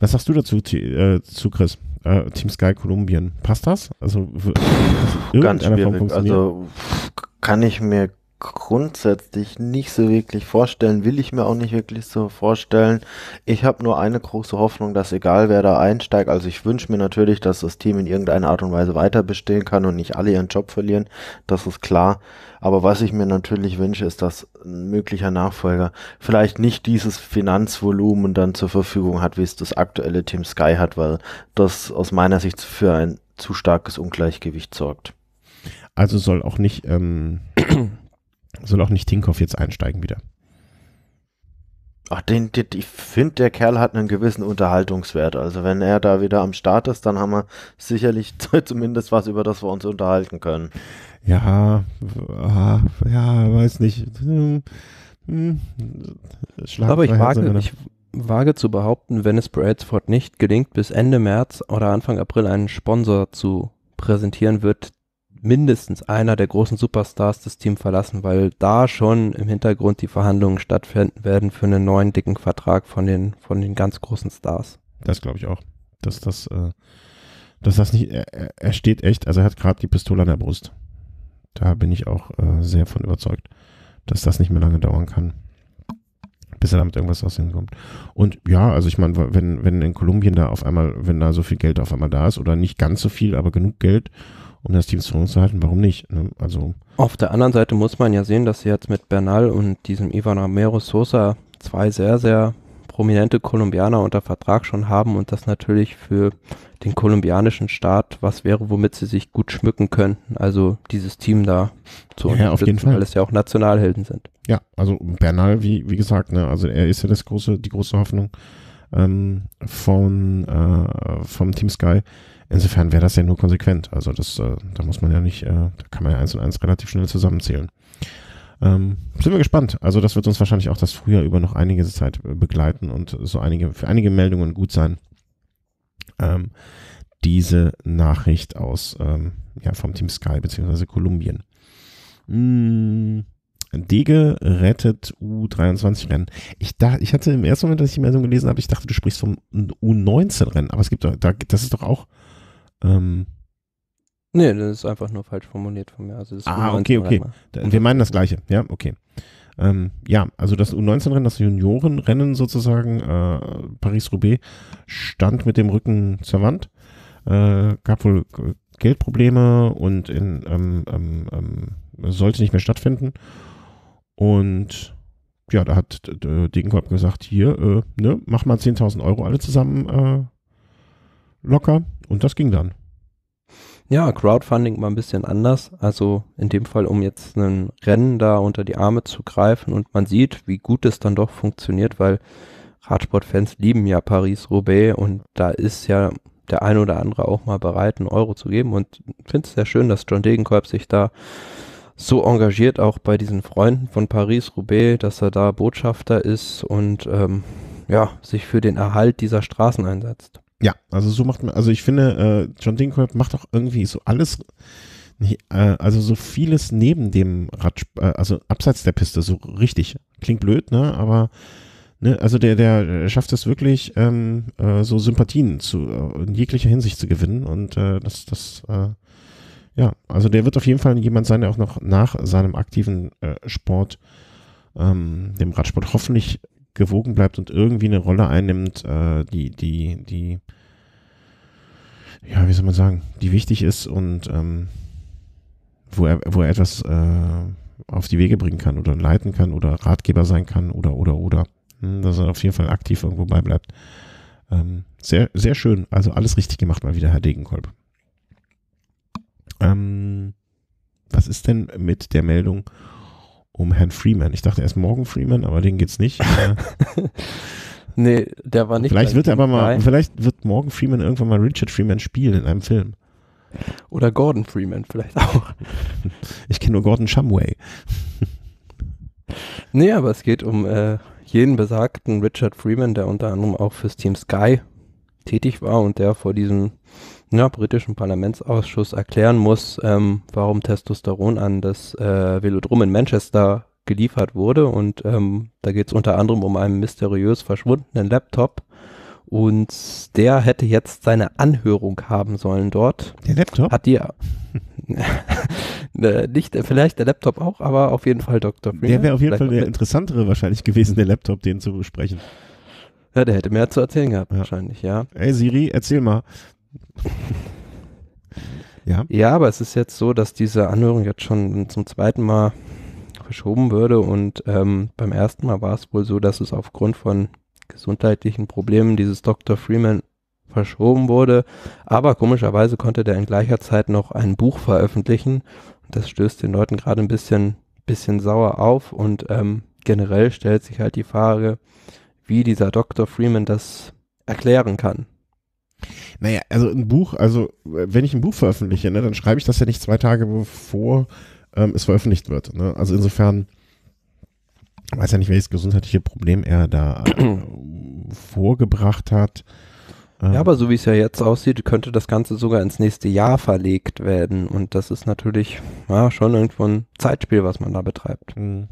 Was sagst du dazu, äh, zu Chris? Äh, Team Sky Kolumbien. Passt das? Also, das ganz schwierig. Also kann ich mir grundsätzlich nicht so wirklich vorstellen, will ich mir auch nicht wirklich so vorstellen. Ich habe nur eine große Hoffnung, dass egal wer da einsteigt, also ich wünsche mir natürlich, dass das Team in irgendeiner Art und Weise weiter bestehen kann und nicht alle ihren Job verlieren, das ist klar. Aber was ich mir natürlich wünsche, ist, dass ein möglicher Nachfolger vielleicht nicht dieses Finanzvolumen dann zur Verfügung hat, wie es das aktuelle Team Sky hat, weil das aus meiner Sicht für ein zu starkes Ungleichgewicht sorgt. Also soll auch nicht ähm, soll auch nicht Tinkoff jetzt einsteigen wieder. Ach, den, den, ich finde, der Kerl hat einen gewissen Unterhaltungswert. Also wenn er da wieder am Start ist, dann haben wir sicherlich zumindest was, über das wir uns unterhalten können. Ja, ah, ja, weiß nicht. Hm, hm Aber ich wage, ich wage zu behaupten, wenn es Bradford nicht gelingt, bis Ende März oder Anfang April einen Sponsor zu präsentieren, wird mindestens einer der großen Superstars das Team verlassen, weil da schon im Hintergrund die Verhandlungen stattfinden werden für einen neuen dicken Vertrag von den, von den ganz großen Stars. Das glaube ich auch. Dass das, äh, dass das nicht, er, er, steht echt, also er hat gerade die Pistole an der Brust. Da bin ich auch äh, sehr von überzeugt, dass das nicht mehr lange dauern kann bis er damit irgendwas aus kommt. Und ja, also ich meine, wenn, wenn in Kolumbien da auf einmal, wenn da so viel Geld auf einmal da ist oder nicht ganz so viel, aber genug Geld um das Team zusammenzuhalten, warum nicht? Ne? Also Auf der anderen Seite muss man ja sehen, dass sie jetzt mit Bernal und diesem Ivan Romero Sosa zwei sehr, sehr prominente Kolumbianer unter Vertrag schon haben und das natürlich für den kolumbianischen Staat was wäre, womit sie sich gut schmücken könnten. Also dieses Team da zu ja, unterstützen, weil es ja auch Nationalhelden sind. Ja, also Bernal, wie, wie gesagt, ne, also er ist ja das große, die große Hoffnung ähm, von, äh, vom Team Sky. Insofern wäre das ja nur konsequent. Also das, äh, da muss man ja nicht, äh, da kann man ja eins und eins relativ schnell zusammenzählen. Ähm, sind wir gespannt. Also das wird uns wahrscheinlich auch das Frühjahr über noch einige Zeit äh, begleiten und so einige, für einige Meldungen gut sein. Ähm, diese Nachricht aus, ähm, ja, vom Team Sky bzw. Kolumbien. Mm. Dege rettet U23-Rennen. Ich dachte, ich hatte im ersten Moment, als ich die Meldung gelesen habe, ich dachte, du sprichst vom U19-Rennen, aber es gibt doch, da, das ist doch auch ähm, Nee, das ist einfach nur falsch formuliert von mir. Also ah, okay, okay. Da, wir meinen das Gleiche. Ja, okay. Ähm, ja, also das U19-Rennen, das Juniorenrennen sozusagen, äh, Paris-Roubaix, stand mit dem Rücken zur Wand. Äh, gab wohl Geldprobleme und in, ähm, ähm, ähm, sollte nicht mehr stattfinden. Und ja, da hat Degenkorb gesagt, hier, äh, ne, mach mal 10.000 Euro alle zusammen äh, locker und das ging dann. Ja, Crowdfunding mal ein bisschen anders. Also in dem Fall, um jetzt einen Rennen da unter die Arme zu greifen und man sieht, wie gut es dann doch funktioniert, weil Radsportfans lieben ja Paris-Roubaix und da ist ja der ein oder andere auch mal bereit, einen Euro zu geben. Und finde es sehr schön, dass John Degenkolb sich da so engagiert, auch bei diesen Freunden von Paris-Roubaix, dass er da Botschafter ist und ähm, ja, sich für den Erhalt dieser Straßen einsetzt. Ja, also so macht man, also ich finde, äh, John Degenkolb macht auch irgendwie so alles, nee, äh, also so vieles neben dem Rad, äh, also abseits der Piste, so richtig. Klingt blöd, ne, aber, ne, also der, der schafft es wirklich, ähm, äh, so Sympathien zu, äh, in jeglicher Hinsicht zu gewinnen und äh, das, das, äh, ja, also der wird auf jeden Fall jemand sein, der auch noch nach seinem aktiven äh, Sport, ähm, dem Radsport hoffentlich gewogen bleibt und irgendwie eine Rolle einnimmt, äh, die, die, die ja, wie soll man sagen, die wichtig ist und ähm, wo, er, wo er etwas äh, auf die Wege bringen kann oder leiten kann oder Ratgeber sein kann oder, oder, oder. Hm, dass er auf jeden Fall aktiv irgendwo beibleibt. Ähm, sehr, sehr schön. Also alles richtig gemacht mal wieder, Herr Degenkolb. Ähm, was ist denn mit der Meldung um Herrn Freeman? Ich dachte erst morgen Freeman, aber den geht's nicht. Äh, Nee, der war nicht. Vielleicht wird er aber mal, Nein. vielleicht wird Morgan Freeman irgendwann mal Richard Freeman spielen in einem Film. Oder Gordon Freeman vielleicht auch. Ich kenne nur Gordon Shumway. Nee, aber es geht um äh, jeden besagten Richard Freeman, der unter anderem auch fürs Team Sky tätig war und der vor diesem ja, britischen Parlamentsausschuss erklären muss, ähm, warum Testosteron an das äh, Velodrom in Manchester geliefert wurde. Und ähm, da geht es unter anderem um einen mysteriös verschwundenen Laptop. Und der hätte jetzt seine Anhörung haben sollen dort. Der Laptop? Hat die. Ne, nicht, vielleicht der Laptop auch, aber auf jeden Fall Dr. Freeman. Der wäre auf jeden vielleicht Fall der interessantere wahrscheinlich gewesen, der Laptop, den zu besprechen. Ja, der hätte mehr zu erzählen gehabt, ja. wahrscheinlich, ja. Ey Siri, erzähl mal. ja. Ja, aber es ist jetzt so, dass diese Anhörung jetzt schon zum zweiten Mal verschoben würde. Und ähm, beim ersten Mal war es wohl so, dass es aufgrund von gesundheitlichen Problemen dieses Dr. Freeman verschoben wurde. Aber komischerweise konnte der in gleicher Zeit noch ein Buch veröffentlichen. Das stößt den Leuten gerade ein bisschen, bisschen sauer auf. Und ähm, generell stellt sich halt die Frage, wie dieser Dr. Freeman das erklären kann. Naja, also ein Buch, also wenn ich ein Buch veröffentliche, ne, dann schreibe ich das ja nicht zwei Tage bevor ähm, es veröffentlicht wird. Ne? Also insofern weiß ja nicht, welches gesundheitliche Problem er da äh, vorgebracht hat. Ja, ähm, aber so wie es ja jetzt aussieht, könnte das Ganze sogar ins nächste Jahr verlegt werden. Und das ist natürlich ja, schon irgendwo ein Zeitspiel, was man da betreibt. Mhm.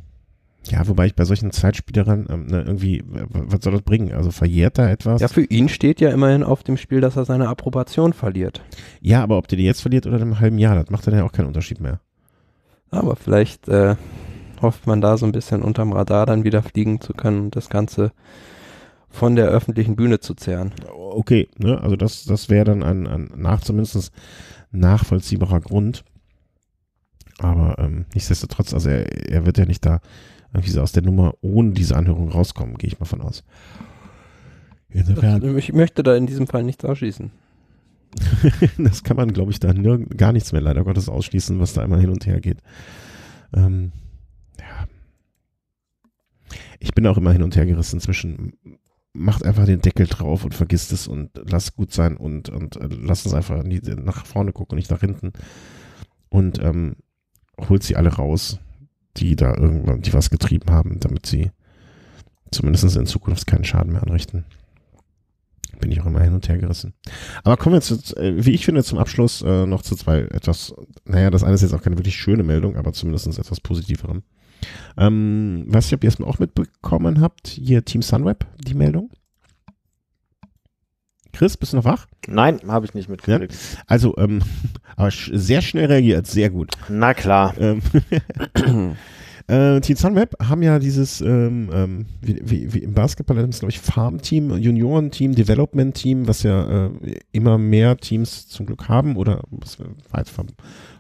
Ja, wobei ich bei solchen Zeitspielern ähm, ne, irgendwie, was soll das bringen? Also verjährt da etwas? Ja, für ihn steht ja immerhin auf dem Spiel, dass er seine Approbation verliert. Ja, aber ob der die jetzt verliert oder in einem halben Jahr, das macht dann ja auch keinen Unterschied mehr. Aber vielleicht äh, hofft man da so ein bisschen unterm Radar dann wieder fliegen zu können und das Ganze von der öffentlichen Bühne zu zehren. Okay, ne? also das, das wäre dann ein, ein nach zumindest nachvollziehbarer Grund. Aber ähm, nichtsdestotrotz, also er, er wird ja nicht da irgendwie so aus der Nummer ohne diese Anhörung rauskommen, gehe ich mal von aus. Insofern. ich möchte da in diesem Fall nichts ausschließen. das kann man, glaube ich, da gar nichts mehr leider Gottes ausschließen, was da immer hin und her geht. Ähm, ja. Ich bin auch immer hin und her gerissen zwischen macht einfach den Deckel drauf und vergisst es und lass gut sein und, und äh, lasst uns einfach nie, nach vorne gucken und nicht nach hinten. Und ähm, holt sie alle raus, die da irgendwann, die was getrieben haben, damit sie zumindest in Zukunft keinen Schaden mehr anrichten bin ich auch immer hin und her gerissen. Aber kommen wir jetzt, äh, wie ich finde, zum Abschluss äh, noch zu zwei etwas, naja, das eine ist jetzt auch keine wirklich schöne Meldung, aber zumindest etwas positiverem. Ähm, weiß nicht, ob ihr es auch mitbekommen habt, hier Team Sunweb, die Meldung. Chris, bist du noch wach? Nein, habe ich nicht mitgekriegt. Ja? Also, ähm, aber sehr schnell reagiert, sehr gut. Na klar. Ähm Äh, Team Sunweb haben ja dieses, ähm, ähm, wie, wie, wie, im Basketball, das ist glaube ich Farmteam, Juniorenteam, Development-Team, was ja äh, immer mehr Teams zum Glück haben oder was weit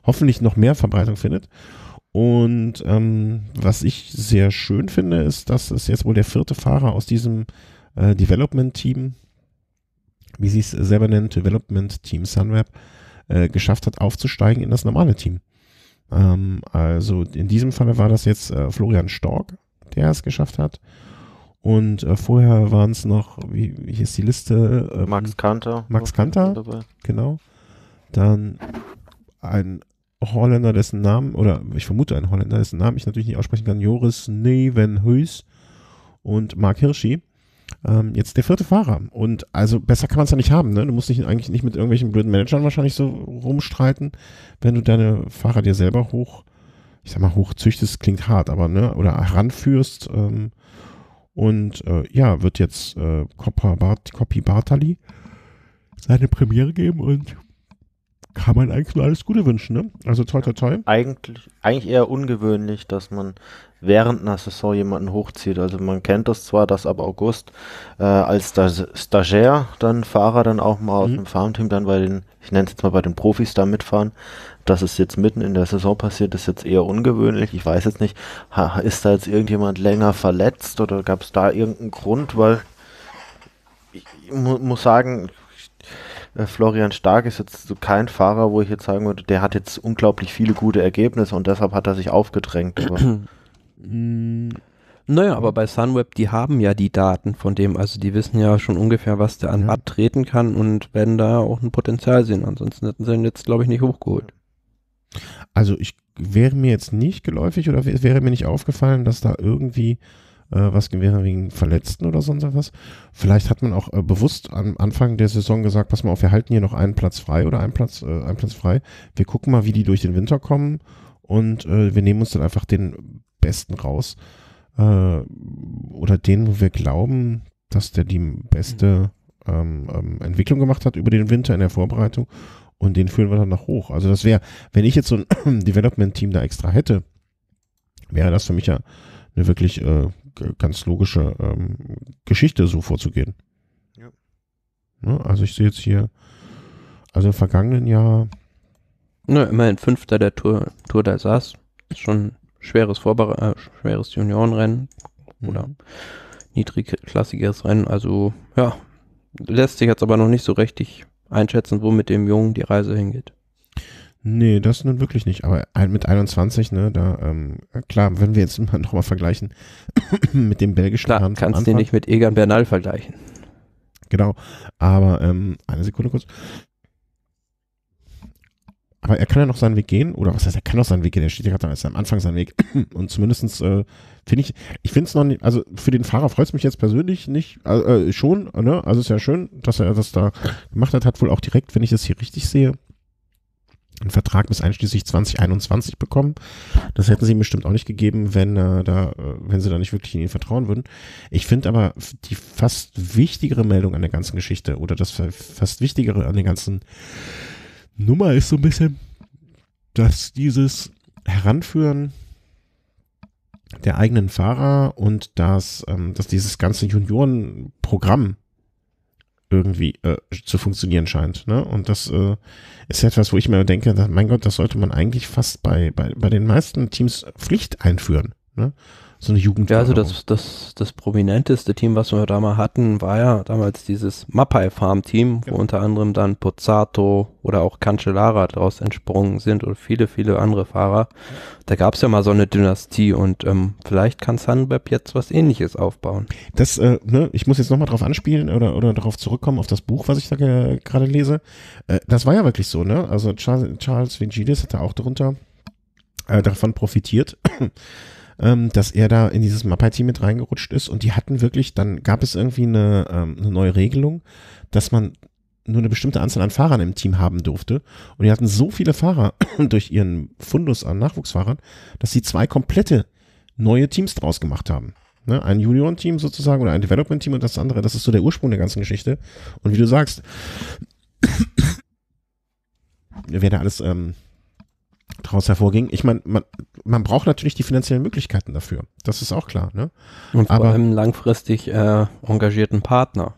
hoffentlich noch mehr Verbreitung findet. Und ähm, was ich sehr schön finde, ist, dass es jetzt wohl der vierte Fahrer aus diesem äh, Development-Team, wie sie es selber nennen, Development-Team Sunweb, äh, geschafft hat, aufzusteigen in das normale Team. Ähm, also in diesem Falle war das jetzt äh, Florian Stork, der es geschafft hat. Und äh, vorher waren es noch, wie, wie hieß die Liste? Ähm, Max Kanter. Max Kanter, genau. Dann ein Holländer, dessen Namen, oder ich vermute ein Holländer, dessen Namen ich natürlich nicht aussprechen kann, Joris Nevenhuis und Mark Hirschi ähm, jetzt der vierte Fahrer. Und also besser kann man es ja nicht haben. Ne? Du musst dich eigentlich nicht mit irgendwelchen blöden Managern wahrscheinlich so rumstreiten, wenn du deine Fahrer dir selber hoch, ich sag mal, hochzüchtest, klingt hart, aber ne, oder heranführst. Ähm, und äh, ja, wird jetzt äh, Copy Bartali seine Premiere geben und kann man eigentlich nur alles Gute wünschen, ne? Also toi toi toi. Eigentlich, eigentlich eher ungewöhnlich, dass man während einer Saison jemanden hochzieht. Also man kennt das zwar, dass ab August äh, als Stagiaire dann Fahrer dann auch mal mhm. aus dem Farmteam dann bei den, ich nenne es jetzt mal bei den Profis da mitfahren. Dass es jetzt mitten in der Saison passiert, ist jetzt eher ungewöhnlich. Ich weiß jetzt nicht, ist da jetzt irgendjemand länger verletzt oder gab es da irgendeinen Grund? Weil ich mu muss sagen, äh, Florian Stark ist jetzt so kein Fahrer, wo ich jetzt sagen würde, der hat jetzt unglaublich viele gute Ergebnisse und deshalb hat er sich aufgedrängt. Naja, aber bei Sunweb, die haben ja die Daten von dem, also die wissen ja schon ungefähr, was der an Rad treten kann und werden da auch ein Potenzial sehen. Ansonsten hätten sie ihn jetzt, glaube ich, nicht hochgeholt. Also ich wäre mir jetzt nicht geläufig oder wäre mir nicht aufgefallen, dass da irgendwie äh, was wäre wegen Verletzten oder sonst was. Vielleicht hat man auch äh, bewusst am Anfang der Saison gesagt, pass mal auf, wir halten hier noch einen Platz frei oder einen Platz, äh, einen Platz frei. Wir gucken mal, wie die durch den Winter kommen und äh, wir nehmen uns dann einfach den Besten raus äh, oder den, wo wir glauben, dass der die beste ähm, ähm, Entwicklung gemacht hat über den Winter in der Vorbereitung und den führen wir dann noch hoch. Also das wäre, wenn ich jetzt so ein Development-Team da extra hätte, wäre das für mich ja eine wirklich äh, ganz logische ähm, Geschichte, so vorzugehen. Ja. Ne? Also ich sehe jetzt hier, also im vergangenen Jahr. Na, immerhin Fünfter der Tour, Tour der Saas. Ist schon schweres Vorbere äh, schweres Juniorenrennen mhm. oder niedrigklassiges Rennen. Also ja, lässt sich jetzt aber noch nicht so richtig einschätzen, wo mit dem Jungen die Reise hingeht. Nee, das nun wirklich nicht. Aber mit 21, ne, da, ähm, klar, wenn wir jetzt mal nochmal vergleichen mit dem belgischen klar, Herrn kannst du nicht mit Egan Bernal vergleichen. Genau. Aber, ähm, eine Sekunde kurz. Aber er kann ja noch seinen Weg gehen, oder was heißt, er kann noch seinen Weg gehen, er steht ja gerade am Anfang seinen Weg. Und zumindestens äh, finde ich, ich finde es noch nicht, also für den Fahrer freut es mich jetzt persönlich nicht, äh, äh, schon, ne? Also ist ja schön, dass er das da gemacht hat, hat wohl auch direkt, wenn ich das hier richtig sehe, einen Vertrag bis einschließlich 2021 bekommen. Das hätten sie ihm bestimmt auch nicht gegeben, wenn äh, da, äh, wenn sie da nicht wirklich in ihn vertrauen würden. Ich finde aber die fast wichtigere Meldung an der ganzen Geschichte oder das fast wichtigere an der ganzen Nummer ist so ein bisschen, dass dieses Heranführen der eigenen Fahrer und das, ähm, dass dieses ganze Juniorenprogramm irgendwie äh, zu funktionieren scheint. Ne? Und das äh, ist etwas, wo ich mir denke, mein Gott, das sollte man eigentlich fast bei, bei, bei den meisten Teams Pflicht einführen. Ne? so eine Jugend. Ja, also das, das, das prominenteste Team, was wir da mal hatten, war ja damals dieses Mapai Farm Team, ja. wo genau. unter anderem dann Pozzato oder auch Cancellara daraus entsprungen sind und viele, viele andere Fahrer. Da gab es ja mal so eine Dynastie und ähm, vielleicht kann Sunweb jetzt was ähnliches aufbauen. Das, äh, ne, ich muss jetzt nochmal drauf anspielen oder, oder darauf zurückkommen, auf das Buch, was ich da gerade lese. Äh, das war ja wirklich so, ne? Also Charles, Charles Vingilis hat da auch darunter äh, davon profitiert ähm, dass er da in dieses mappai team mit reingerutscht ist und die hatten wirklich, dann gab es irgendwie eine, ähm, eine neue Regelung, dass man nur eine bestimmte Anzahl an Fahrern im Team haben durfte. Und die hatten so viele Fahrer durch ihren Fundus an Nachwuchsfahrern, dass sie zwei komplette neue Teams draus gemacht haben. Ne? Ein Junior-Team sozusagen oder ein Development-Team und das andere, das ist so der Ursprung der ganzen Geschichte. Und wie du sagst, wer da alles ähm, daraus hervorging. Ich meine, man, man braucht natürlich die finanziellen Möglichkeiten dafür. Das ist auch klar. Ne? Und vor Aber, allem langfristig äh, engagierten Partner.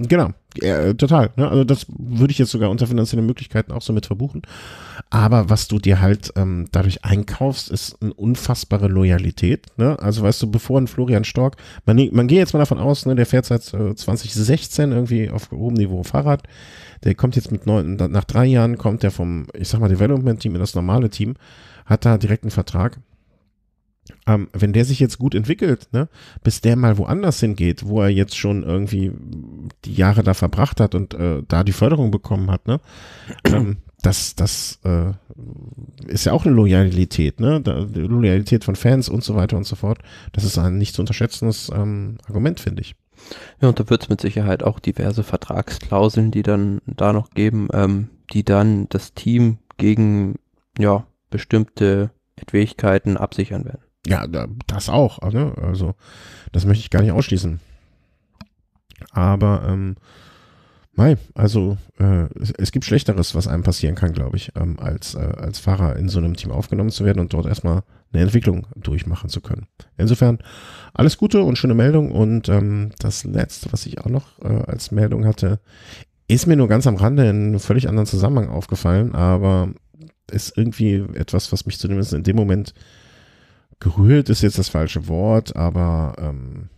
Genau, ja, äh, total. Ne? Also das würde ich jetzt sogar unter finanziellen Möglichkeiten auch so mit verbuchen. Aber was du dir halt ähm, dadurch einkaufst, ist eine unfassbare Loyalität. Ne? Also weißt du, bevor ein Florian Stork, man, man geht jetzt mal davon aus, ne, der fährt seit äh, 2016 irgendwie auf hohem Niveau Fahrrad. Der kommt jetzt mit neun, nach drei Jahren kommt der vom, ich sag mal, Development-Team in das normale Team, hat da direkt einen Vertrag. Ähm, wenn der sich jetzt gut entwickelt, ne, bis der mal woanders hingeht, wo er jetzt schon irgendwie die Jahre da verbracht hat und äh, da die Förderung bekommen hat, ne, ähm, das, das äh, ist ja auch eine Loyalität, ne? Da, Loyalität von Fans und so weiter und so fort. Das ist ein nicht zu unterschätzendes ähm, Argument, finde ich. Ja, und da wird es mit Sicherheit auch diverse Vertragsklauseln, die dann da noch geben, ähm, die dann das Team gegen ja, bestimmte Fähigkeiten absichern werden. Ja, das auch. Ah, ne? Also, das möchte ich gar nicht ausschließen. Aber, ähm, mei, also, äh, es, gibt Schlechteres, was einem passieren kann, glaube ich, ähm, als, äh, als Fahrer in so einem Team aufgenommen zu werden und dort erstmal eine Entwicklung durchmachen zu können. Insofern alles Gute und schöne Meldung. Und ähm, das Letzte, was ich auch noch äh, als Meldung hatte, ist mir nur ganz am Rande in einem völlig anderen Zusammenhang aufgefallen, aber ist irgendwie etwas, was mich zumindest in dem Moment gerührt, ist jetzt das falsche Wort, aber ähm,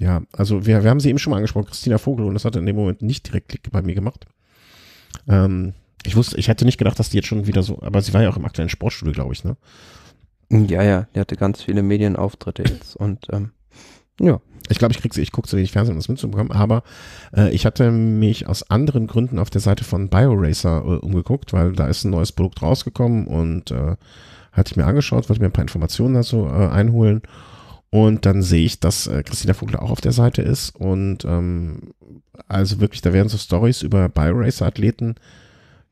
ja, also wir, wir haben sie eben schon mal angesprochen, Christina Vogel, und das hat in dem Moment nicht direkt Klick bei mir gemacht. Ähm, ich wusste, ich hätte nicht gedacht, dass die jetzt schon wieder so, aber sie war ja auch im aktuellen Sportstudio, glaube ich, ne? Ja, ja, die hatte ganz viele Medienauftritte jetzt und ähm, ja. Ich glaube, ich krieg sie, ich gucke zu wenig Fernsehen, um das mitzubekommen, aber äh, ich hatte mich aus anderen Gründen auf der Seite von BioRacer äh, umgeguckt, weil da ist ein neues Produkt rausgekommen und äh, hatte ich mir angeschaut, wollte mir ein paar Informationen dazu äh, einholen. Und dann sehe ich, dass äh, Christina Vogler auch auf der Seite ist. Und ähm, also wirklich, da werden so Stories über BioRacer-Athleten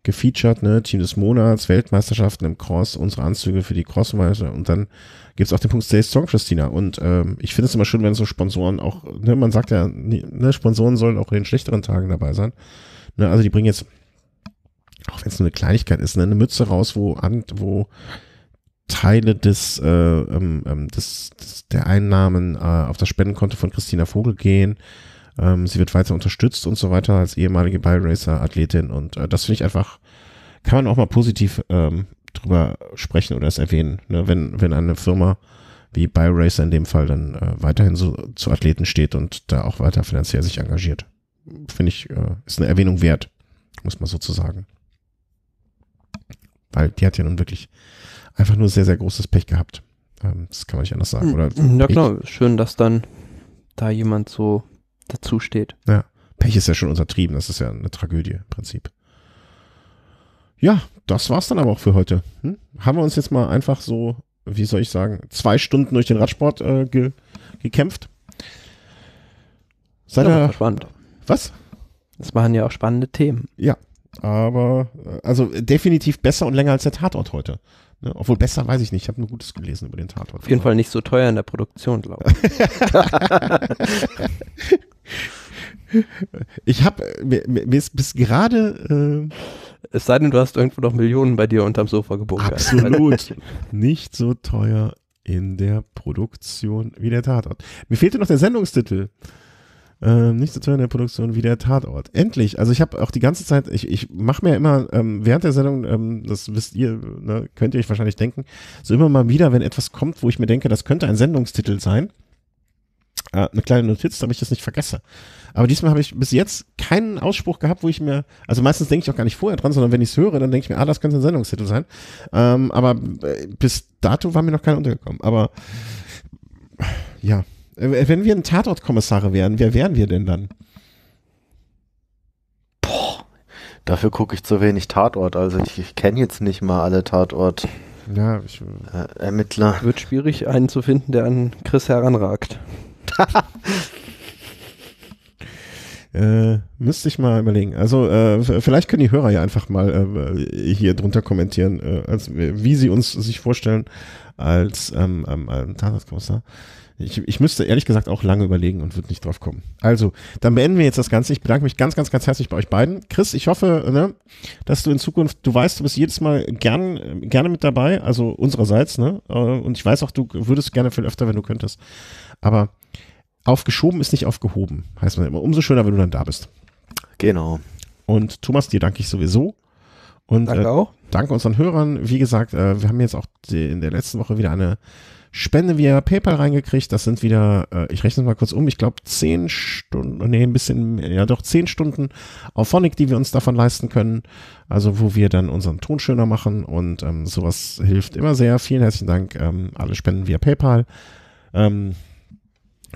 gefeatured, ne? Team des Monats, Weltmeisterschaften im Cross, unsere Anzüge für die Crossmeister und dann gibt es auch den Punkt Stay Strong, Christina. Und ähm, ich finde es immer schön, wenn so Sponsoren auch, ne, man sagt ja, ne, Sponsoren sollen auch in den schlechteren Tagen dabei sein. Ne, also die bringen jetzt, auch wenn es nur eine Kleinigkeit ist, ne, eine Mütze raus, wo, an, wo Teile des, äh, ähm, ähm des, des der Einnahmen äh, auf das Spendenkonto von Christina Vogel gehen ähm, sie wird weiter unterstützt und so weiter als ehemalige bi racer athletin Und äh, das finde ich einfach, kann man auch mal positiv ähm, drüber sprechen oder es erwähnen. Ne? Wenn, wenn eine Firma wie Bi-Racer in dem Fall dann äh, weiterhin so zu Athleten steht und da auch weiter finanziell sich engagiert. Finde ich, äh, ist eine Erwähnung wert, muss man sozusagen. Weil die hat ja nun wirklich einfach nur sehr, sehr großes Pech gehabt. Ähm, das kann man nicht anders sagen, hm, oder? Na ja, klar, schön, dass dann da jemand so dazu steht. Ja. Pech ist ja schon untertrieben. Das ist ja eine Tragödie im Prinzip. Ja, das war's dann aber auch für heute. Hm? Haben wir uns jetzt mal einfach so, wie soll ich sagen, zwei Stunden durch den Radsport äh, ge gekämpft. Seid ihr spannend. Was? Das waren ja auch spannende Themen. Ja, aber äh, also äh, definitiv besser und länger als der Tatort heute. Ne? Obwohl besser weiß ich nicht. Ich habe nur Gutes gelesen über den Tatort. Auf jeden Fall nicht so teuer in der Produktion, glaube ich. Ich habe mir, mir, ist bis gerade. Äh es sei denn, du hast irgendwo noch Millionen bei dir unterm Sofa gebunkert. Absolut. Nicht so teuer in der Produktion wie der Tatort. Mir fehlte noch der Sendungstitel. Ähm, nicht so teuer in der Produktion wie der Tatort. Endlich. Also ich habe auch die ganze Zeit, ich, ich mache mir immer ähm, während der Sendung, ähm, das wisst ihr, ne, könnt ihr euch wahrscheinlich denken, so immer mal wieder, wenn etwas kommt, wo ich mir denke, das könnte ein Sendungstitel sein, äh, eine kleine Notiz, damit ich das nicht vergesse. Aber diesmal habe ich bis jetzt keinen Ausspruch gehabt, wo ich mir, also meistens denke ich auch gar nicht vorher dran, sondern wenn ich es höre, dann denke ich mir, ah, das könnte ein Sendungstitel sein. Ähm, aber äh, bis dato war mir noch keiner untergekommen. Aber ja, äh, wenn wir ein Tatortkommissare wären, wer wären wir denn dann? Boah, dafür gucke ich zu wenig Tatort. Also ich, ich kenne jetzt nicht mal alle Tatort. Ja, ich, äh, äh Ermittler. Wird schwierig, einen zu finden, der an Chris heranragt. Äh, müsste ich mal überlegen. Also äh, vielleicht können die Hörer ja einfach mal äh, hier drunter kommentieren, äh, als, wie sie uns sich vorstellen als ähm, ähm, ähm Tatortkommissar. Ich, ich müsste ehrlich gesagt auch lange überlegen und würde nicht drauf kommen. Also, dann beenden wir jetzt das Ganze. Ich bedanke mich ganz, ganz, ganz herzlich bei euch beiden. Chris, ich hoffe, ne, dass du in Zukunft, du weißt, du bist jedes Mal gern, gerne mit dabei, also unsererseits, ne? Äh, und ich weiß auch, du würdest gerne viel öfter, wenn du könntest. Aber Aufgeschoben ist nicht aufgehoben, heißt man immer. Umso schöner, wenn du dann da bist. Genau. Und Thomas, dir danke ich sowieso. Und, danke äh, auch. Danke unseren Hörern. Wie gesagt, äh, wir haben jetzt auch die, in der letzten Woche wieder eine Spende via PayPal reingekriegt. Das sind wieder, äh, ich rechne es mal kurz um, ich glaube zehn Stunden, nee, ein bisschen, ja doch zehn Stunden auf Phonic, die wir uns davon leisten können. Also wo wir dann unseren Ton schöner machen und ähm, sowas hilft immer sehr. Vielen herzlichen Dank. Ähm, alle Spenden via PayPal. Ähm,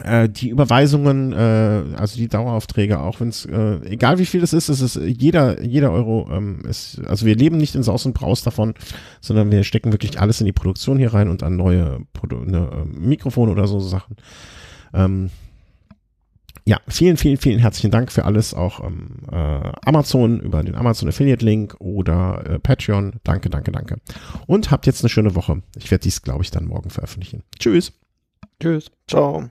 äh, die Überweisungen, äh, also die Daueraufträge, auch wenn es, äh, egal wie viel es ist, es ist äh, jeder, jeder Euro, ähm, ist, also wir leben nicht in Saus und Braus davon, sondern wir stecken wirklich alles in die Produktion hier rein und an neue Produ ne, ähm, Mikrofone oder so, so Sachen. Ähm, ja, vielen, vielen, vielen herzlichen Dank für alles, auch ähm, äh, Amazon über den Amazon Affiliate Link oder äh, Patreon. Danke, danke, danke. Und habt jetzt eine schöne Woche. Ich werde dies, glaube ich, dann morgen veröffentlichen. Tschüss. Tschüss. Ciao.